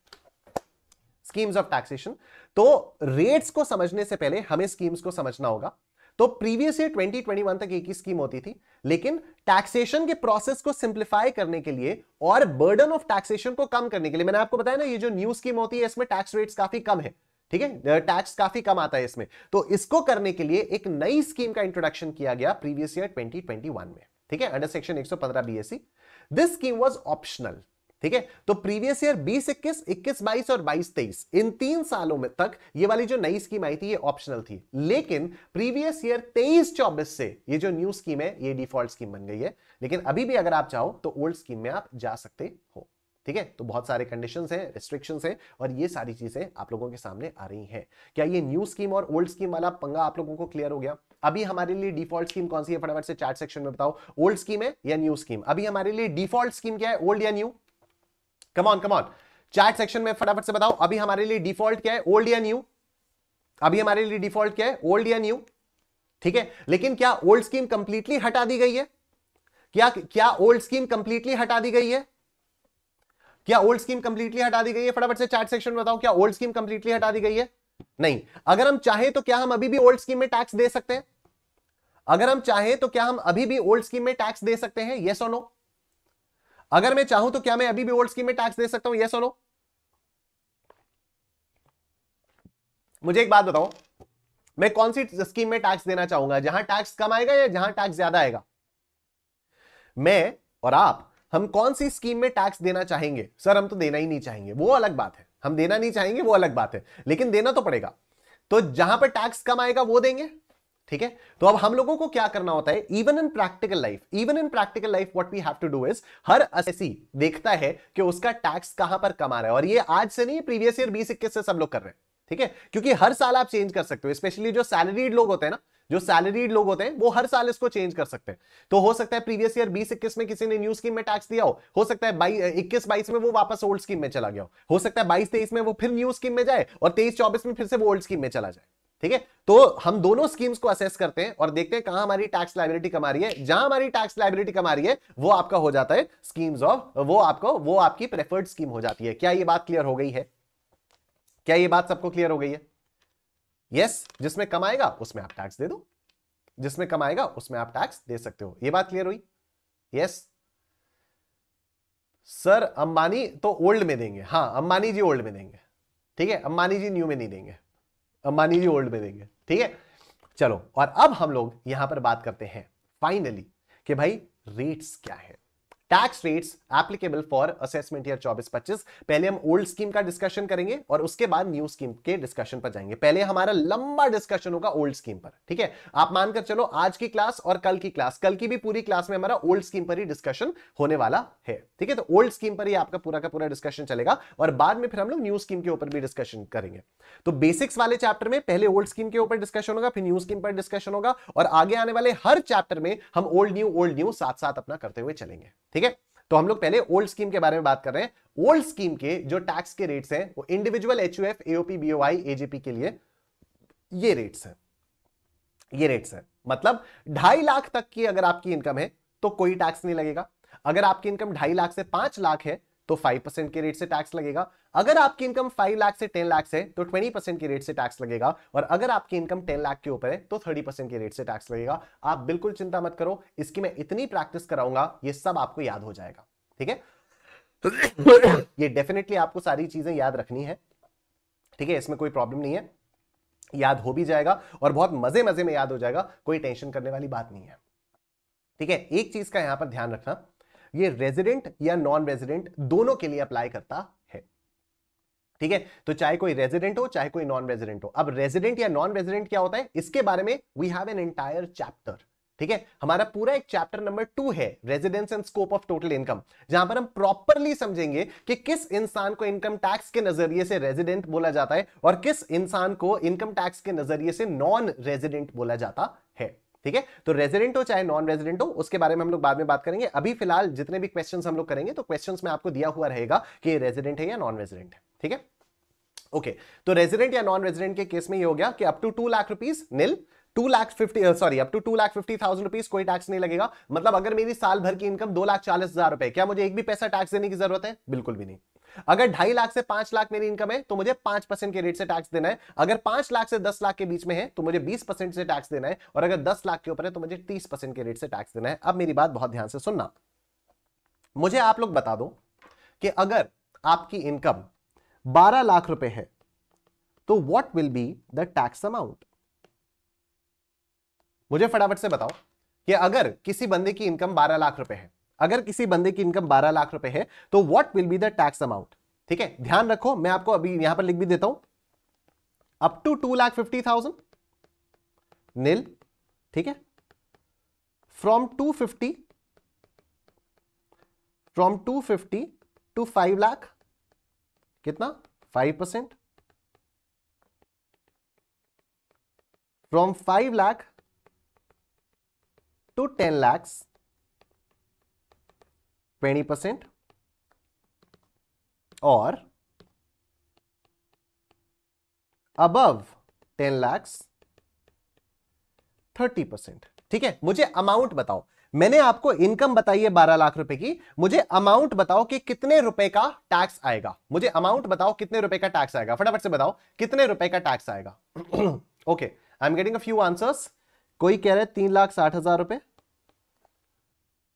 स्कीम्स ऑफ टैक्सेशन तो रेट्स को समझने से पहले हमें स्कीम्स को समझना होगा तो प्रीवियस ईयर 2021 तक एक ही स्कीम होती थी लेकिन टैक्सेशन के प्रोसेस को सिंप्लीफाई करने के लिए और बर्डन ऑफ टैक्सेशन को कम करने के लिए मैंने आपको बताया ना ये जो न्यू स्कीम होती है इसमें टैक्स रेट्स काफी कम है ठीक है टैक्स काफी कम आता है इसमें तो इसको करने के लिए एक नई स्कीम का इंट्रोडक्शन किया गया प्रीवियस ईयर 2021 में ठीक है under section 115 BSC this scheme was optional ठीक है तो प्रीवियस ईयर बीस इक्कीस इक्कीस बाईस और बाईस तेईस इन तीन सालों में तक ये वाली जो नई स्कीम आई थी ये ऑप्शनल थी लेकिन प्रीवियस ईयर तेईस चौबीस से ये जो न्यू स्कीम है ये डिफॉल्ट स्कीम बन गई है लेकिन अभी भी अगर आप चाहो तो ओल्ड स्कीम में आप जा सकते हो ठीक है तो बहुत सारे कंडीशंस हैं रिस्ट्रिक्शंस हैं और ये सारी चीजें आप लोगों के सामने आ रही हैं क्या ये न्यू स्कीम और ओल्ड स्कीम वाला पंगा आप लोगों को क्लियर हो गया अभी हमारे लिए डिफॉल्ट स्कीम कौन सी है फटाफट से चार्ट सेक्शन में बताओ ओल्ड स्कीम है या न्यू स्कीम अभी हमारे लिए डिफॉल्ट स्कीम क्या है ओल्ड या new come on come on chat section में फटाफट से बताओ अभी हमारे लिए डिफॉल्ट क्या है ओल्ड या न्यू अभी हमारे लिए डिफॉल्ट क्या है ओल्ड या न्यू ठीक है लेकिन क्या ओल्ड स्कीम कंप्लीटली हटा दी गई है क्या क्या ओल्ड स्कीम कंप्लीटली हटा दी गई है क्या ओल्ड स्कीम कंप्लीटली हटा दी गई है फटाफट से चार्ट सेक्शन में बताओ क्या ओल्ड स्कीम कंप्लीटली हटा दी गई है नहीं अगर हम चाहें तो क्या हम अभी भी ओल्ड स्कीम में टैक्स दे सकते हैं अगर हम चाहें तो क्या हम अभी भी ओल्ड स्कीम में टैक्स दे सकते हैं येस और नो अगर मैं चाहूं तो क्या मैं अभी भी ओल्ड स्कीम में टैक्स दे सकता हूं यह सोनो मुझे एक बात बताओ मैं कौन सी स्कीम में टैक्स देना चाहूंगा जहां टैक्स कम आएगा या जहां टैक्स ज्यादा आएगा मैं और आप हम कौन सी स्कीम में टैक्स देना चाहेंगे सर हम तो देना ही नहीं चाहेंगे वो अलग बात है हम देना नहीं चाहेंगे वो अलग बात है लेकिन देना तो पड़ेगा तो जहां पर टैक्स कम आएगा वो देंगे ठीक है तो अब हम लोगों को क्या करना होता है even in practical life even in practical life what we have to do is हर असेसी देखता है कि उसका टैक्स कहां पर कमा रहा है और ये आज से नहीं प्रीवियस ईयर बीस इक्कीस से सब लोग कर रहे हैं ठीक है क्योंकि हर साल आप चेंज कर सकते हो स्पेशली जो सैलरीड लोग होते हैं ना जो सैलरीड लोग होते हैं वो हर साल इसको चेंज कर सकते हैं तो हो सकता है प्रीवियस ईयर बीस इक्कीस में किसी ने न्यू स्कीम में टैक्स दिया हो हो सकता है इक्कीस बाईस में वो वापस ओल्ड स्कीम में चला गया हो सकता है बाईस तेईस में वो फिर न्यू स्कीम में जाए और तेईस चौबीस में फिर से वो ओल्ड स्कीम में चला जाए ठीक है तो हम दोनों स्कीम्स को असेस करते हैं और देखते हैं कहां हमारी टैक्स लाइबिलिटी कमा रही है जहां हमारी टैक्स लाइबिलिटी कमा रही है वो आपका हो जाता है स्कीम्स ऑफ वो आपको वो आपकी प्रेफर्ड स्कीम हो जाती है क्या ये बात क्लियर हो गई है क्या ये बात सबको क्लियर हो गई है यस yes, जिसमें कमाएगा उसमें आप टैक्स दे दो जिसमें कमाएगा उसमें आप टैक्स दे सकते हो ये बात क्लियर हुई यस yes. सर अंबानी तो ओल्ड में देंगे हाँ अंबानी जी ओल्ड में देंगे ठीक है अंबानी जी न्यू में नहीं देंगे मान लीजिए ओल्ड में देंगे ठीक है चलो और अब हम लोग यहां पर बात करते हैं फाइनली कि भाई रेट्स क्या है tax rates applicable for assessment year चौबीस पच्चीस पहले हम ओल्ड स्कीम का डिस्कशन करेंगे और उसके बाद न्यू स्कीम के डिस्कशन पर जाएंगे पहले हमारा लंबा डिस्कशन होगा ओल्ड स्कीम पर ठीक है आप मानकर चलो आज की क्लास और कल की क्लास कल की भी पूरी क्लास में हमारा ओल्ड स्कीम पर ही डिस्कशन होने वाला है ठीक है तो ओल्ड स्कीम पर ही आपका पूरा का पूरा डिस्कशन चलेगा और बाद में फिर हम लोग न्यू स्कीम के ऊपर भी डिस्कशन करेंगे तो बेसिक्स वाले चैप्टर में पहले ओल्ड स्कीम के ऊपर डिस्कशन होगा फिर न्यू स्कीम पर डिस्कशन होगा और आगे आने वाले हर चैप्टर में हम ओल्ड न्यू ओल्ड न्यू साथ साथ अपना करते हुए चलेंगे ठीक है है तो हम लोग पहले ओल्ड स्कीम के बारे में बात कर रहे हैं ओल्ड स्कीम के जो टैक्स के रेट्स हैं वो individual H U F AOP BOI AGP के लिए ये रेट्स हैं ये रेट्स हैं मतलब ढाई लाख तक की अगर आपकी इनकम है तो कोई टैक्स नहीं लगेगा अगर आपकी इनकम ढाई लाख से पांच लाख है तो 5 परसेंट के रेट से टैक्स लगेगा अगर आपकी इनकम 5 लाख से 10 लाख है तो 20 परसेंट के रेट से टैक्स लगेगा और अगर आपकी इनकम 10 लाख के ऊपर है तो 30 परसेंट के रेट से टैक्स लगेगा आप बिल्कुल चिंता मत करो इसकी मैं इतनी प्रैक्टिस कराऊंगा ये सब आपको याद हो जाएगा ठीक है (coughs) ये डेफिनेटली आपको सारी चीजें याद रखनी है ठीक है इसमें कोई प्रॉब्लम नहीं है याद हो भी जाएगा और बहुत मजे मजे में याद हो जाएगा कोई टेंशन करने वाली बात नहीं है ठीक है एक चीज का यहां पर ध्यान रखना ये रेजिडेंट या नॉन रेजिडेंट दोनों के लिए अप्लाई करता है ठीक है तो चाहे कोई रेजिडेंट हो चाहे कोई नॉन रेजिडेंट हो अब रेजिडेंट या नॉन रेजिडेंट क्या होता है इसके बारे में we have an entire chapter ठीक है हमारा पूरा एक चैप्टर नंबर टू है residence and scope of total income जहां पर हम प्रॉपरली समझेंगे कि किस इंसान को इनकम टैक्स के नजरिए से रेजिडेंट बोला जाता है और किस इंसान को इनकम टैक्स के नजरिए से नॉन रेजिडेंट बोला जाता है ठीक है तो रेजिडेंट हो चाहे नॉन रेजिडेंट हो उसके बारे में हम लोग बाद में बात करेंगे अभी फिलहाल जितने भी क्वेश्चन हम लोग करेंगे तो क्वेश्चन में आपको दिया हुआ रहेगा कि रेजिडेंट है या नॉन रेजिडेंट है ठीक है ओके तो रेजिडेंट या नॉन रेजिडेंट के केस में ये हो गया कि up to two lakh rupees nil two lakh fifty sorry up to two lakh fifty thousand rupees कोई टैक्स नहीं लगेगा मतलब अगर मेरी साल भर की इनकम दो लाख चालीस हजार रुपए क्या मुझे एक भी पैसा टैक्स देने की जरूरत है बिल्कुल भी नहीं अगर ढाई लाख से पांच लाख मेरी इनकम है तो मुझे पांच परसेंट के रेट से टैक्स देना है अगर पांच लाख से दस लाख के बीच में है तो मुझे बीस परसेंट से टैक्स देना है और अगर दस लाख के ऊपर है तो मुझे तीस परसेंट के रेट से टैक्स देना है अब मेरी बात बहुत ध्यान से सुनना मुझे आप लोग बता दो कि अगर आपकी इनकम बारह लाख रुपए है तो what will be the tax amount मुझे फटाफट से बताओ कि अगर किसी बंदे की इनकम बारह लाख रुपए है अगर किसी बंदे की इनकम 12 लाख रुपए है तो what will be the tax amount ठीक है ध्यान रखो मैं आपको अभी यहां पर लिख भी देता हूं up to two lakh fifty thousand nil ठीक है from two fifty from two fifty to five lakh कितना five percent from five lakh to ten lakhs twenty percent और above ten lakhs thirty percent ठीक है मुझे अमाउंट बताओ मैंने आपको इनकम बताई है बारह लाख रुपए की मुझे अमाउंट बताओ कि कितने रुपए का टैक्स आएगा मुझे अमाउंट बताओ कितने रुपए का टैक्स आएगा फटाफट से बताओ कितने रुपए का टैक्स आएगा okay I am getting a few answers कोई कह रहा है तीन लाख साठ हजार रुपए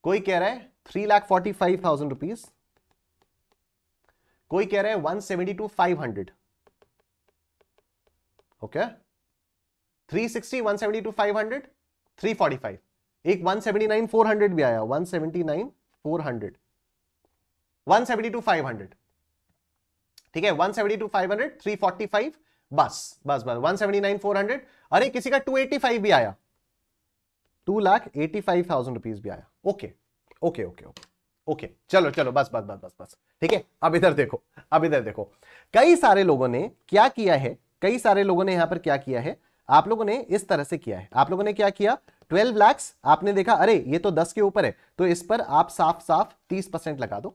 कोई कह रहा है three lakh forty five thousand rupees कोई कह रहा है one seventy two five hundred okay three sixty one seventy two five hundred three forty five एक one seventy nine four hundred भी आया one seventy nine four hundred one seventy two five hundred ठीक है one seventy two five hundred three forty five बस बस बस one seventy nine four hundred अरे किसी का टू एटी फाइव भी आया two lakh eighty five thousand rupees भी आया okay okay. Okay okay okay okay चलो चलो बस बस बस बस बस ठीक है अब इधर देखो अब इधर देखो कई सारे लोगों ने क्या किया है कई सारे लोगों ने यहां पर क्या किया है आप लोगों ने इस तरह से किया है आप लोगों ने क्या किया 12 लैक्स आपने देखा अरे ये तो 10 के ऊपर है तो इस पर आप साफ साफ 30 परसेंट लगा दो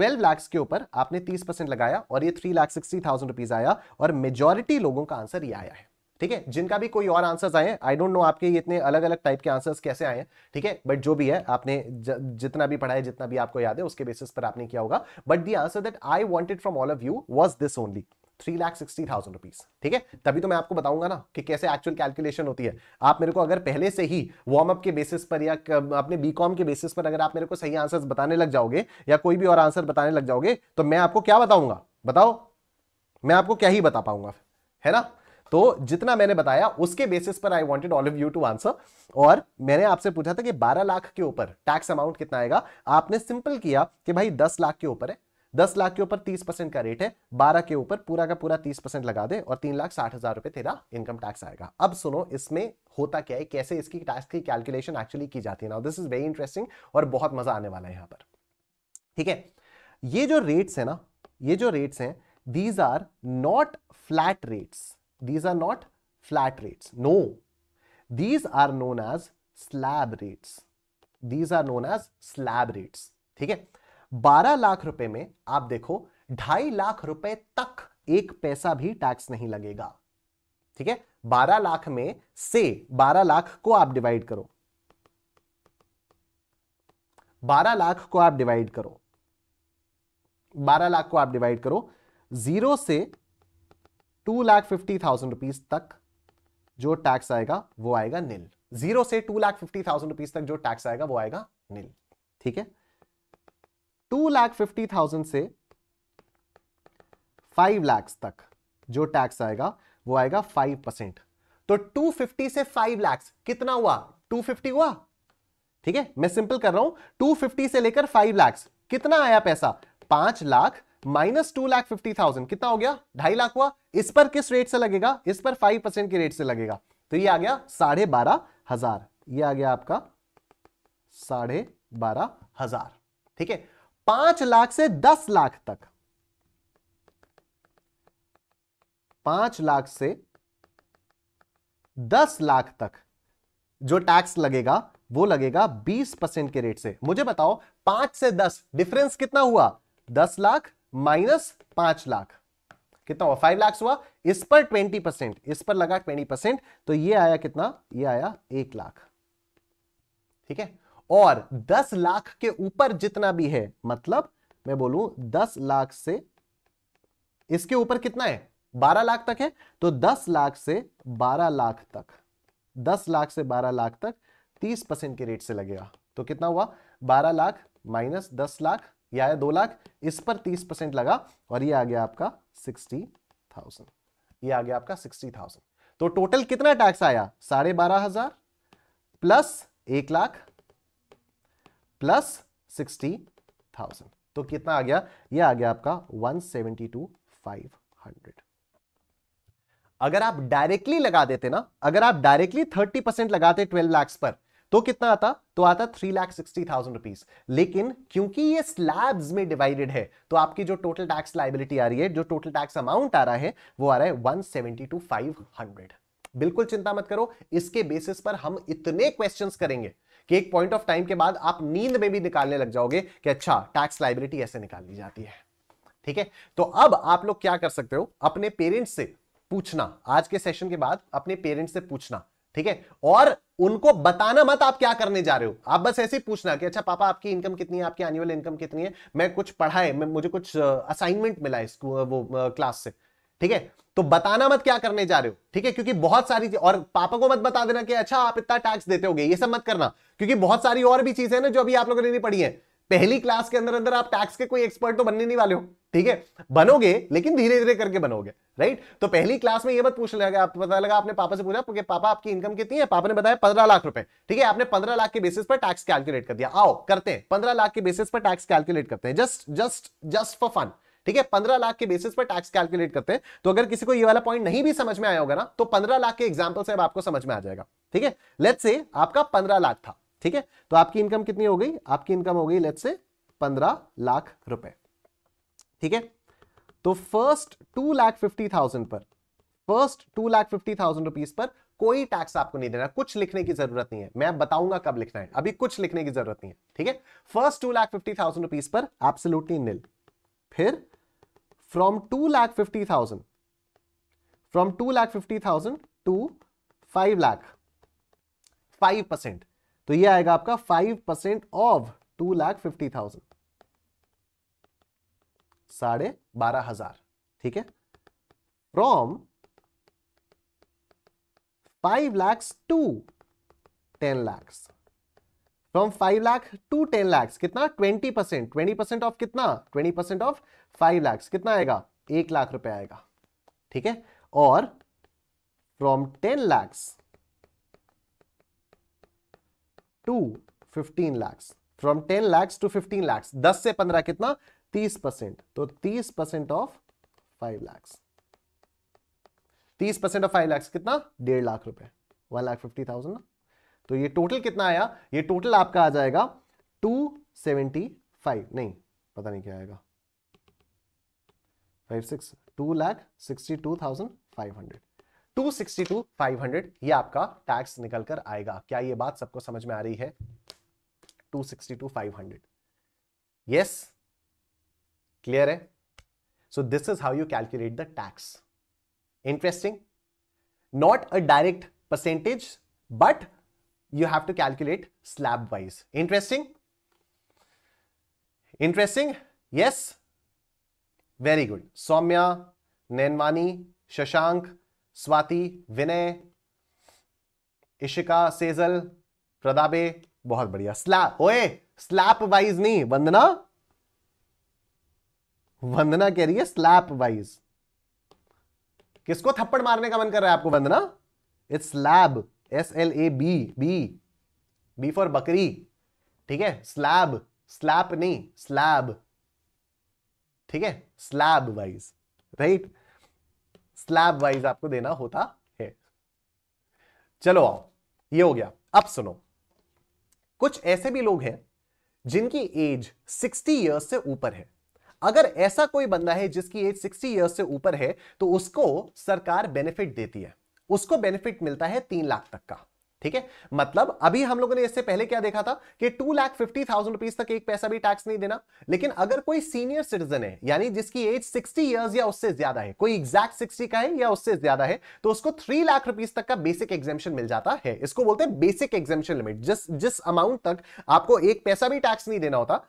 12 लाख के ऊपर आपने 30 परसेंट लगाया और ये three lakh sixty thousand rupees आया और मेजोरिटी लोगों का आंसर ये आया है ठीक है जिनका भी कोई और आंसर्स आए आई डोंट नो आपके इतने अलग अलग टाइप के आंसर्स कैसे आए ठीक है बट जो भी है आपने ज, जितना भी पढ़ा है जितना भी आपको याद है उसके बेसिस पर आपने किया होगा but the answer that I wanted from all of you was this only three lakh sixty thousand rupees ठीक है तभी तो मैं आपको बताऊंगा ना कि कैसे एक्चुअल कैलकुलेशन होती है आप मेरे को अगर पहले से ही वार्म अप के बेसिस पर या अपने बी कॉम के बेसिस पर अगर आप मेरे को सही आंसर्स बताने लग जाओगे या कोई भी और आंसर बताने लग जाओगे तो मैं आपको क्या बताऊंगा बताओ मैं आपको क्या ही बता पाऊंगा है ना तो जितना मैंने बताया उसके बेसिस पर I wanted all of you to answer और मैंने आपसे पूछा था कि बारह लाख के ऊपर टैक्स अमाउंट कितना आएगा आपने सिंपल किया कि भाई दस लाख के ऊपर है दस लाख के ऊपर तीस परसेंट का रेट है बारह के ऊपर पूरा का पूरा तीस परसेंट लगा दे और तीन लाख साठ हजार रुपए तेरा इनकम टैक्स आएगा अब सुनो इसमें होता क्या है कैसे इसकी टैक्स की कैलकुलेशन एक्चुअली की जाती है ना दिस इज वेरी इंटरेस्टिंग और बहुत मजा आने वाला है यहां पर ठीक है ये जो रेट्स है ना ये जो रेट्स हैं these are not flat rates These are not flat rates. No. These are known as slab rates. These are known as slab rates. ठीक है बारह लाख रुपए में आप देखो ढाई लाख रुपए तक एक पैसा भी टैक्स नहीं लगेगा ठीक है बारह लाख में से बारह लाख को आप डिवाइड करो बारह लाख को आप डिवाइड करो बारह लाख को आप डिवाइड करो जीरो से two lakh fifty thousand rupees तक जो टैक्स आएगा वो आएगा नील जीरो से two lakh fifty thousand rupees तक जो टैक्स आएगा वो आएगा नील ठीक है टू लाख फिफ्टी थाउजेंड से फाइव लैक्स तक जो टैक्स आएगा वो आएगा फाइव परसेंट तो टू फिफ्टी से फाइव लैक्स कितना हुआ टू फिफ्टी हुआ ठीक है मैं सिंपल कर रहा हूं टू फिफ्टी से लेकर फाइव लैक्स कितना आया पैसा पांच lakh minus two lakh fifty thousand कितना हो गया ढाई लाख हुआ इस पर किस रेट से लगेगा इस पर फाइव परसेंट के रेट से लगेगा तो ये आ गया साढ़े बारह हजार ये आ गया आपका साढ़े बारह हजार ठीक है पांच लाख से दस लाख तक पांच लाख से दस लाख तक जो टैक्स लगेगा वो लगेगा बीस परसेंट के रेट से मुझे बताओ पांच से दस डिफरेंस कितना हुआ दस लाख माइनस पांच लाख कितना हुआ फाइव लाख हुआ इस पर ट्वेंटी परसेंट इस पर लगा ट्वेंटी परसेंट तो ये आया कितना ये आया एक लाख ठीक है और दस लाख के ऊपर जितना भी है मतलब मैं बोलू दस लाख से इसके ऊपर कितना है बारह लाख तक है तो दस लाख से बारह लाख तक दस लाख से बारह लाख तक तीस परसेंट के रेट से लगेगा तो कितना हुआ बारह लाख माइनस दस लाख ये आया दो लाख इस पर तीस परसेंट लगा और ये आ गया आपका सिक्सटी थाउजेंड ये आ गया आपका सिक्सटी थाउजेंड तो टोटल कितना टैक्स आया साढ़े बारह हजार प्लस एक लाख प्लस सिक्सटी थाउजेंड तो कितना आ गया ये आ गया आपका one seventy two five hundred अगर आप डायरेक्टली लगा देते ना अगर आप डायरेक्टली थर्टी परसेंट लगाते ट्वेल्व लैक्स पर तो कितना आता तो आता three lakh sixty thousand rupees लेकिन क्योंकि ये स्लैब्स में डिवाइडेड है तो आपकी जो टोटल टैक्स लाइबिलिटी आ रही है जो टोटल टैक्स अमाउंट आ रहा है वो आ रहा है one seventy two five hundred बिल्कुल चिंता मत करो इसके बेसिस पर हम इतने क्वेश्चंस करेंगे कि एक पॉइंट ऑफ टाइम के बाद आप नींद में भी निकालने लग जाओगे कि अच्छा टैक्स लाइबिलिटी ऐसे निकाल ली जाती है ठीक है तो अब आप लोग क्या कर सकते हो अपने पेरेंट्स से पूछना आज के सेशन के बाद अपने पेरेंट्स से पूछना ठीक है और उनको बताना मत आप क्या करने जा रहे हो आप बस ऐसे ही पूछना कि अच्छा पापा आपकी इनकम कितनी है आपकी एनुअल इनकम कितनी है मैं कुछ पढ़ा है मैं मुझे कुछ असाइनमेंट मिला है वो क्लास से ठीक है तो बताना मत क्या करने जा रहे हो ठीक है क्योंकि बहुत सारी और पापा को मत बता देना कि अच्छा आप इतना टैक्स देते हो ये सब मत करना क्योंकि बहुत सारी और भी चीजें ना जो अभी आप लोगों ने नहीं पढ़ी है पहली क्लास के अंदर अंदर आप टैक्स के कोई एक्सपर्ट तो बनने नहीं वाले हो ठीक है बनोगे लेकिन धीरे धीरे करके बनोगे राइट तो पहली क्लास में ये मत पूछ लगा आप पता लगा आपने पापा से पूछा कि पापा आपकी इनकम कितनी है पापा ने बताया पंद्रह लाख रुपए ठीक है आपने पंद्रह लाख के बेसिस पर टैक्स कैलकुलेट कर दिया आओ करते हैं पंद्रह लाख के बेसिस पर टैक्स कैलकुलेट करते हैं just just just for fun ठीक है पंद्रह लाख के बेसिस पर टैक्स कैलकुलेट करते हैं तो अगर किसी को ये वाला पॉइंट नहीं भी समझ में आया होगा ना तो पंद्रह लाख के एग्जाम्पल से आपको समझ में आ जाएगा ठीक है लेट से आपका पंद्रह लाख था ठीक है तो आपकी इनकम कितनी हो गई आपकी इनकम हो गई लेट से पंद्रह लाख रुपए ठीक है तो first two lakh fifty thousand पर first two lakh fifty thousand rupees पर कोई टैक्स आपको नहीं देना कुछ लिखने की जरूरत नहीं है मैं बताऊंगा कब लिखना है अभी कुछ लिखने की जरूरत नहीं है ठीक है first two lakh fifty thousand rupees पर एब्सोल्युटली निल फिर from two lakh fifty thousand from two lakh fifty thousand to five lakh five percent तो ये आएगा आपका five percent of two lakh fifty thousand साढ़े बारह हजार ठीक है from five lakhs to ten lakhs from five lakh to ten lakhs कितना twenty percent twenty percent of कितना twenty percent of five lakhs कितना आएगा एक लाख रुपए आएगा ठीक है और from ten lakhs to fifteen lakhs from ten lakhs to fifteen lakhs दस से पंद्रह कितना तीस परसेंट तो तीस परसेंट ऑफ फाइव लैक्स तीस परसेंट ऑफ फाइव लैक्स कितना डेढ़ लाख रुपए वन लाख फिफ्टी थाउजेंड तो ये टोटल कितना आया ये टोटल आपका आ जाएगा टू सेवेंटी फाइव नहीं पता नहीं क्या आएगा five six two lakh sixty two thousand five hundred 262,500 ये आपका टैक्स निकलकर आएगा क्या ये बात सबको समझ में आ रही है 262,500 यस क्लियर है so this is how you calculate the tax interesting not a direct percentage but you have to calculate slab wise interesting interesting yes very good Saumya Nainwani Shashank Swati Vinay Ishika Sejal प्रदाबे बहुत बढ़िया स्लैप ओए स्लैप वाइज नहीं वंदना वंदना कह रही है स्लैप वाइज किसको थप्पड़ मारने का मन कर रहा है आपको Vandana it's slab S L A B B B for बकरी ठीक है स्लैब स्लैप नहीं स्लैब ठीक है slab wise right slab wise आपको देना होता है चलो आओ ये हो गया अब सुनो कुछ ऐसे भी लोग हैं जिनकी एज 60 इयर्स से ऊपर है अगर ऐसा कोई बंदा है जिसकी एज 60 इयर्स से ऊपर है तो उसको सरकार बेनिफिट देती है उसको बेनिफिट मिलता है तीन लाख तक का ठीक है मतलब अभी हम लोगों ने इससे पहले क्या देखा था कि two lakh fifty thousand rupees तक एक पैसा भी टैक्स नहीं देना लेकिन अगर कोई सीनियर सिटीजन है यानी जिसकी एज सिक्सटी ईयर्स या उससे ज्यादा है कोई एग्जैक्ट सिक्सटी का है या उससे ज्यादा है तो उसको थ्री लाख रुपीज तक का बेसिक एग्जेम्पन मिल जाता है इसको बोलते हैं बेसिक एग्जेम्पन लिमिट जिस जिस अमाउंट तक आपको एक पैसा भी टैक्स नहीं देना होता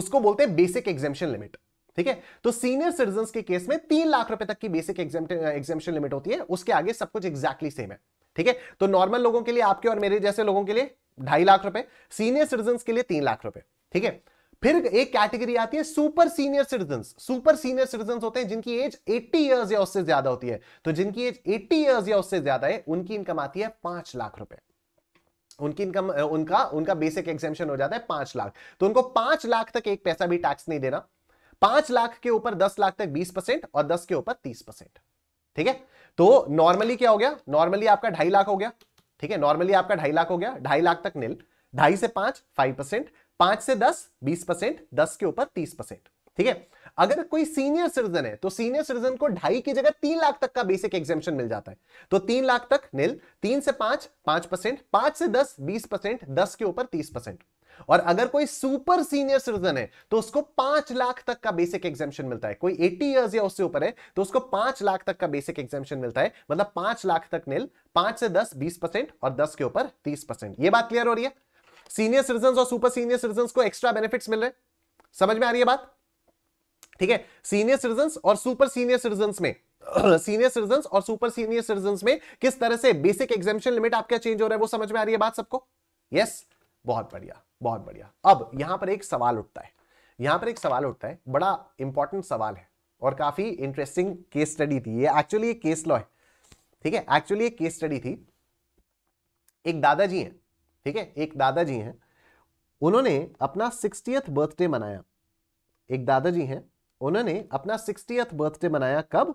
उसको बोलते हैं बेसिक एग्जेम्पन लिमिट ठीक है तो सीनियर सिटीजन के केस में तीन लाख रुपए तक की बेसिक एग्जेम्पन लिमिट होती है उसके आगे सब कुछ एग्जैक्टली सेम है ठीक है तो नॉर्मल लोगों के लिए आपके और मेरे जैसे लोगों के लिए ढाई लाख रुपए सीनियर सिटीजन के लिए तीन लाख रुपए ठीक है फिर एक कैटेगरी आती है super senior citizen super senior citizen होते हैं जिनकी एज 80 इयर्स या उससे ज्यादा होती है तो जिनकी एज 80 इयर्स या उससे ज्यादा है उनकी इनकम आती है पांच लाख रुपए उनकी इनकम उनका उनका बेसिक एग्जेम्पन हो जाता है पांच लाख तो उनको पांच लाख तक एक पैसा भी टैक्स नहीं देना पांच लाख के ऊपर दस लाख तक बीस और दस के ऊपर तीस ठीक है तो नॉर्मली क्या हो गया नॉर्मली आपका ढाई लाख हो गया ठीक है नॉर्मली आपका ढाई लाख हो गया ढाई लाख तक नील ढाई से पांच फाइव परसेंट पांच से दस बीस परसेंट दस के ऊपर तीस परसेंट ठीक है अगर कोई सीनियर सिटीजन है तो सीनियर सिटीजन को ढाई की जगह तीन लाख तक का बेसिक एग्जेपन मिल जाता है तो तीन लाख तक नील तीन से पांच पांच परसेंट पांच से दस बीस परसेंट दस के ऊपर तीस परसेंट और अगर कोई सुपर सीनियर सिटीजन है तो उसको पांच लाख तक का बेसिक एग्जामेशन मिलता है कोई एट्टी ईयर्स या उससे ऊपर है तो उसको पांच लाख तक का बेसिक एग्जामेशन मिलता है मतलब पांच लाख तक मिल पांच से दस बीस परसेंट और दस के ऊपर तीस परसेंट ये बात क्लियर हो रही है सीनियर सिटीजन और सुपर सीनियर सिटीजन को एक्स्ट्रा बेनिफिट मिल रहे समझ में आ रही है बात ठीक है सीनियर सिटीजन और सुपर सीनियर सिटीजन में सीनियर (clears throat) सिटीजन और सुपर सीनियर सिटीजन में किस तरह से बेसिक एग्जामेशन लिमिट आपका चेंज हो रहा है वो समझ में आ रही है बात सबको यस yes, बहुत बढ़िया बहुत बढ़िया अब यहां पर एक सवाल उठता है यहां पर एक सवाल उठता है बड़ा इंपॉर्टेंट सवाल है और काफी इंटरेस्टिंग केस स्टडी थी ये एक्चुअली एक केस लॉ है ठीक है एक्चुअली एक केस स्टडी थी एक दादाजी हैं ठीक है एक दादाजी हैं उन्होंने अपना सिक्सटियथ बर्थडे मनाया एक दादाजी हैं उन्होंने अपना सिक्सटियथ बर्थडे मनाया कब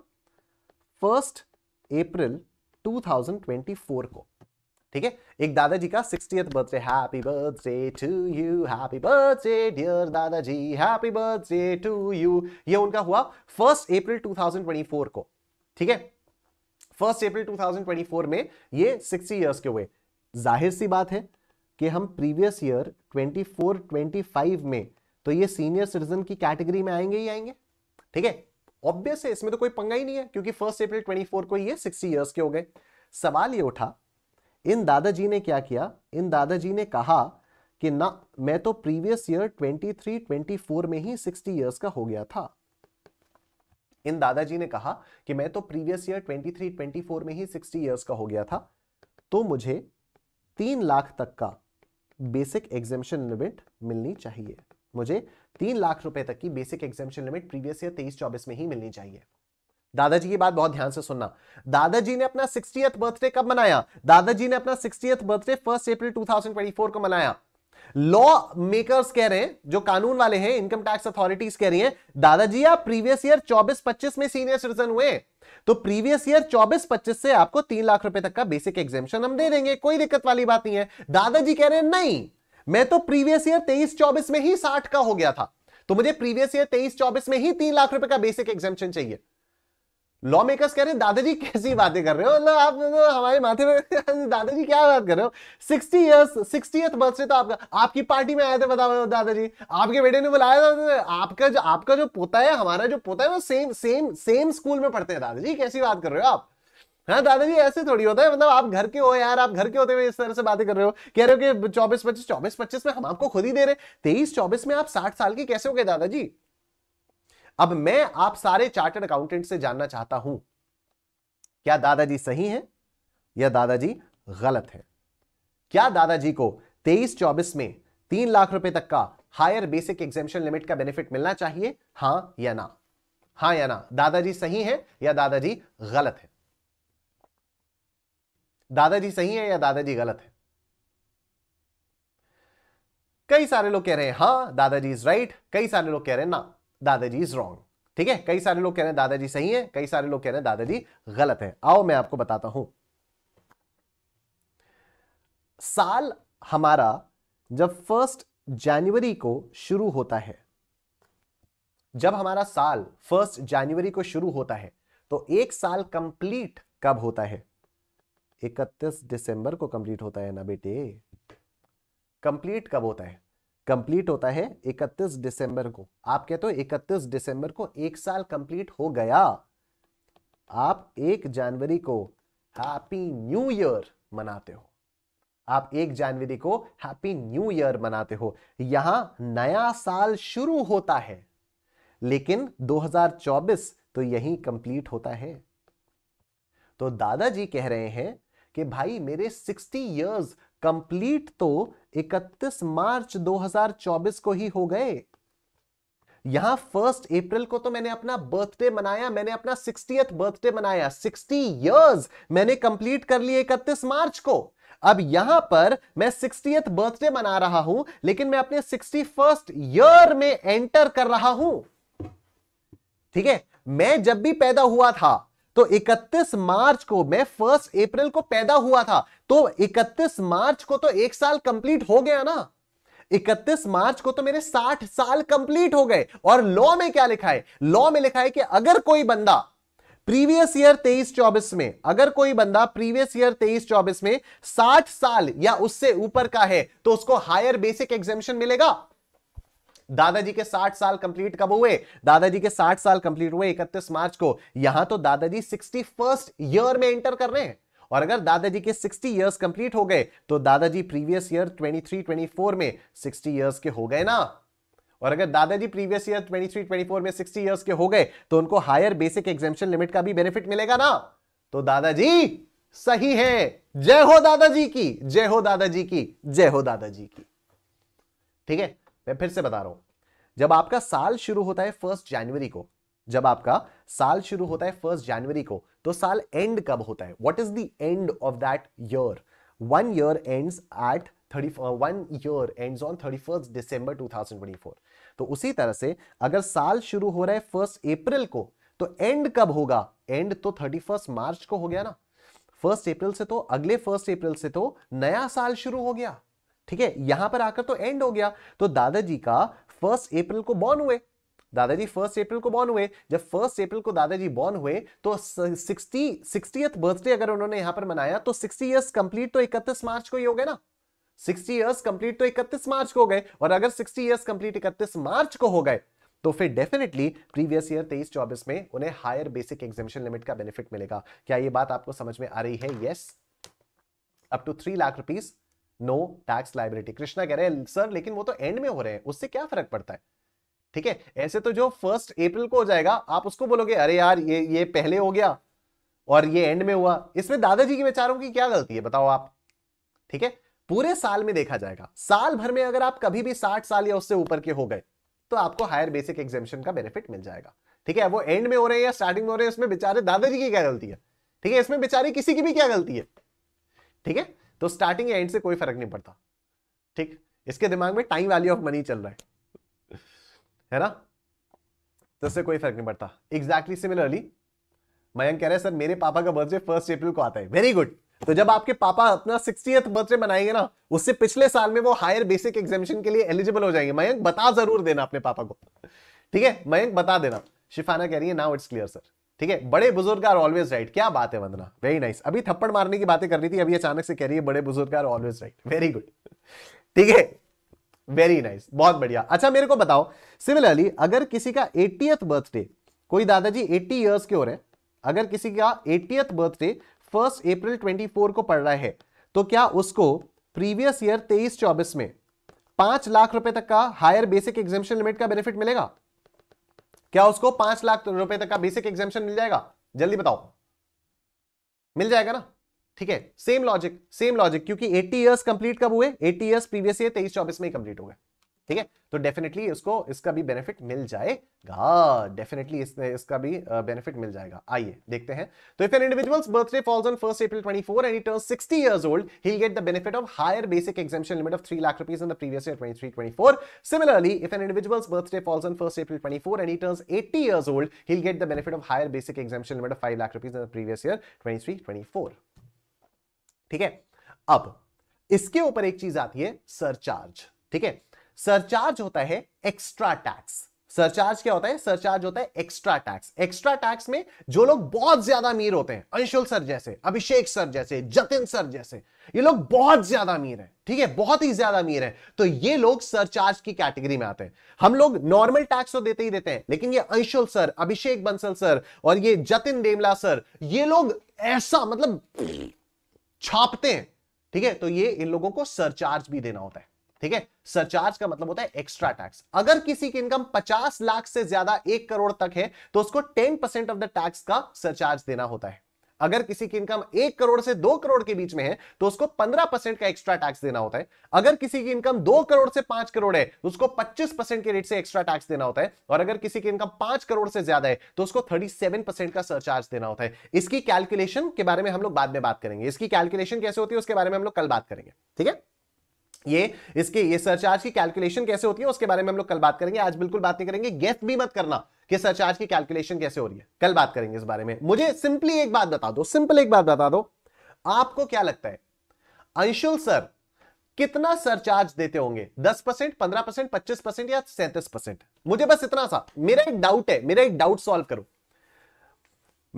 फर्स्ट अप्रैल 2024 को ठीक है एक दादाजी का sixty birthday happy birthday to you happy birthday dear दादाजी हैप्पी बर्थडे टू यू ये उनका हुआ फर्स्ट अप्रैल 2024 को ठीक है फर्स्ट अप्रैल 2024 में ये सिक्सटी ईयर्स के हुए जाहिर सी बात है कि हम प्रीवियस ईयर 24 25 में तो ये सीनियर सिटीजन की कैटेगरी में आएंगे ही आएंगे ठीक है ऑब्वियस है इसमें तो कोई पंगा ही नहीं है क्योंकि फर्स्ट अप्रैल 24 को ये 60 इयर्स के हो गए सवाल ये उठा इन दादाजी ने क्या किया इन दादाजी ने कहा कि ना मैं तो प्रीवियस ईयर 23, 24 में ही 60 इयर्स का हो गया था इन दादाजी ने कहा कि मैं तो प्रीवियस ईयर 23, 24 में ही 60 इयर्स का हो गया था तो मुझे तीन लाख तक का बेसिक एग्जामेशन लिमिट मिलनी चाहिए मुझे तीन लाख रुपए तक की basic exemption limit previous year तेईस चौबीस में ही मिलनी चाहिए दादाजी की बात बहुत ध्यान से सुनना दादाजी ने अपना सिक्सटीएथ बर्थडे कब मनाया दादाजी ने अपना सिक्सटीएथ बर्थडे फर्स्ट अप्रैल 2024 को मनाया लॉ मेकर्स कह रहे हैं जो कानून वाले हैं इनकम टैक्स अथॉरिटीज कह रही हैं दादाजी आप प्रीवियस ईयर 24-25 में सीनियर सिटीजन हुए तो प्रीवियस ईयर 24-25 से आपको तीन लाख रुपए तक का बेसिक एग्जेमशन हम दे देंगे कोई दिक्कत वाली बात नहीं है दादाजी कह रहे हैं नहीं मैं तो प्रीवियस ईयर तेईस चौबीस में ही साठ का हो गया था तो मुझे प्रीवियस ईयर तेईस चौबीस में ही तीन लाख रुपए का बेसिक एग्जेमशन चाहिए लॉ मेकर्स कह रहे हैं दादाजी कैसी बातें कर रहे हो मतलब आप तो हमारे माथे में (laughs) दादाजी क्या बात कर रहे हो सिक्सटी ईयर्स सिक्सटीथ बर्थडे तो आपका आपकी पार्टी में आए थे बताओ दादाजी आपके बेटे ने बुलाया था तो आपका जो आपका जो पोता है हमारा जो पोता है वो सेम सेम सेम स्कूल में पढ़ते हैं दादाजी कैसी बात कर रहे हो आप हाँ दादाजी ऐसे थोड़ी होता है मतलब आप घर के हो यार आप घर के होते हुए इस तरह से बातें कर रहे हो कह रहे हो कि चौबीस पच्चीस चौबीस पच्चीस में हम आपको खुद ही दे रहे तेईस चौबीस में आप साठ साल के कैसे हो गए दादाजी अब मैं आप सारे चार्टर्ड अकाउंटेंट से जानना चाहता हूं क्या दादाजी सही हैं या दादाजी गलत हैं क्या दादाजी को तेईस चौबीस में तीन लाख रुपए तक का हायर बेसिक एग्जेम्पन लिमिट का बेनिफिट मिलना चाहिए हां या ना हां या ना दादाजी सही है या दादाजी गलत है दादाजी सही है या दादाजी गलत है कई सारे लोग कह रहे हैं हां दादाजी इज राइट कई सारे लोग कह रहे हैं ना दादाजी इज रॉन्ग ठीक है कई सारे लोग कह रहे हैं दादाजी सही है कई सारे लोग कह रहे हैं दादाजी गलत है आओ मैं आपको बताता हूं साल हमारा जब फर्स्ट जनवरी को शुरू होता है जब हमारा साल फर्स्ट जनवरी को शुरू होता है तो एक साल कंप्लीट कब होता है 31 दिसंबर को कंप्लीट होता है ना बेटे कंप्लीट कब होता है कंप्लीट होता है 31 दिसंबर को आप कहते हो 31 दिसंबर को एक साल कंप्लीट हो गया आप एक जनवरी को हैप्पी न्यू ईयर मनाते हो आप एक जनवरी को हैप्पी न्यू ईयर मनाते हो यहां नया साल शुरू होता है लेकिन 2024 तो यही कंप्लीट होता है तो दादाजी कह रहे हैं कि भाई मेरे 60 इयर्स कंप्लीट तो 31 मार्च 2024 को ही हो गए यहां फर्स्ट अप्रैल को तो मैंने अपना बर्थडे मनाया मैंने अपना सिक्सटी बर्थडे मनाया 60 इयर्स मैंने कंप्लीट कर लिए 31 मार्च को अब यहां पर मैं सिक्सटी बर्थडे मना रहा हूं लेकिन मैं अपने सिक्सटी फर्स्ट ईयर में एंटर कर रहा हूं ठीक है मैं जब भी पैदा हुआ था तो 31 मार्च को मैं फर्स्ट अप्रैल को पैदा हुआ था तो 31 मार्च को तो एक साल कंप्लीट हो गया ना 31 मार्च को तो मेरे 60 साल कंप्लीट हो गए और लॉ में क्या लिखा है लॉ में लिखा है कि अगर कोई बंदा प्रीवियस ईयर तेईस चौबीस में अगर कोई बंदा प्रीवियस ईयर तेईस चौबीस में 60 साल या उससे ऊपर का है तो उसको हायर बेसिक एग्जेम्पन मिलेगा दादाजी के 60 साल कंप्लीट कब हुए दादाजी के 60 साल कंप्लीट हुए 31 मार्च को यहां तो दादाजी सिक्सटी फर्स्ट ईयर में एंटर कर रहे हैं और अगर दादाजी के 60 इयर्स कंप्लीट हो गए तो दादाजी प्रीवियस ईयर 23 24 में 60 इयर्स के हो गए ना और अगर दादाजी प्रीवियस ईयर 23 24 में 60 इयर्स के हो गए तो उनको हायर बेसिक एग्जेम्पन लिमिट का भी बेनिफिट मिलेगा ना तो दादाजी सही है जय हो दादाजी की जय हो दादाजी की जय हो दादाजी की ठीक है मैं फिर से बता रहा हूं जब आपका साल शुरू होता है फर्स्ट जनवरी को जब आपका साल शुरू होता है फर्स्ट जनवरी को तो साल एंड कब होता है what is the end of that year one year ends at thirty one year ends on thirty first December two thousand twenty four तो उसी तरह से अगर साल शुरू हो रहा है फर्स्ट अप्रैल को तो एंड कब होगा एंड तो थर्टी फर्स्ट मार्च को हो गया ना फर्स्ट अप्रैल से तो अगले फर्स्ट अप्रैल से तो नया साल शुरू हो गया ठीक है यहां पर आकर तो एंड हो गया तो दादाजी का फर्स्ट अप्रैल को बॉर्न हुए दादाजी फर्स्ट अप्रैल को बॉर्न हुए जब फर्स्ट अप्रैल को दादाजी बॉर्न हुए तो सिक्सटी सिक्सटीथ बर्थडे अगर उन्होंने यहां पर मनाया तो सिक्सटी ईयर्स कंप्लीट तो इकतीस मार्च को ही हो गया ना 60 इयर्स कंप्लीट तो 31 मार्च को हो गए और अगर 60 इयर्स कंप्लीट 31 मार्च को हो गए तो फिर डेफिनेटली प्रीवियस ईयर तेईस चौबीस में उन्हें हायर बेसिक एग्जामेशन लिमिट का बेनिफिट मिलेगा क्या ये बात आपको समझ में आ रही है yes up to three lakh rupees no tax liability Krishna कह रहे हैं सर लेकिन वो तो एंड में हो रहे हैं उससे क्या फर्क पड़ता है ठीक है ऐसे तो जो फर्स्ट अप्रैल को हो जाएगा आप उसको बोलोगे अरे यार ये ये पहले हो गया और ये एंड में हुआ इसमें दादाजी की विचारों की क्या गलती है बताओ आप ठीक है पूरे साल में देखा जाएगा साल भर में अगर आप कभी भी साठ साल या उससे ऊपर के हो गए तो आपको हायर बेसिक एग्जेम्पन का बेनिफिट मिल जाएगा ठीक है वो एंड में हो रहे हैं या स्टार्टिंग में हो रहे हैं इसमें बेचारे दादाजी की क्या गलती है ठीक है इसमें बेचारे किसी की भी क्या गलती है ठीक है तो स्टार्टिंग एंड से कोई फर्क नहीं पड़ता ठीक इसके दिमाग में टाइम वैल्यू ऑफ मनी चल रहा है है ना तो इससे कोई फर्क नहीं पड़ता एग्जैक्टली सिमिलरली मयंक कह रहे सर मेरे पापा का बर्थडे फर्स्ट अप्रैल को आता है वेरी गुड तो जब आपके पापा अपना सिक्सटी बर्थडे मनाएंगे ना उससे पिछले साल में वो हायर बेसिक एग्जामिशन के लिए एलिजिबल हो जाएंगे मयंक बता जरूर देना अपने पापा को ठीक है मयंक बता देना शिफाना कह रही है नाउ इट्स क्लियर सर ठीक है बड़े बुजुर्ग आर ऑलवेज राइट क्या बात है वंदना वेरी नाइस अभी थप्पड़ मारने की बातें कर रही थी अभी अचानक से कह रही है बड़े बुजुर्ग are always right very good ठीक है वेरी नाइस बहुत बढ़िया अच्छा मेरे को बताओ सिमिलरली अगर किसी का एटीएथ बर्थडे कोई दादाजी एट्टी ईयर्स के हो रहे हैं अगर किसी का eightieth birthday first April twenty को पड़ रहा है तो क्या उसको प्रीवियस ईयर तेईस चौबीस में पांच लाख रुपए तक का हायर बेसिक एग्जामेशन लिमिट का बेनिफिट मिलेगा क्या उसको पांच लाख रुपए तक का बेसिक एग्जामेशन मिल जाएगा जल्दी बताओ मिल जाएगा ना ठीक है सेम लॉजिक सेम लॉजिक क्योंकि 80 इयर्स कंप्लीट कब हुए 80 इयर्स प्रीवियस ईयर तेईस चौबीस में ही कंप्लीट हो गए ठीक है तो डेफिनेटली इसको इसका भी बेनिफिट मिल जाएगा डेफिनेटली इसका भी बेनिफिट मिल जाएगा आइए देखते हैं तो if an individual's birthday falls on first April 24 and he turns 60 years old he will get the benefit of higher basic exemption limit of 3 lakh rupees in the previous year 23 24 similarly if an individual's birthday falls on first April 24 and he turns 80 years old he will get the benefit of higher basic exemption limit of 5 lakh rupees in the previous year 23 24 ठीक है अब इसके ऊपर एक चीज आती है सरचार्ज ठीक है सरचार्ज होता है एक्स्ट्रा टैक्स सरचार्ज क्या होता है सरचार्ज होता है एक्स्ट्रा टैक्स एक्स्ट्रा टैक्स में जो लोग बहुत ज्यादा अमीर होते हैं अंशुल सर जैसे अभिषेक सर जैसे जतिन सर जैसे ये लोग बहुत ज्यादा अमीर हैं ठीक है बहुत ही ज्यादा अमीर है तो ये लोग सरचार्ज की कैटेगरी में आते हैं हम लोग नॉर्मल टैक्स तो देते ही देते हैं लेकिन ये अंशुल सर अभिषेक बंसल सर और ये जतिन देमला सर ये लोग ऐसा मतलब छापते हैं ठीक है तो ये इन लोगों को सरचार्ज भी देना होता है ठीक है सरचार्ज का मतलब होता है एक्स्ट्रा टैक्स अगर किसी की इनकम 50 लाख से ज्यादा एक करोड़ तक है तो उसको 10 परसेंट ऑफ द टैक्स का सरचार्ज देना होता है अगर किसी की इनकम एक करोड़ से दो करोड़ के बीच में है तो उसको पंद्रह परसेंट का एक्स्ट्रा टैक्स देना होता है अगर किसी की इनकम दो करोड़ से पांच करोड़ है तो उसको पच्चीस परसेंट के रेट से एक्स्ट्रा टैक्स देना होता है और अगर किसी की इनकम पांच करोड़ से ज्यादा है तो उसको थर्टी सेवन परसेंट का सरचार्ज देना होता है इसकी कैलकुलेशन के बारे में हम लोग बाद में बात करेंगे इसकी कैलकुलेशन कैसे होती है उसके बारे में हम लोग कल बात करेंगे ठीक है ये इसके ये सरचार्ज की कैलकुलेशन कैसे होती है उसके बारे में हम लोग कल बात करेंगे आज बिल्कुल बात नहीं करेंगे गेस्ट भी मत करना कि सरचार्ज की कैलकुलेशन कैसे हो रही है कल बात करेंगे इस बारे में मुझे सिंपली एक बात बता दो सिंपल एक बात बता दो आपको क्या लगता है अंशुल सर कितना सरचार्ज देते होंगे दस परसेंट पंद्रह परसेंट या सैंतीस मुझे बस इतना सा मेरा एक डाउट है मेरा एक डाउट सॉल्व करो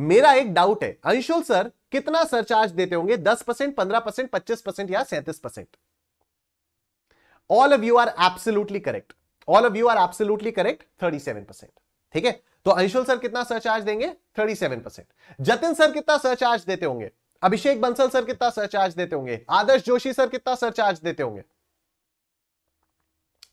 मेरा एक डाउट है अंशुल सर कितना सरचार्ज देते होंगे दस परसेंट पंद्रह परसेंट पच्चीस परसेंट या सैंतीस percent all of you are absolutely correct all of you are absolutely correct 37 ठीक है तो अंशुल सर कितना सरचार्ज देंगे 37 जतिन सर कितना सरचार्ज देते होंगे अभिषेक बंसल सर कितना सरचार्ज देते होंगे आदर्श जोशी सर कितना सरचार्ज देते होंगे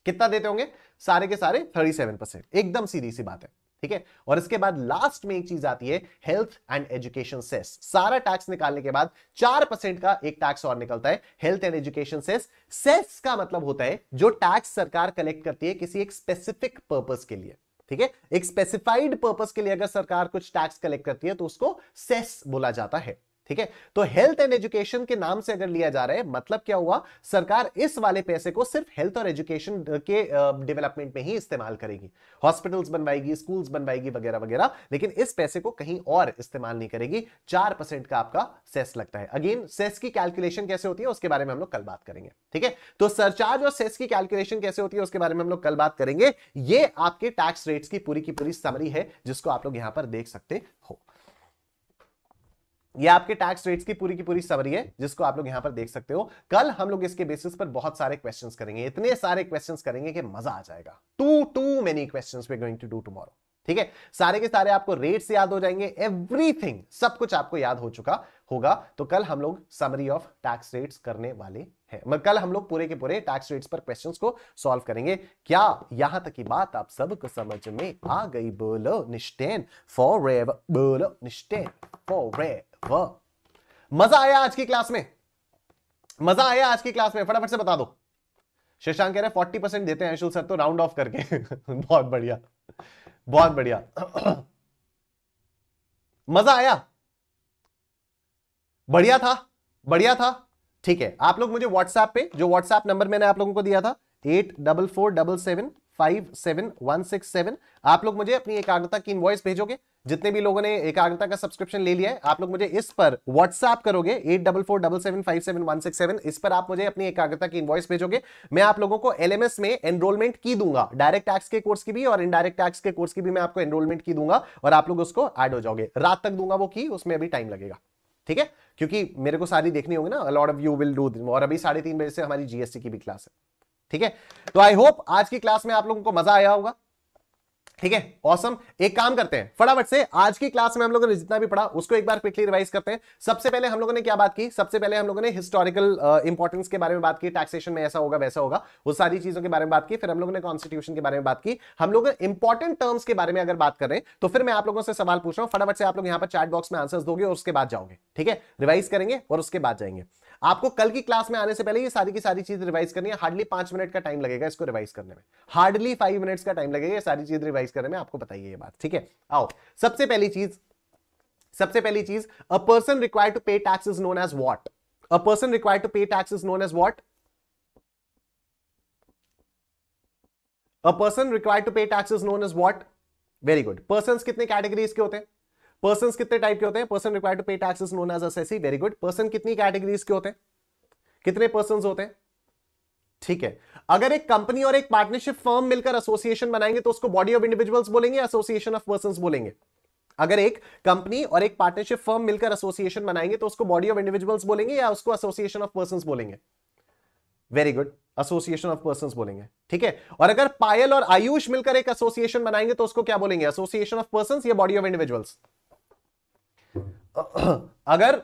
कितना देते होंगे सारे के सारे 37 एकदम सीधी सी बात है ठीक है और इसके बाद लास्ट में एक चीज आती है हेल्थ एंड एजुकेशन सेस सारा टैक्स निकालने के बाद चार परसेंट का एक टैक्स और निकलता है health and education cess cess का मतलब होता है जो टैक्स सरकार कलेक्ट करती है किसी एक स्पेसिफिक पर्पज के लिए ठीक है एक स्पेसिफाइड पर्पज के लिए अगर सरकार कुछ टैक्स कलेक्ट करती है तो उसको सेस बोला जाता है ठीक है तो हेल्थ एंड एजुकेशन के नाम से अगर लिया जा रहा है मतलब क्या हुआ सरकार इस वाले पैसे को सिर्फ हेल्थ और एजुकेशन के डेवलपमेंट में ही इस्तेमाल करेगी हॉस्पिटल्स बनवाएगी स्कूल्स बनवाएगी वगैरह वगैरह लेकिन इस पैसे को कहीं और इस्तेमाल नहीं करेगी चार परसेंट का आपका सेस लगता है अगेन सेस की कैलकुलेशन कैसे होती है उसके बारे में हम लोग कल बात करेंगे ठीक है तो सरचार्ज और सेस की कैलकुलेशन कैसे होती है उसके बारे में हम लोग कल बात करेंगे ये आपके टैक्स रेट्स की पूरी की पूरी समरी है जिसको आप लोग यहां पर देख सकते हो ये आपके टैक्स रेट्स की पूरी की पूरी सबरी है जिसको आप लोग यहां पर देख सकते हो कल हम लोग इसके बेसिस पर बहुत सारे क्वेश्चंस करेंगे इतने सारे क्वेश्चंस करेंगे कि मजा आ जाएगा too too many question to do tomorrow ठीक है सारे के सारे आपको रेट्स याद हो जाएंगे एवरीथिंग सब कुछ आपको याद हो चुका होगा तो कल हम लोग समरी ऑफ टैक्स रेट्स करने वाले हैं कल हम लोग पूरे के पूरे टैक्स रेट्स पर क्वेश्चंस को सॉल्व करेंगे क्या यहां तक की बात आप सबको समझ में आ गई बोलो निश्चैन फॉर बोलो निश्चैन फॉर वाह हाँ। मजा आया आज की क्लास में मजा आया आज की क्लास में फटाफट से बता दो शशांक कह रहे फोर्टी परसेंट देते हैं अंशुल सर तो राउंड ऑफ करके (laughs) बहुत बढ़िया बहुत बढ़िया (clears throat) मजा आया बढ़िया था बढ़िया था ठीक है आप लोग मुझे व्हाट्सएप पे जो व्हाट्सएप नंबर मैंने आप लोगों को दिया था eight double four double seven five seven one six seven आप लोग मुझे अपनी एकाग्रता की इन्वॉइस भेजोगे जितने भी लोगों ने एकाग्रता का सब्सक्रिप्शन ले लिया है आप लोग मुझे इस पर व्हाट्सएप करोगे eight double four double seven five seven one six seven इस पर आप मुझे अपनी एकाग्रता की इनवॉइस भेजोगे मैं आप लोगों को एलएमएस में एनरोलमेंट की दूंगा डायरेक्ट टैक्स के कोर्स की भी और इनडायरेक्ट टैक्स के कोर्स की भी मैं आपको एनरोलमेंट की दूंगा और आप लोग उसको एड हो जाओगे रात तक दूंगा वो की उसमें अभी टाइम लगेगा ठीक है क्योंकि मेरे को सारी देखनी होगी ना a lot of you will do और अभी साढ़े तीन बजे से हमारी जीएसटी की भी क्लास है ठीक है तो आई होप आज की क्लास में आप लोगों को मजा आया होगा ठीक है ऑसम एक काम करते हैं फटाफट से आज की क्लास में हम लोगों ने जितना भी पढ़ा उसको एक बार क्विकली रिवाइज करते हैं सबसे पहले हम लोगों ने क्या बात की सबसे पहले हम लोगों ने हिस्टोरिकल इंपॉर्टेंस uh, के बारे में बात की टैक्सेशन में ऐसा होगा वैसा होगा वो सारी चीजों के बारे में बात की फिर हम लोगों ने कॉन्स्टिट्यूशन के बारे में बात की हम लोग इंपॉर्टेंट टर्म्स के बारे में अगर बात करें तो फिर मैं आप लोगों से सवाल पूछ रहा हूं फटाफट से आप लोग यहाँ पर चैट बॉक्स में आंसर दोगे और उसके बाद जाओगे ठीक है रिवाइज करेंगे और उसके बाद जाएंगे आपको कल की क्लास में आने से पहले ये सारी की सारी चीज रिवाइज करनी है हार्डली पांच मिनट का टाइम लगेगा इसको रिवाइज करने में हार्डली फाइव मिनट का टाइम लगेगा ये सारी चीज रिवाइज करने में आपको बताइए ये बात ठीक है आओ सबसे पहली चीज सबसे पहली चीज a person require to pay tax is known as what a person require to pay tax is known as what a person require to pay tax is known as what very good person कितने कैटेगरीज के होते हैं पर्सन कितने टाइप के होते हैं person require to pay tax known as assessee very good person कितनी कैटेगरीज के होते हैं कितने पर्सन होते हैं ठीक है अगर एक कंपनी और एक पार्टनरशिप फर्म मिलकर एसोसिएशन बनाएंगे तो उसको बॉडी ऑफ इंडिविजुअल्स बोलेंगे एसोसिएशन ऑफ पर्सन बोलेंगे अगर एक कंपनी और एक पार्टनरशिप फर्म मिलकर एसोसिएशन बनाएंगे तो उसको बॉडी ऑफ इंडिविजुअल्स बोलेंगे या उसको एसोसिएशन ऑफ पर्सन बोलेंगे very good association of person बोलेंगे ठीक है और अगर पायल और आयुष मिलकर एक एसोसिएशन बनाएंगे तो उसको क्या बोलेंगे एसोसिएशन ऑफ पर्सन या बॉडी ऑफ इंडिविजुअल्स (coughs) अगर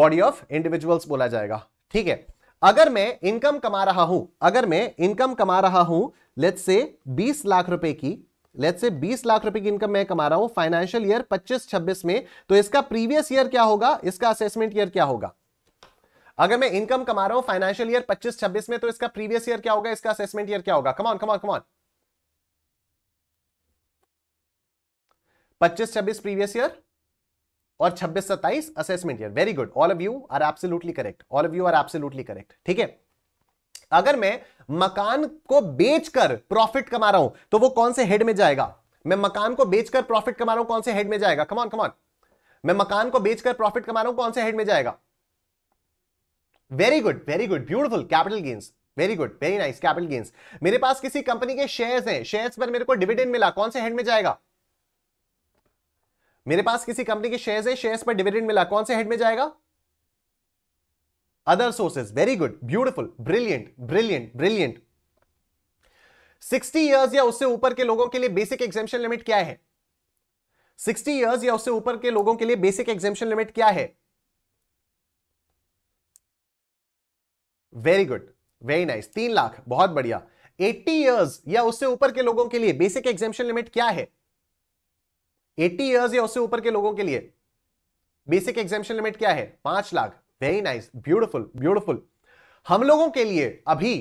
बॉडी ऑफ इंडिविजुअल्स बोला जाएगा ठीक है अगर मैं इनकम कमा रहा हूं अगर मैं इनकम कमा रहा हूं लेट से 20 लाख रुपए की लेट से 20 लाख रुपए की इनकम मैं कमा रहा हूं फाइनेंशियल ईयर 25-26 में तो इसका प्रीवियस ईयर क्या होगा इसका असेसमेंट ईयर क्या होगा अगर मैं इनकम कमा रहा हूं फाइनेंशियल ईयर 25-26 में तो इसका प्रीवियस ईयर क्या होगा इसका असेसमेंट ईयर क्या होगा कमॉन कमॉन कमॉन पच्चीस छब्बीस प्रीवियस ईयर और छब्बीस सत्ताईस assessment year very good all of you are absolutely correct all of you are absolutely correct ठीक है अगर मैं मकान को बेचकर प्रॉफिट कमा रहा हूं तो वो कौन से हेड में जाएगा मैं मकान को बेचकर प्रॉफिट कमा रहा हूं कौन से हेड में जाएगा कमॉन कमॉन मैं मकान को बेचकर प्रॉफिट कमा रहा हूं कौन से हेड में जाएगा very good very good beautiful capital gains very good very nice capital gains मेरे पास किसी कंपनी के शेयर्स हैं शेयर्स पर मेरे को डिविडेंड मिला कौन से हेड में जाएगा मेरे पास किसी कंपनी के शेयर्स है शेयर्स पर डिविडेंड मिला कौन से हेड में जाएगा other sources very good beautiful brilliant brilliant brilliant 60 years या उससे ऊपर के लोगों के लिए बेसिक एग्जेम्पन लिमिट क्या है 60 इयर्स या उससे ऊपर के लोगों के लिए बेसिक एग्जेम्पन लिमिट क्या है वेरी गुड वेरी नाइस तीन लाख बहुत बढ़िया 80 इयर्स या उससे ऊपर के लोगों के लिए बेसिक एग्जेम्पन लिमिट क्या है एट्टी ईयर्स या उससे ऊपर के लोगों के लिए बेसिक एग्जामेशन लिमिट क्या है पांच लाख वेरी नाइस ब्यूटिफुल ब्यूटिफुल हम लोगों के लिए अभी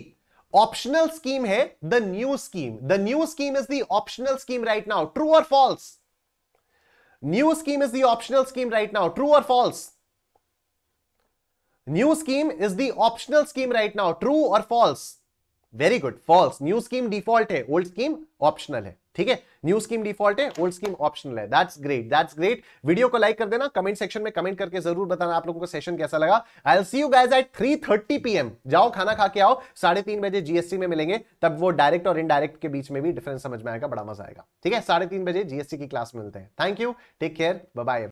ऑप्शनल स्कीम है the new scheme the new scheme is the optional scheme right now true और false new scheme is the optional scheme right now true और false new scheme is the optional scheme right now true और false very good false new scheme default है ओल्ड स्कीम ऑप्शनल है ठीक है न्यू स्कीम डिफॉल्ट है ओल्ड स्कीम ऑप्शनल है that's great that's great video को लाइक कर देना कमेंट सेक्शन में कमेंट करके जरूर बताना आप लोगों को सेशन कैसा लगा I'll see you guys at three thirty AM जाओ खाना खा के आओ साढ़े तीन बजे जीएसटी में मिलेंगे तब वो डायरेक्ट और इनडायरेक्ट के बीच में भी डिफरेंस समझ में आएगा बड़ा मजा आएगा ठीक है साढ़े तीन बजे जीएसटी की क्लास मिलते हैं thank you take care bye